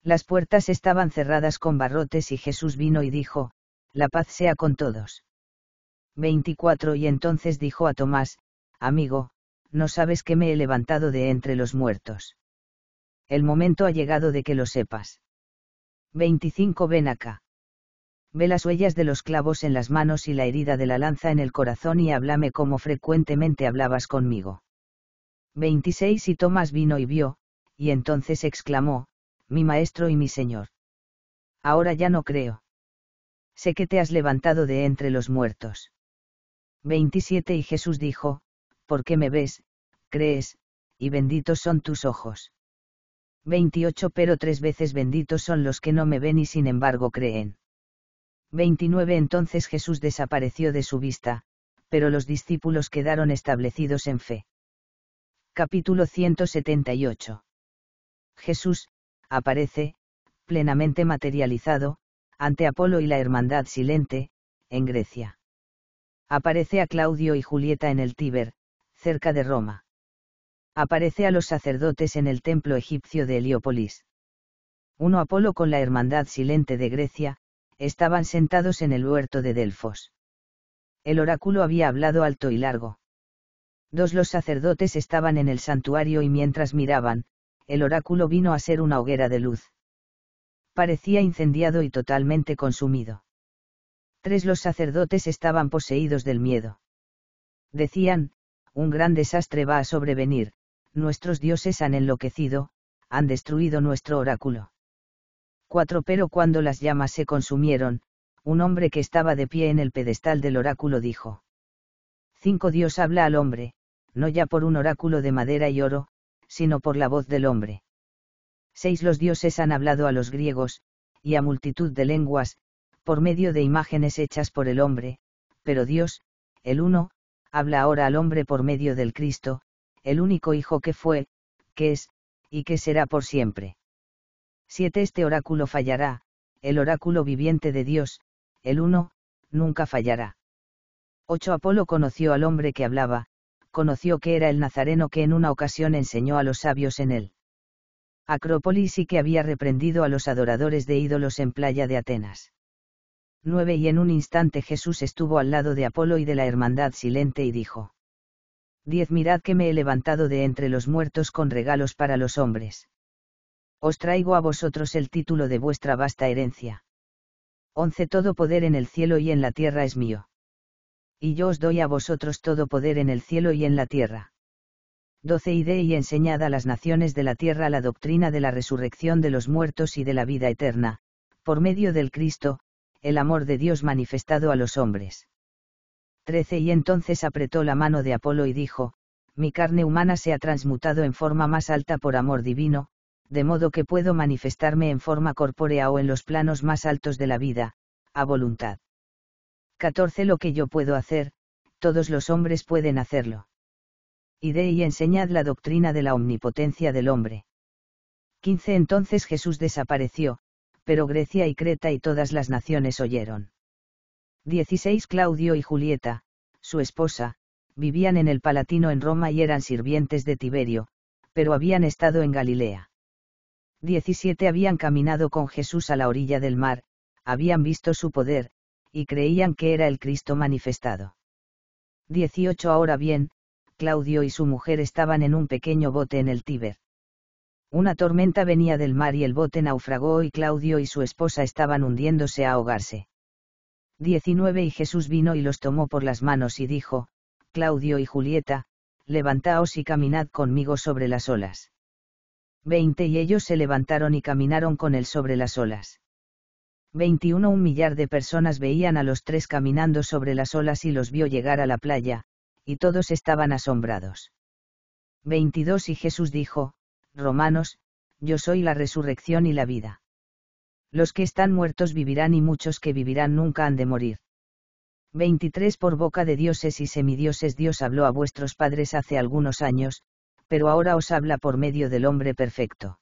Las puertas estaban cerradas con barrotes y Jesús vino y dijo, La paz sea con todos. 24 Y entonces dijo a Tomás, amigo, no sabes que me he levantado de entre los muertos. El momento ha llegado de que lo sepas. 25 Ven acá. Ve las huellas de los clavos en las manos y la herida de la lanza en el corazón y háblame como frecuentemente hablabas conmigo. 26 Y Tomás vino y vio, y entonces exclamó, mi maestro y mi señor. Ahora ya no creo. Sé que te has levantado de entre los muertos. 27 Y Jesús dijo, porque me ves, crees, y benditos son tus ojos. 28 Pero tres veces benditos son los que no me ven y sin embargo creen. 29 Entonces Jesús desapareció de su vista, pero los discípulos quedaron establecidos en fe. Capítulo 178 Jesús, aparece, plenamente materializado, ante Apolo y la Hermandad Silente, en Grecia. Aparece a Claudio y Julieta en el Tíber, cerca de Roma. Aparece a los sacerdotes en el templo egipcio de Heliópolis. Uno Apolo con la hermandad silente de Grecia, estaban sentados en el huerto de Delfos. El oráculo había hablado alto y largo. Dos los sacerdotes estaban en el santuario y mientras miraban, el oráculo vino a ser una hoguera de luz. Parecía incendiado y totalmente consumido. Tres los sacerdotes estaban poseídos del miedo. Decían, un gran desastre va a sobrevenir, nuestros dioses han enloquecido, han destruido nuestro oráculo. 4. Pero cuando las llamas se consumieron, un hombre que estaba de pie en el pedestal del oráculo dijo. 5. Dios habla al hombre, no ya por un oráculo de madera y oro, sino por la voz del hombre. 6. Los dioses han hablado a los griegos, y a multitud de lenguas, por medio de imágenes hechas por el hombre, pero Dios, el uno, habla ahora al hombre por medio del Cristo, el único Hijo que fue, que es, y que será por siempre. 7. Este oráculo fallará, el oráculo viviente de Dios, el uno, nunca fallará. 8. Apolo conoció al hombre que hablaba, conoció que era el nazareno que en una ocasión enseñó a los sabios en él. Acrópolis y que había reprendido a los adoradores de ídolos en playa de Atenas. 9 Y en un instante Jesús estuvo al lado de Apolo y de la hermandad silente y dijo. 10 Mirad que me he levantado de entre los muertos con regalos para los hombres. Os traigo a vosotros el título de vuestra vasta herencia. 11 Todo poder en el cielo y en la tierra es mío. Y yo os doy a vosotros todo poder en el cielo y en la tierra. 12 Y y enseñad a las naciones de la tierra la doctrina de la resurrección de los muertos y de la vida eterna, por medio del Cristo, el amor de Dios manifestado a los hombres. 13 Y entonces apretó la mano de Apolo y dijo, Mi carne humana se ha transmutado en forma más alta por amor divino, de modo que puedo manifestarme en forma corpórea o en los planos más altos de la vida, a voluntad. 14 Lo que yo puedo hacer, todos los hombres pueden hacerlo. Y de y enseñad la doctrina de la omnipotencia del hombre. 15 Entonces Jesús desapareció, pero Grecia y Creta y todas las naciones oyeron. 16 Claudio y Julieta, su esposa, vivían en el Palatino en Roma y eran sirvientes de Tiberio, pero habían estado en Galilea. 17 Habían caminado con Jesús a la orilla del mar, habían visto su poder, y creían que era el Cristo manifestado. 18 Ahora bien, Claudio y su mujer estaban en un pequeño bote en el Tíber. Una tormenta venía del mar y el bote naufragó y Claudio y su esposa estaban hundiéndose a ahogarse. 19 Y Jesús vino y los tomó por las manos y dijo, Claudio y Julieta, levantaos y caminad conmigo sobre las olas. 20 Y ellos se levantaron y caminaron con él sobre las olas. 21 Un millar de personas veían a los tres caminando sobre las olas y los vio llegar a la playa, y todos estaban asombrados. 22 Y Jesús dijo, Romanos, yo soy la resurrección y la vida. Los que están muertos vivirán y muchos que vivirán nunca han de morir. 23 Por boca de dioses y semidioses Dios habló a vuestros padres hace algunos años, pero ahora os habla por medio del hombre perfecto.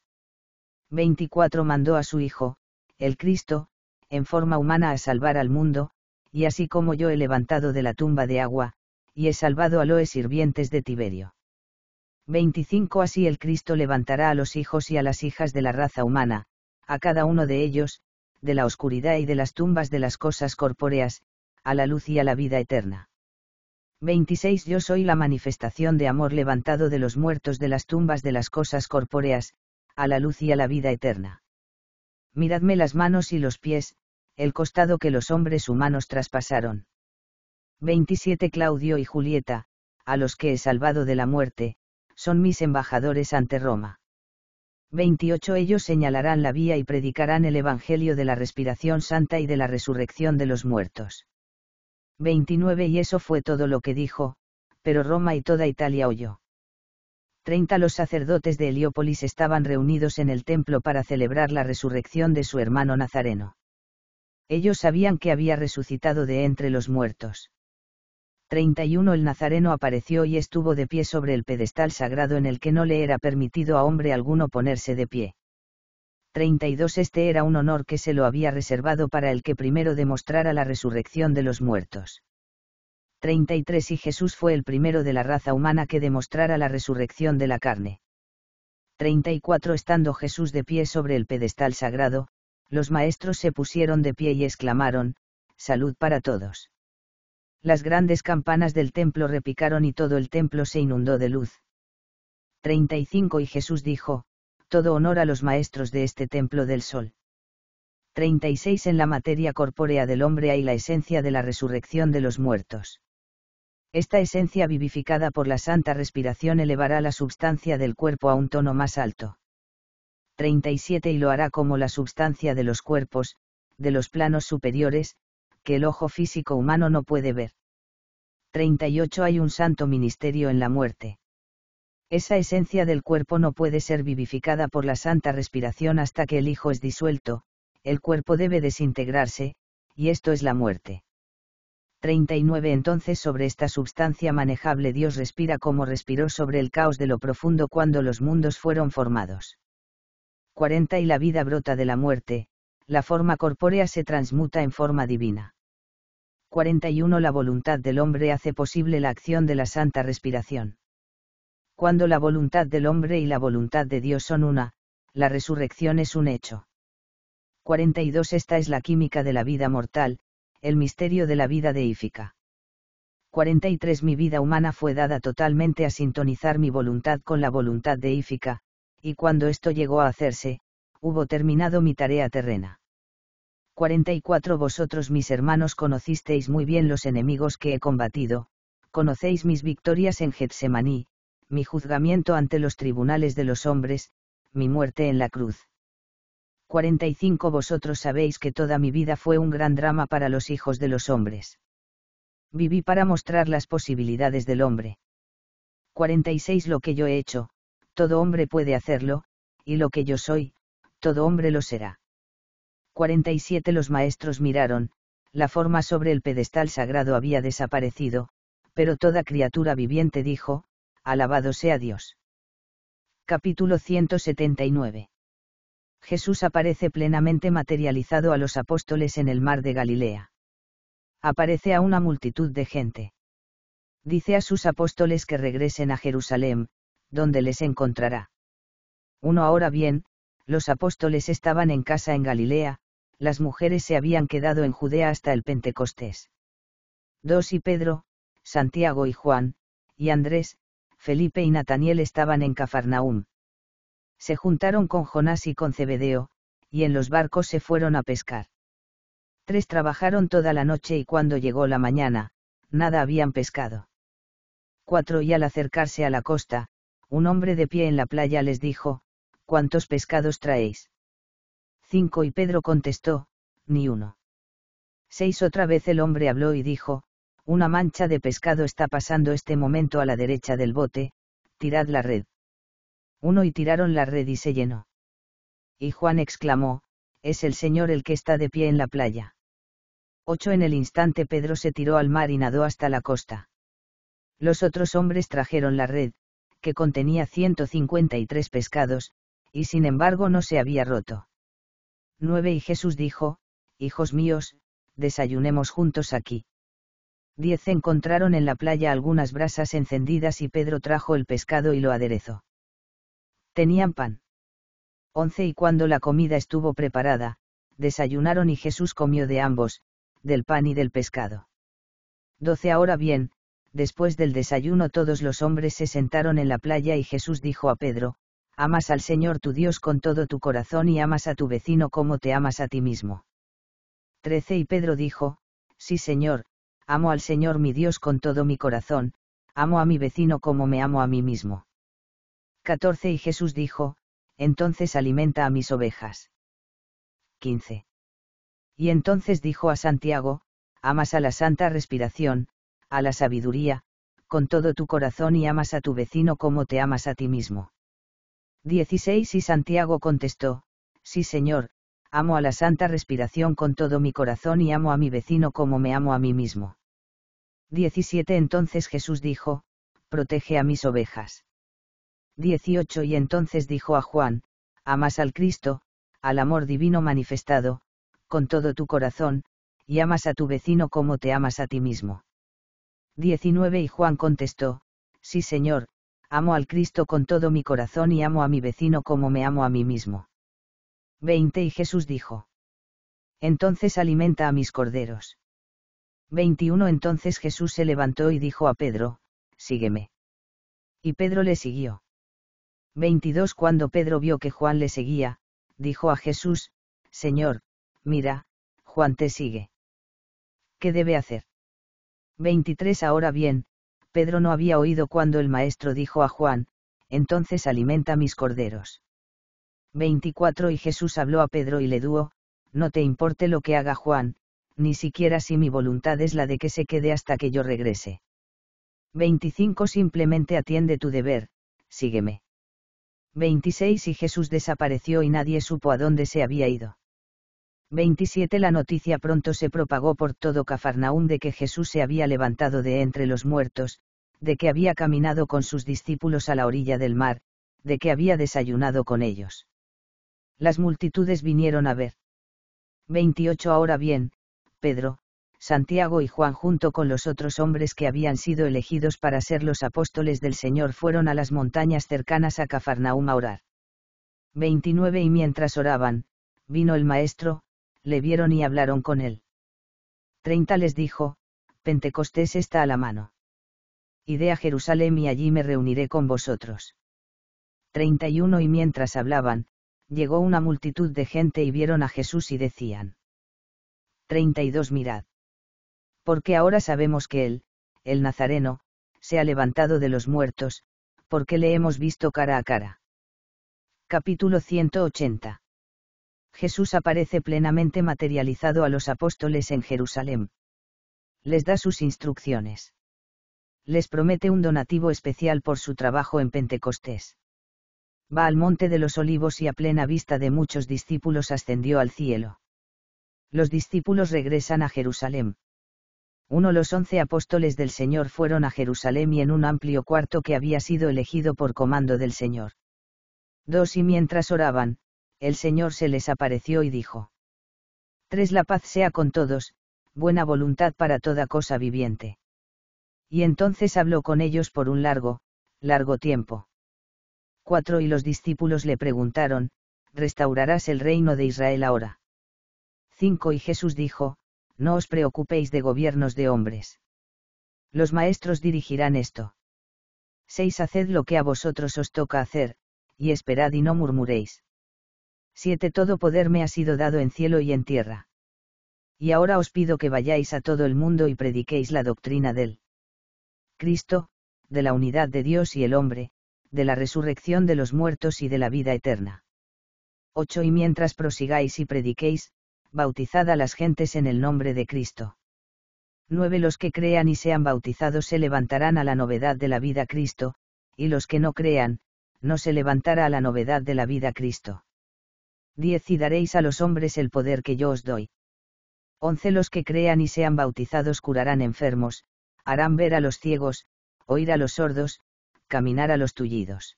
24 Mandó a su Hijo, el Cristo, en forma humana a salvar al mundo, y así como yo he levantado de la tumba de agua, y he salvado a los sirvientes de Tiberio. 25 Así el Cristo levantará a los hijos y a las hijas de la raza humana, a cada uno de ellos, de la oscuridad y de las tumbas de las cosas corpóreas, a la luz y a la vida eterna. 26 Yo soy la manifestación de amor levantado de los muertos de las tumbas de las cosas corpóreas, a la luz y a la vida eterna. Miradme las manos y los pies, el costado que los hombres humanos traspasaron. 27 Claudio y Julieta, a los que he salvado de la muerte, son mis embajadores ante Roma. 28 Ellos señalarán la vía y predicarán el Evangelio de la respiración santa y de la resurrección de los muertos. 29 Y eso fue todo lo que dijo, pero Roma y toda Italia oyó. 30 Los sacerdotes de Heliópolis estaban reunidos en el templo para celebrar la resurrección de su hermano Nazareno. Ellos sabían que había resucitado de entre los muertos. 31 El Nazareno apareció y estuvo de pie sobre el pedestal sagrado en el que no le era permitido a hombre alguno ponerse de pie. 32 Este era un honor que se lo había reservado para el que primero demostrara la resurrección de los muertos. 33 Y Jesús fue el primero de la raza humana que demostrara la resurrección de la carne. 34 Estando Jesús de pie sobre el pedestal sagrado, los maestros se pusieron de pie y exclamaron, Salud para todos las grandes campanas del templo repicaron y todo el templo se inundó de luz. 35 Y Jesús dijo, todo honor a los maestros de este templo del sol. 36 En la materia corpórea del hombre hay la esencia de la resurrección de los muertos. Esta esencia vivificada por la santa respiración elevará la substancia del cuerpo a un tono más alto. 37 Y lo hará como la substancia de los cuerpos, de los planos superiores, que el ojo físico humano no puede ver. 38 Hay un santo ministerio en la muerte. Esa esencia del cuerpo no puede ser vivificada por la santa respiración hasta que el hijo es disuelto, el cuerpo debe desintegrarse, y esto es la muerte. 39 Entonces sobre esta substancia manejable Dios respira como respiró sobre el caos de lo profundo cuando los mundos fueron formados. 40 Y la vida brota de la muerte, la forma corpórea se transmuta en forma divina. 41. La voluntad del hombre hace posible la acción de la santa respiración. Cuando la voluntad del hombre y la voluntad de Dios son una, la resurrección es un hecho. 42. Esta es la química de la vida mortal, el misterio de la vida deífica. 43. Mi vida humana fue dada totalmente a sintonizar mi voluntad con la voluntad deífica, y cuando esto llegó a hacerse, hubo terminado mi tarea terrena. 44 Vosotros mis hermanos conocisteis muy bien los enemigos que he combatido, conocéis mis victorias en Getsemaní, mi juzgamiento ante los tribunales de los hombres, mi muerte en la cruz. 45 Vosotros sabéis que toda mi vida fue un gran drama para los hijos de los hombres. Viví para mostrar las posibilidades del hombre. 46 Lo que yo he hecho, todo hombre puede hacerlo, y lo que yo soy, todo hombre lo será. 47 Los maestros miraron, la forma sobre el pedestal sagrado había desaparecido, pero toda criatura viviente dijo, Alabado sea Dios. Capítulo 179. Jesús aparece plenamente materializado a los apóstoles en el mar de Galilea. Aparece a una multitud de gente. Dice a sus apóstoles que regresen a Jerusalén, donde les encontrará. Uno ahora bien, los apóstoles estaban en casa en Galilea, las mujeres se habían quedado en Judea hasta el Pentecostés. Dos y Pedro, Santiago y Juan, y Andrés, Felipe y Nataniel estaban en Cafarnaúm. Se juntaron con Jonás y con Cebedeo, y en los barcos se fueron a pescar. Tres trabajaron toda la noche y cuando llegó la mañana, nada habían pescado. Cuatro y al acercarse a la costa, un hombre de pie en la playa les dijo, ¿cuántos pescados traéis? Cinco y Pedro contestó, ni uno. Seis otra vez el hombre habló y dijo, una mancha de pescado está pasando este momento a la derecha del bote, tirad la red. Uno y tiraron la red y se llenó. Y Juan exclamó, es el Señor el que está de pie en la playa. Ocho en el instante Pedro se tiró al mar y nadó hasta la costa. Los otros hombres trajeron la red, que contenía 153 pescados, y sin embargo no se había roto. 9 Y Jesús dijo, Hijos míos, desayunemos juntos aquí. 10 Encontraron en la playa algunas brasas encendidas y Pedro trajo el pescado y lo aderezó. Tenían pan. 11 Y cuando la comida estuvo preparada, desayunaron y Jesús comió de ambos, del pan y del pescado. 12 Ahora bien, después del desayuno todos los hombres se sentaron en la playa y Jesús dijo a Pedro, amas al Señor tu Dios con todo tu corazón y amas a tu vecino como te amas a ti mismo. 13 Y Pedro dijo, Sí Señor, amo al Señor mi Dios con todo mi corazón, amo a mi vecino como me amo a mí mismo. 14 Y Jesús dijo, Entonces alimenta a mis ovejas. 15. Y entonces dijo a Santiago, Amas a la santa respiración, a la sabiduría, con todo tu corazón y amas a tu vecino como te amas a ti mismo. 16 Y Santiago contestó, Sí señor, amo a la santa respiración con todo mi corazón y amo a mi vecino como me amo a mí mismo. 17 Entonces Jesús dijo, Protege a mis ovejas. 18 Y entonces dijo a Juan, Amas al Cristo, al amor divino manifestado, con todo tu corazón, y amas a tu vecino como te amas a ti mismo. 19 Y Juan contestó, Sí Señor, amo al Cristo con todo mi corazón y amo a mi vecino como me amo a mí mismo. 20 Y Jesús dijo. Entonces alimenta a mis corderos. 21 Entonces Jesús se levantó y dijo a Pedro, Sígueme. Y Pedro le siguió. 22 Cuando Pedro vio que Juan le seguía, dijo a Jesús, Señor, mira, Juan te sigue. ¿Qué debe hacer? 23 Ahora bien, Pedro no había oído cuando el maestro dijo a Juan, entonces alimenta mis corderos. 24 Y Jesús habló a Pedro y le dijo: no te importe lo que haga Juan, ni siquiera si mi voluntad es la de que se quede hasta que yo regrese. 25 Simplemente atiende tu deber, sígueme. 26 Y Jesús desapareció y nadie supo a dónde se había ido. 27 La noticia pronto se propagó por todo Cafarnaún de que Jesús se había levantado de entre los muertos, de que había caminado con sus discípulos a la orilla del mar, de que había desayunado con ellos. Las multitudes vinieron a ver. 28 Ahora bien, Pedro, Santiago y Juan junto con los otros hombres que habían sido elegidos para ser los apóstoles del Señor fueron a las montañas cercanas a Cafarnaúm a orar. 29 Y mientras oraban, vino el Maestro, le vieron y hablaron con él. Treinta les dijo, Pentecostés está a la mano. Iré a Jerusalén y allí me reuniré con vosotros. 31 Y mientras hablaban, llegó una multitud de gente y vieron a Jesús y decían. 32 Mirad. Porque ahora sabemos que Él, el Nazareno, se ha levantado de los muertos, porque le hemos visto cara a cara. Capítulo 180. Jesús aparece plenamente materializado a los apóstoles en Jerusalén. Les da sus instrucciones. Les promete un donativo especial por su trabajo en Pentecostés. Va al monte de los olivos y a plena vista de muchos discípulos ascendió al cielo. Los discípulos regresan a Jerusalén. Uno los once apóstoles del Señor fueron a Jerusalén y en un amplio cuarto que había sido elegido por comando del Señor. Dos y mientras oraban, el Señor se les apareció y dijo. 3. La paz sea con todos, buena voluntad para toda cosa viviente. Y entonces habló con ellos por un largo, largo tiempo. 4. Y los discípulos le preguntaron, ¿restaurarás el reino de Israel ahora? 5. Y Jesús dijo, No os preocupéis de gobiernos de hombres. Los maestros dirigirán esto. 6. Haced lo que a vosotros os toca hacer, y esperad y no murmuréis. 7 Todo poder me ha sido dado en cielo y en tierra. Y ahora os pido que vayáis a todo el mundo y prediquéis la doctrina del Cristo, de la unidad de Dios y el hombre, de la resurrección de los muertos y de la vida eterna. 8 Y mientras prosigáis y prediquéis, bautizad a las gentes en el nombre de Cristo. 9 Los que crean y sean bautizados se levantarán a la novedad de la vida Cristo, y los que no crean, no se levantará a la novedad de la vida Cristo. 10 y daréis a los hombres el poder que yo os doy. 11 los que crean y sean bautizados curarán enfermos, harán ver a los ciegos, oír a los sordos, caminar a los tullidos.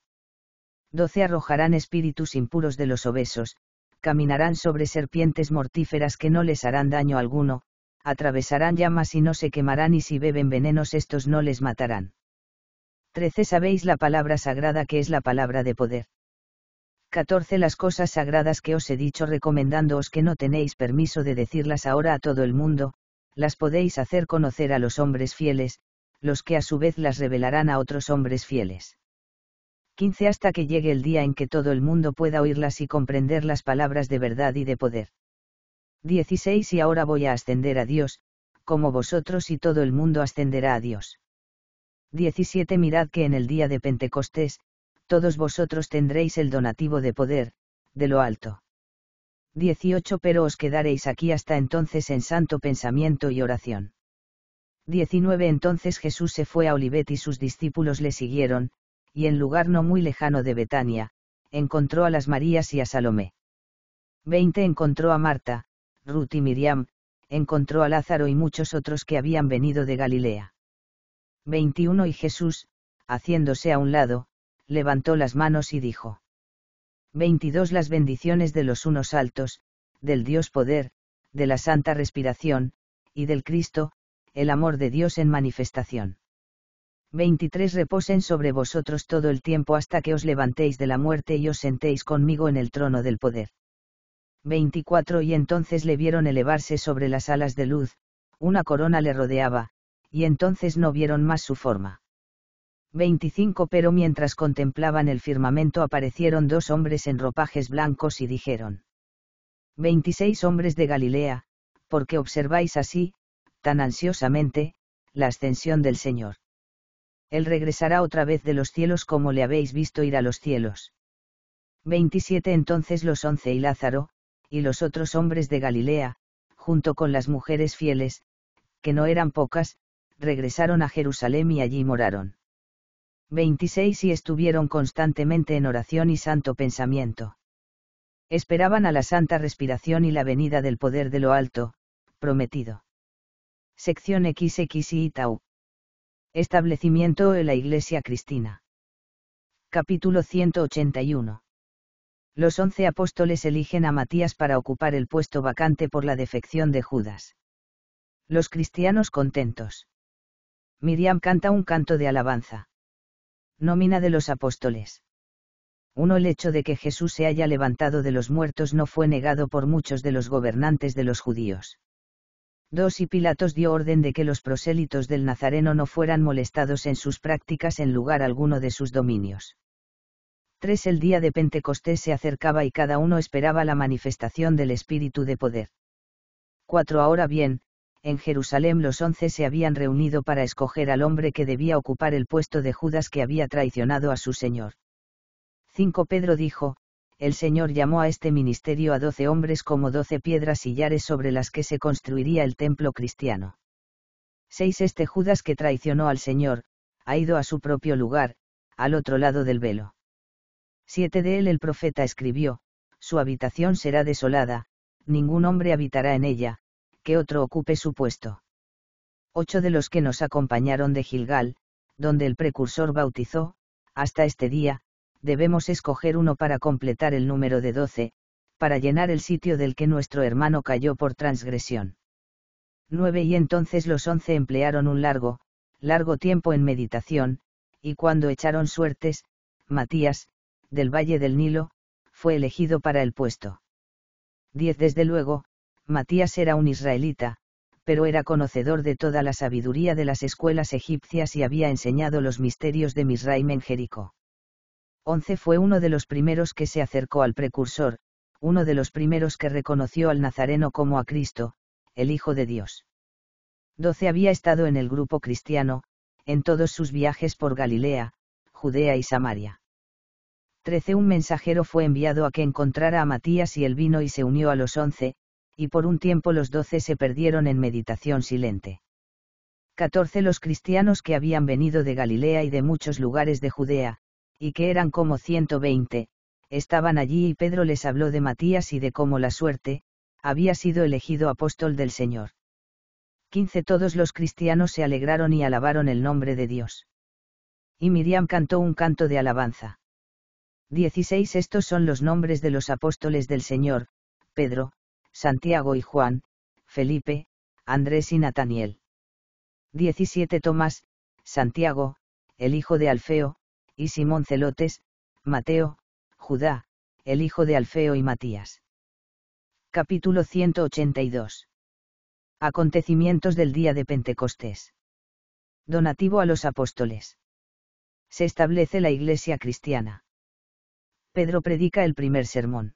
12 arrojarán espíritus impuros de los obesos, caminarán sobre serpientes mortíferas que no les harán daño alguno, atravesarán llamas y no se quemarán y si beben venenos estos no les matarán. 13 Sabéis la palabra sagrada que es la palabra de poder. 14 Las cosas sagradas que os he dicho recomendándoos que no tenéis permiso de decirlas ahora a todo el mundo, las podéis hacer conocer a los hombres fieles, los que a su vez las revelarán a otros hombres fieles. 15 Hasta que llegue el día en que todo el mundo pueda oírlas y comprender las palabras de verdad y de poder. 16 Y ahora voy a ascender a Dios, como vosotros y todo el mundo ascenderá a Dios. 17 Mirad que en el día de Pentecostés, todos vosotros tendréis el donativo de poder, de lo alto. 18 Pero os quedaréis aquí hasta entonces en santo pensamiento y oración. 19 Entonces Jesús se fue a Olivet y sus discípulos le siguieron, y en lugar no muy lejano de Betania, encontró a las Marías y a Salomé. 20 Encontró a Marta, Ruth y Miriam, encontró a Lázaro y muchos otros que habían venido de Galilea. 21 Y Jesús, haciéndose a un lado, levantó las manos y dijo. 22 Las bendiciones de los unos altos, del Dios poder, de la santa respiración, y del Cristo, el amor de Dios en manifestación. 23 Reposen sobre vosotros todo el tiempo hasta que os levantéis de la muerte y os sentéis conmigo en el trono del poder. 24 Y entonces le vieron elevarse sobre las alas de luz, una corona le rodeaba, y entonces no vieron más su forma. 25 Pero mientras contemplaban el firmamento aparecieron dos hombres en ropajes blancos y dijeron. 26 Hombres de Galilea, porque observáis así, tan ansiosamente, la ascensión del Señor? Él regresará otra vez de los cielos como le habéis visto ir a los cielos. 27 Entonces los once y Lázaro, y los otros hombres de Galilea, junto con las mujeres fieles, que no eran pocas, regresaron a Jerusalén y allí moraron. 26 y estuvieron constantemente en oración y santo pensamiento. Esperaban a la santa respiración y la venida del poder de lo alto, prometido. Sección XXI Tau. Establecimiento de la Iglesia Cristina. Capítulo 181. Los once apóstoles eligen a Matías para ocupar el puesto vacante por la defección de Judas. Los cristianos contentos. Miriam canta un canto de alabanza. Nómina de los apóstoles. 1. El hecho de que Jesús se haya levantado de los muertos no fue negado por muchos de los gobernantes de los judíos. 2. Y Pilatos dio orden de que los prosélitos del Nazareno no fueran molestados en sus prácticas en lugar alguno de sus dominios. 3. El día de Pentecostés se acercaba y cada uno esperaba la manifestación del Espíritu de poder. 4. Ahora bien, en Jerusalén los once se habían reunido para escoger al hombre que debía ocupar el puesto de Judas que había traicionado a su Señor. 5 Pedro dijo, el Señor llamó a este ministerio a doce hombres como doce piedras sillares sobre las que se construiría el templo cristiano. 6 Este Judas que traicionó al Señor, ha ido a su propio lugar, al otro lado del velo. 7 De él el profeta escribió, su habitación será desolada, ningún hombre habitará en ella, que otro ocupe su puesto. Ocho de los que nos acompañaron de Gilgal, donde el precursor bautizó, hasta este día, debemos escoger uno para completar el número de doce, para llenar el sitio del que nuestro hermano cayó por transgresión. Nueve y entonces los once emplearon un largo, largo tiempo en meditación, y cuando echaron suertes, Matías, del Valle del Nilo, fue elegido para el puesto. Diez desde luego, Matías era un israelita, pero era conocedor de toda la sabiduría de las escuelas egipcias y había enseñado los misterios de Misraim en Jericó. Once fue uno de los primeros que se acercó al precursor, uno de los primeros que reconoció al Nazareno como a Cristo, el Hijo de Dios. Doce había estado en el grupo cristiano, en todos sus viajes por Galilea, Judea y Samaria. Trece un mensajero fue enviado a que encontrara a Matías y el vino y se unió a los once, y por un tiempo los doce se perdieron en meditación silente. Catorce los cristianos que habían venido de Galilea y de muchos lugares de Judea, y que eran como ciento veinte, estaban allí y Pedro les habló de Matías y de cómo la suerte, había sido elegido apóstol del Señor. Quince todos los cristianos se alegraron y alabaron el nombre de Dios. Y Miriam cantó un canto de alabanza. Dieciséis Estos son los nombres de los apóstoles del Señor, Pedro, Santiago y Juan, Felipe, Andrés y Nataniel. 17 Tomás, Santiago, el hijo de Alfeo, y Simón Celotes, Mateo, Judá, el hijo de Alfeo y Matías. Capítulo 182. Acontecimientos del día de Pentecostés. Donativo a los apóstoles. Se establece la iglesia cristiana. Pedro predica el primer sermón.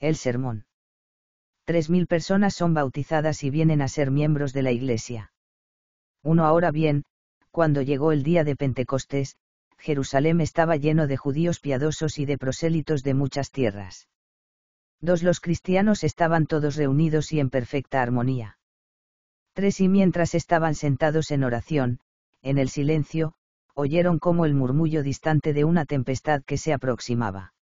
El sermón. 3.000 personas son bautizadas y vienen a ser miembros de la Iglesia. Uno ahora bien, cuando llegó el día de Pentecostés, Jerusalén estaba lleno de judíos piadosos y de prosélitos de muchas tierras. Dos los cristianos estaban todos reunidos y en perfecta armonía. Tres y mientras estaban sentados en oración, en el silencio, oyeron como el murmullo distante de una tempestad que se aproximaba.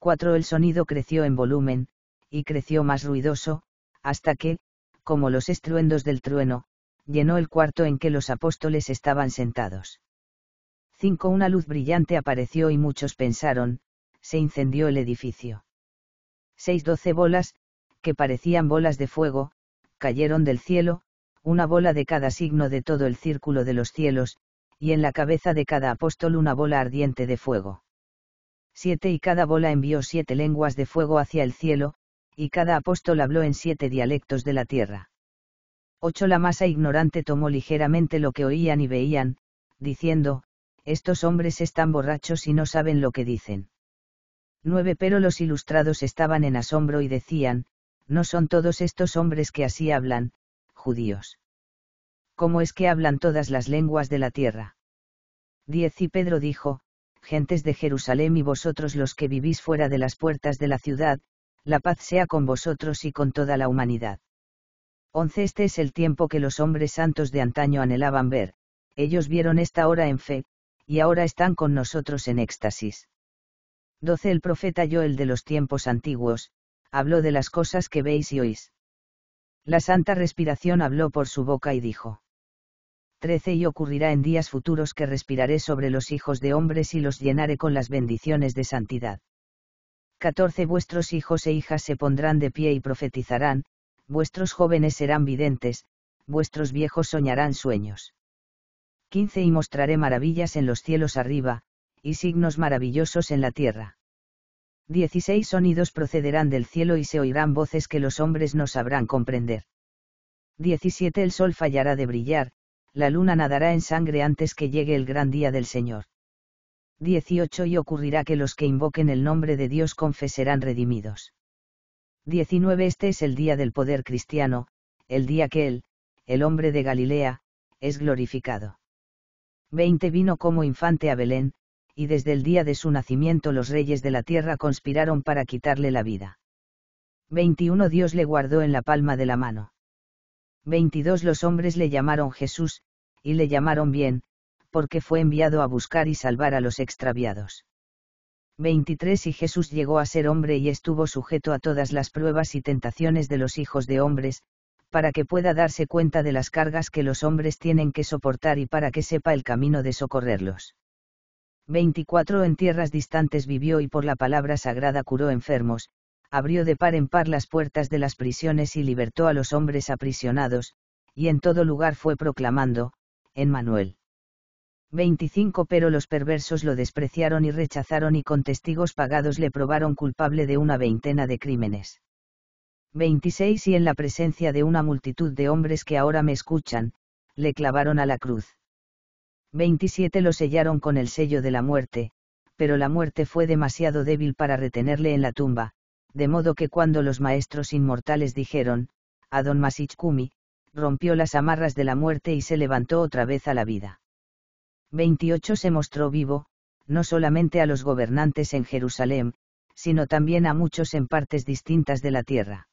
4. el sonido creció en volumen, y creció más ruidoso, hasta que, como los estruendos del trueno, llenó el cuarto en que los apóstoles estaban sentados. 5. Una luz brillante apareció y muchos pensaron, se incendió el edificio. 6. Doce bolas, que parecían bolas de fuego, cayeron del cielo, una bola de cada signo de todo el círculo de los cielos, y en la cabeza de cada apóstol una bola ardiente de fuego. 7. Y cada bola envió siete lenguas de fuego hacia el cielo, y cada apóstol habló en siete dialectos de la tierra. Ocho La masa ignorante tomó ligeramente lo que oían y veían, diciendo, estos hombres están borrachos y no saben lo que dicen. Nueve Pero los ilustrados estaban en asombro y decían, no son todos estos hombres que así hablan, judíos. ¿Cómo es que hablan todas las lenguas de la tierra? 10. Y Pedro dijo, Gentes de Jerusalén y vosotros los que vivís fuera de las puertas de la ciudad, la paz sea con vosotros y con toda la humanidad. 11. Este es el tiempo que los hombres santos de antaño anhelaban ver, ellos vieron esta hora en fe, y ahora están con nosotros en éxtasis. 12. El profeta Joel de los tiempos antiguos, habló de las cosas que veis y oís. La santa respiración habló por su boca y dijo. 13. Y ocurrirá en días futuros que respiraré sobre los hijos de hombres y los llenaré con las bendiciones de santidad. 14 Vuestros hijos e hijas se pondrán de pie y profetizarán, vuestros jóvenes serán videntes, vuestros viejos soñarán sueños. 15 Y mostraré maravillas en los cielos arriba, y signos maravillosos en la tierra. 16 Sonidos procederán del cielo y se oirán voces que los hombres no sabrán comprender. 17 El sol fallará de brillar, la luna nadará en sangre antes que llegue el gran día del Señor. 18 Y ocurrirá que los que invoquen el nombre de Dios confesarán redimidos. 19 Este es el día del poder cristiano, el día que él, el hombre de Galilea, es glorificado. 20 Vino como infante a Belén, y desde el día de su nacimiento los reyes de la tierra conspiraron para quitarle la vida. 21 Dios le guardó en la palma de la mano. 22 Los hombres le llamaron Jesús, y le llamaron bien, porque fue enviado a buscar y salvar a los extraviados. 23 Y Jesús llegó a ser hombre y estuvo sujeto a todas las pruebas y tentaciones de los hijos de hombres, para que pueda darse cuenta de las cargas que los hombres tienen que soportar y para que sepa el camino de socorrerlos. 24 En tierras distantes vivió y por la palabra sagrada curó enfermos, abrió de par en par las puertas de las prisiones y libertó a los hombres aprisionados, y en todo lugar fue proclamando, en Manuel. 25 pero los perversos lo despreciaron y rechazaron y con testigos pagados le probaron culpable de una veintena de crímenes. 26 y en la presencia de una multitud de hombres que ahora me escuchan, le clavaron a la cruz. 27 lo sellaron con el sello de la muerte, pero la muerte fue demasiado débil para retenerle en la tumba, de modo que cuando los maestros inmortales dijeron, a don Masichkumi, rompió las amarras de la muerte y se levantó otra vez a la vida. 28 se mostró vivo, no solamente a los gobernantes en Jerusalén, sino también a muchos en partes distintas de la tierra.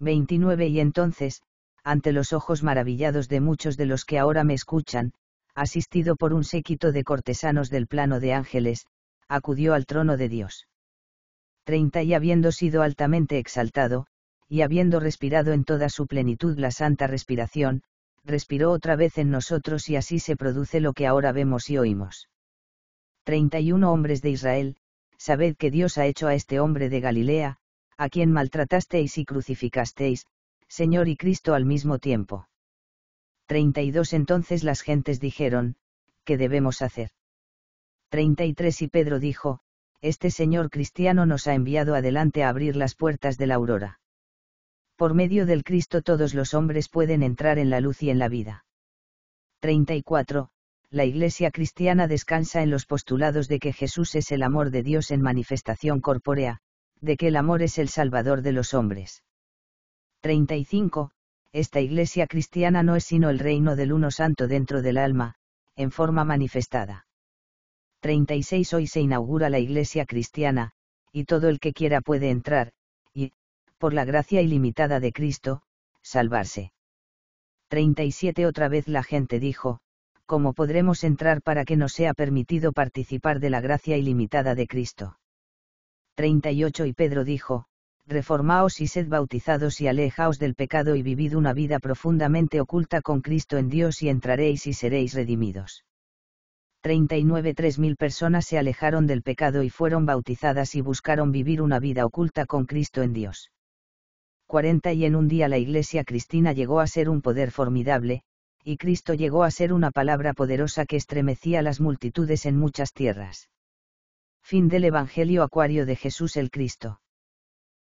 29 Y entonces, ante los ojos maravillados de muchos de los que ahora me escuchan, asistido por un séquito de cortesanos del plano de ángeles, acudió al trono de Dios. 30 Y habiendo sido altamente exaltado, y habiendo respirado en toda su plenitud la santa respiración, respiró otra vez en nosotros y así se produce lo que ahora vemos y oímos. 31 hombres de Israel, sabed que Dios ha hecho a este hombre de Galilea, a quien maltratasteis y crucificasteis, Señor y Cristo al mismo tiempo. 32 Entonces las gentes dijeron, ¿qué debemos hacer? 33 Y Pedro dijo, Este Señor cristiano nos ha enviado adelante a abrir las puertas de la aurora por medio del Cristo todos los hombres pueden entrar en la luz y en la vida. 34. La Iglesia cristiana descansa en los postulados de que Jesús es el amor de Dios en manifestación corpórea, de que el amor es el Salvador de los hombres. 35. Esta Iglesia cristiana no es sino el reino del uno santo dentro del alma, en forma manifestada. 36. Hoy se inaugura la Iglesia cristiana, y todo el que quiera puede entrar, por la gracia ilimitada de Cristo, salvarse. 37 Otra vez la gente dijo, ¿cómo podremos entrar para que nos sea permitido participar de la gracia ilimitada de Cristo? 38 Y Pedro dijo, Reformaos y sed bautizados y alejaos del pecado y vivid una vida profundamente oculta con Cristo en Dios y entraréis y seréis redimidos. 39 mil personas se alejaron del pecado y fueron bautizadas y buscaron vivir una vida oculta con Cristo en Dios. 40 y en un día la Iglesia Cristina llegó a ser un poder formidable, y Cristo llegó a ser una palabra poderosa que estremecía las multitudes en muchas tierras. Fin del Evangelio Acuario de Jesús el Cristo.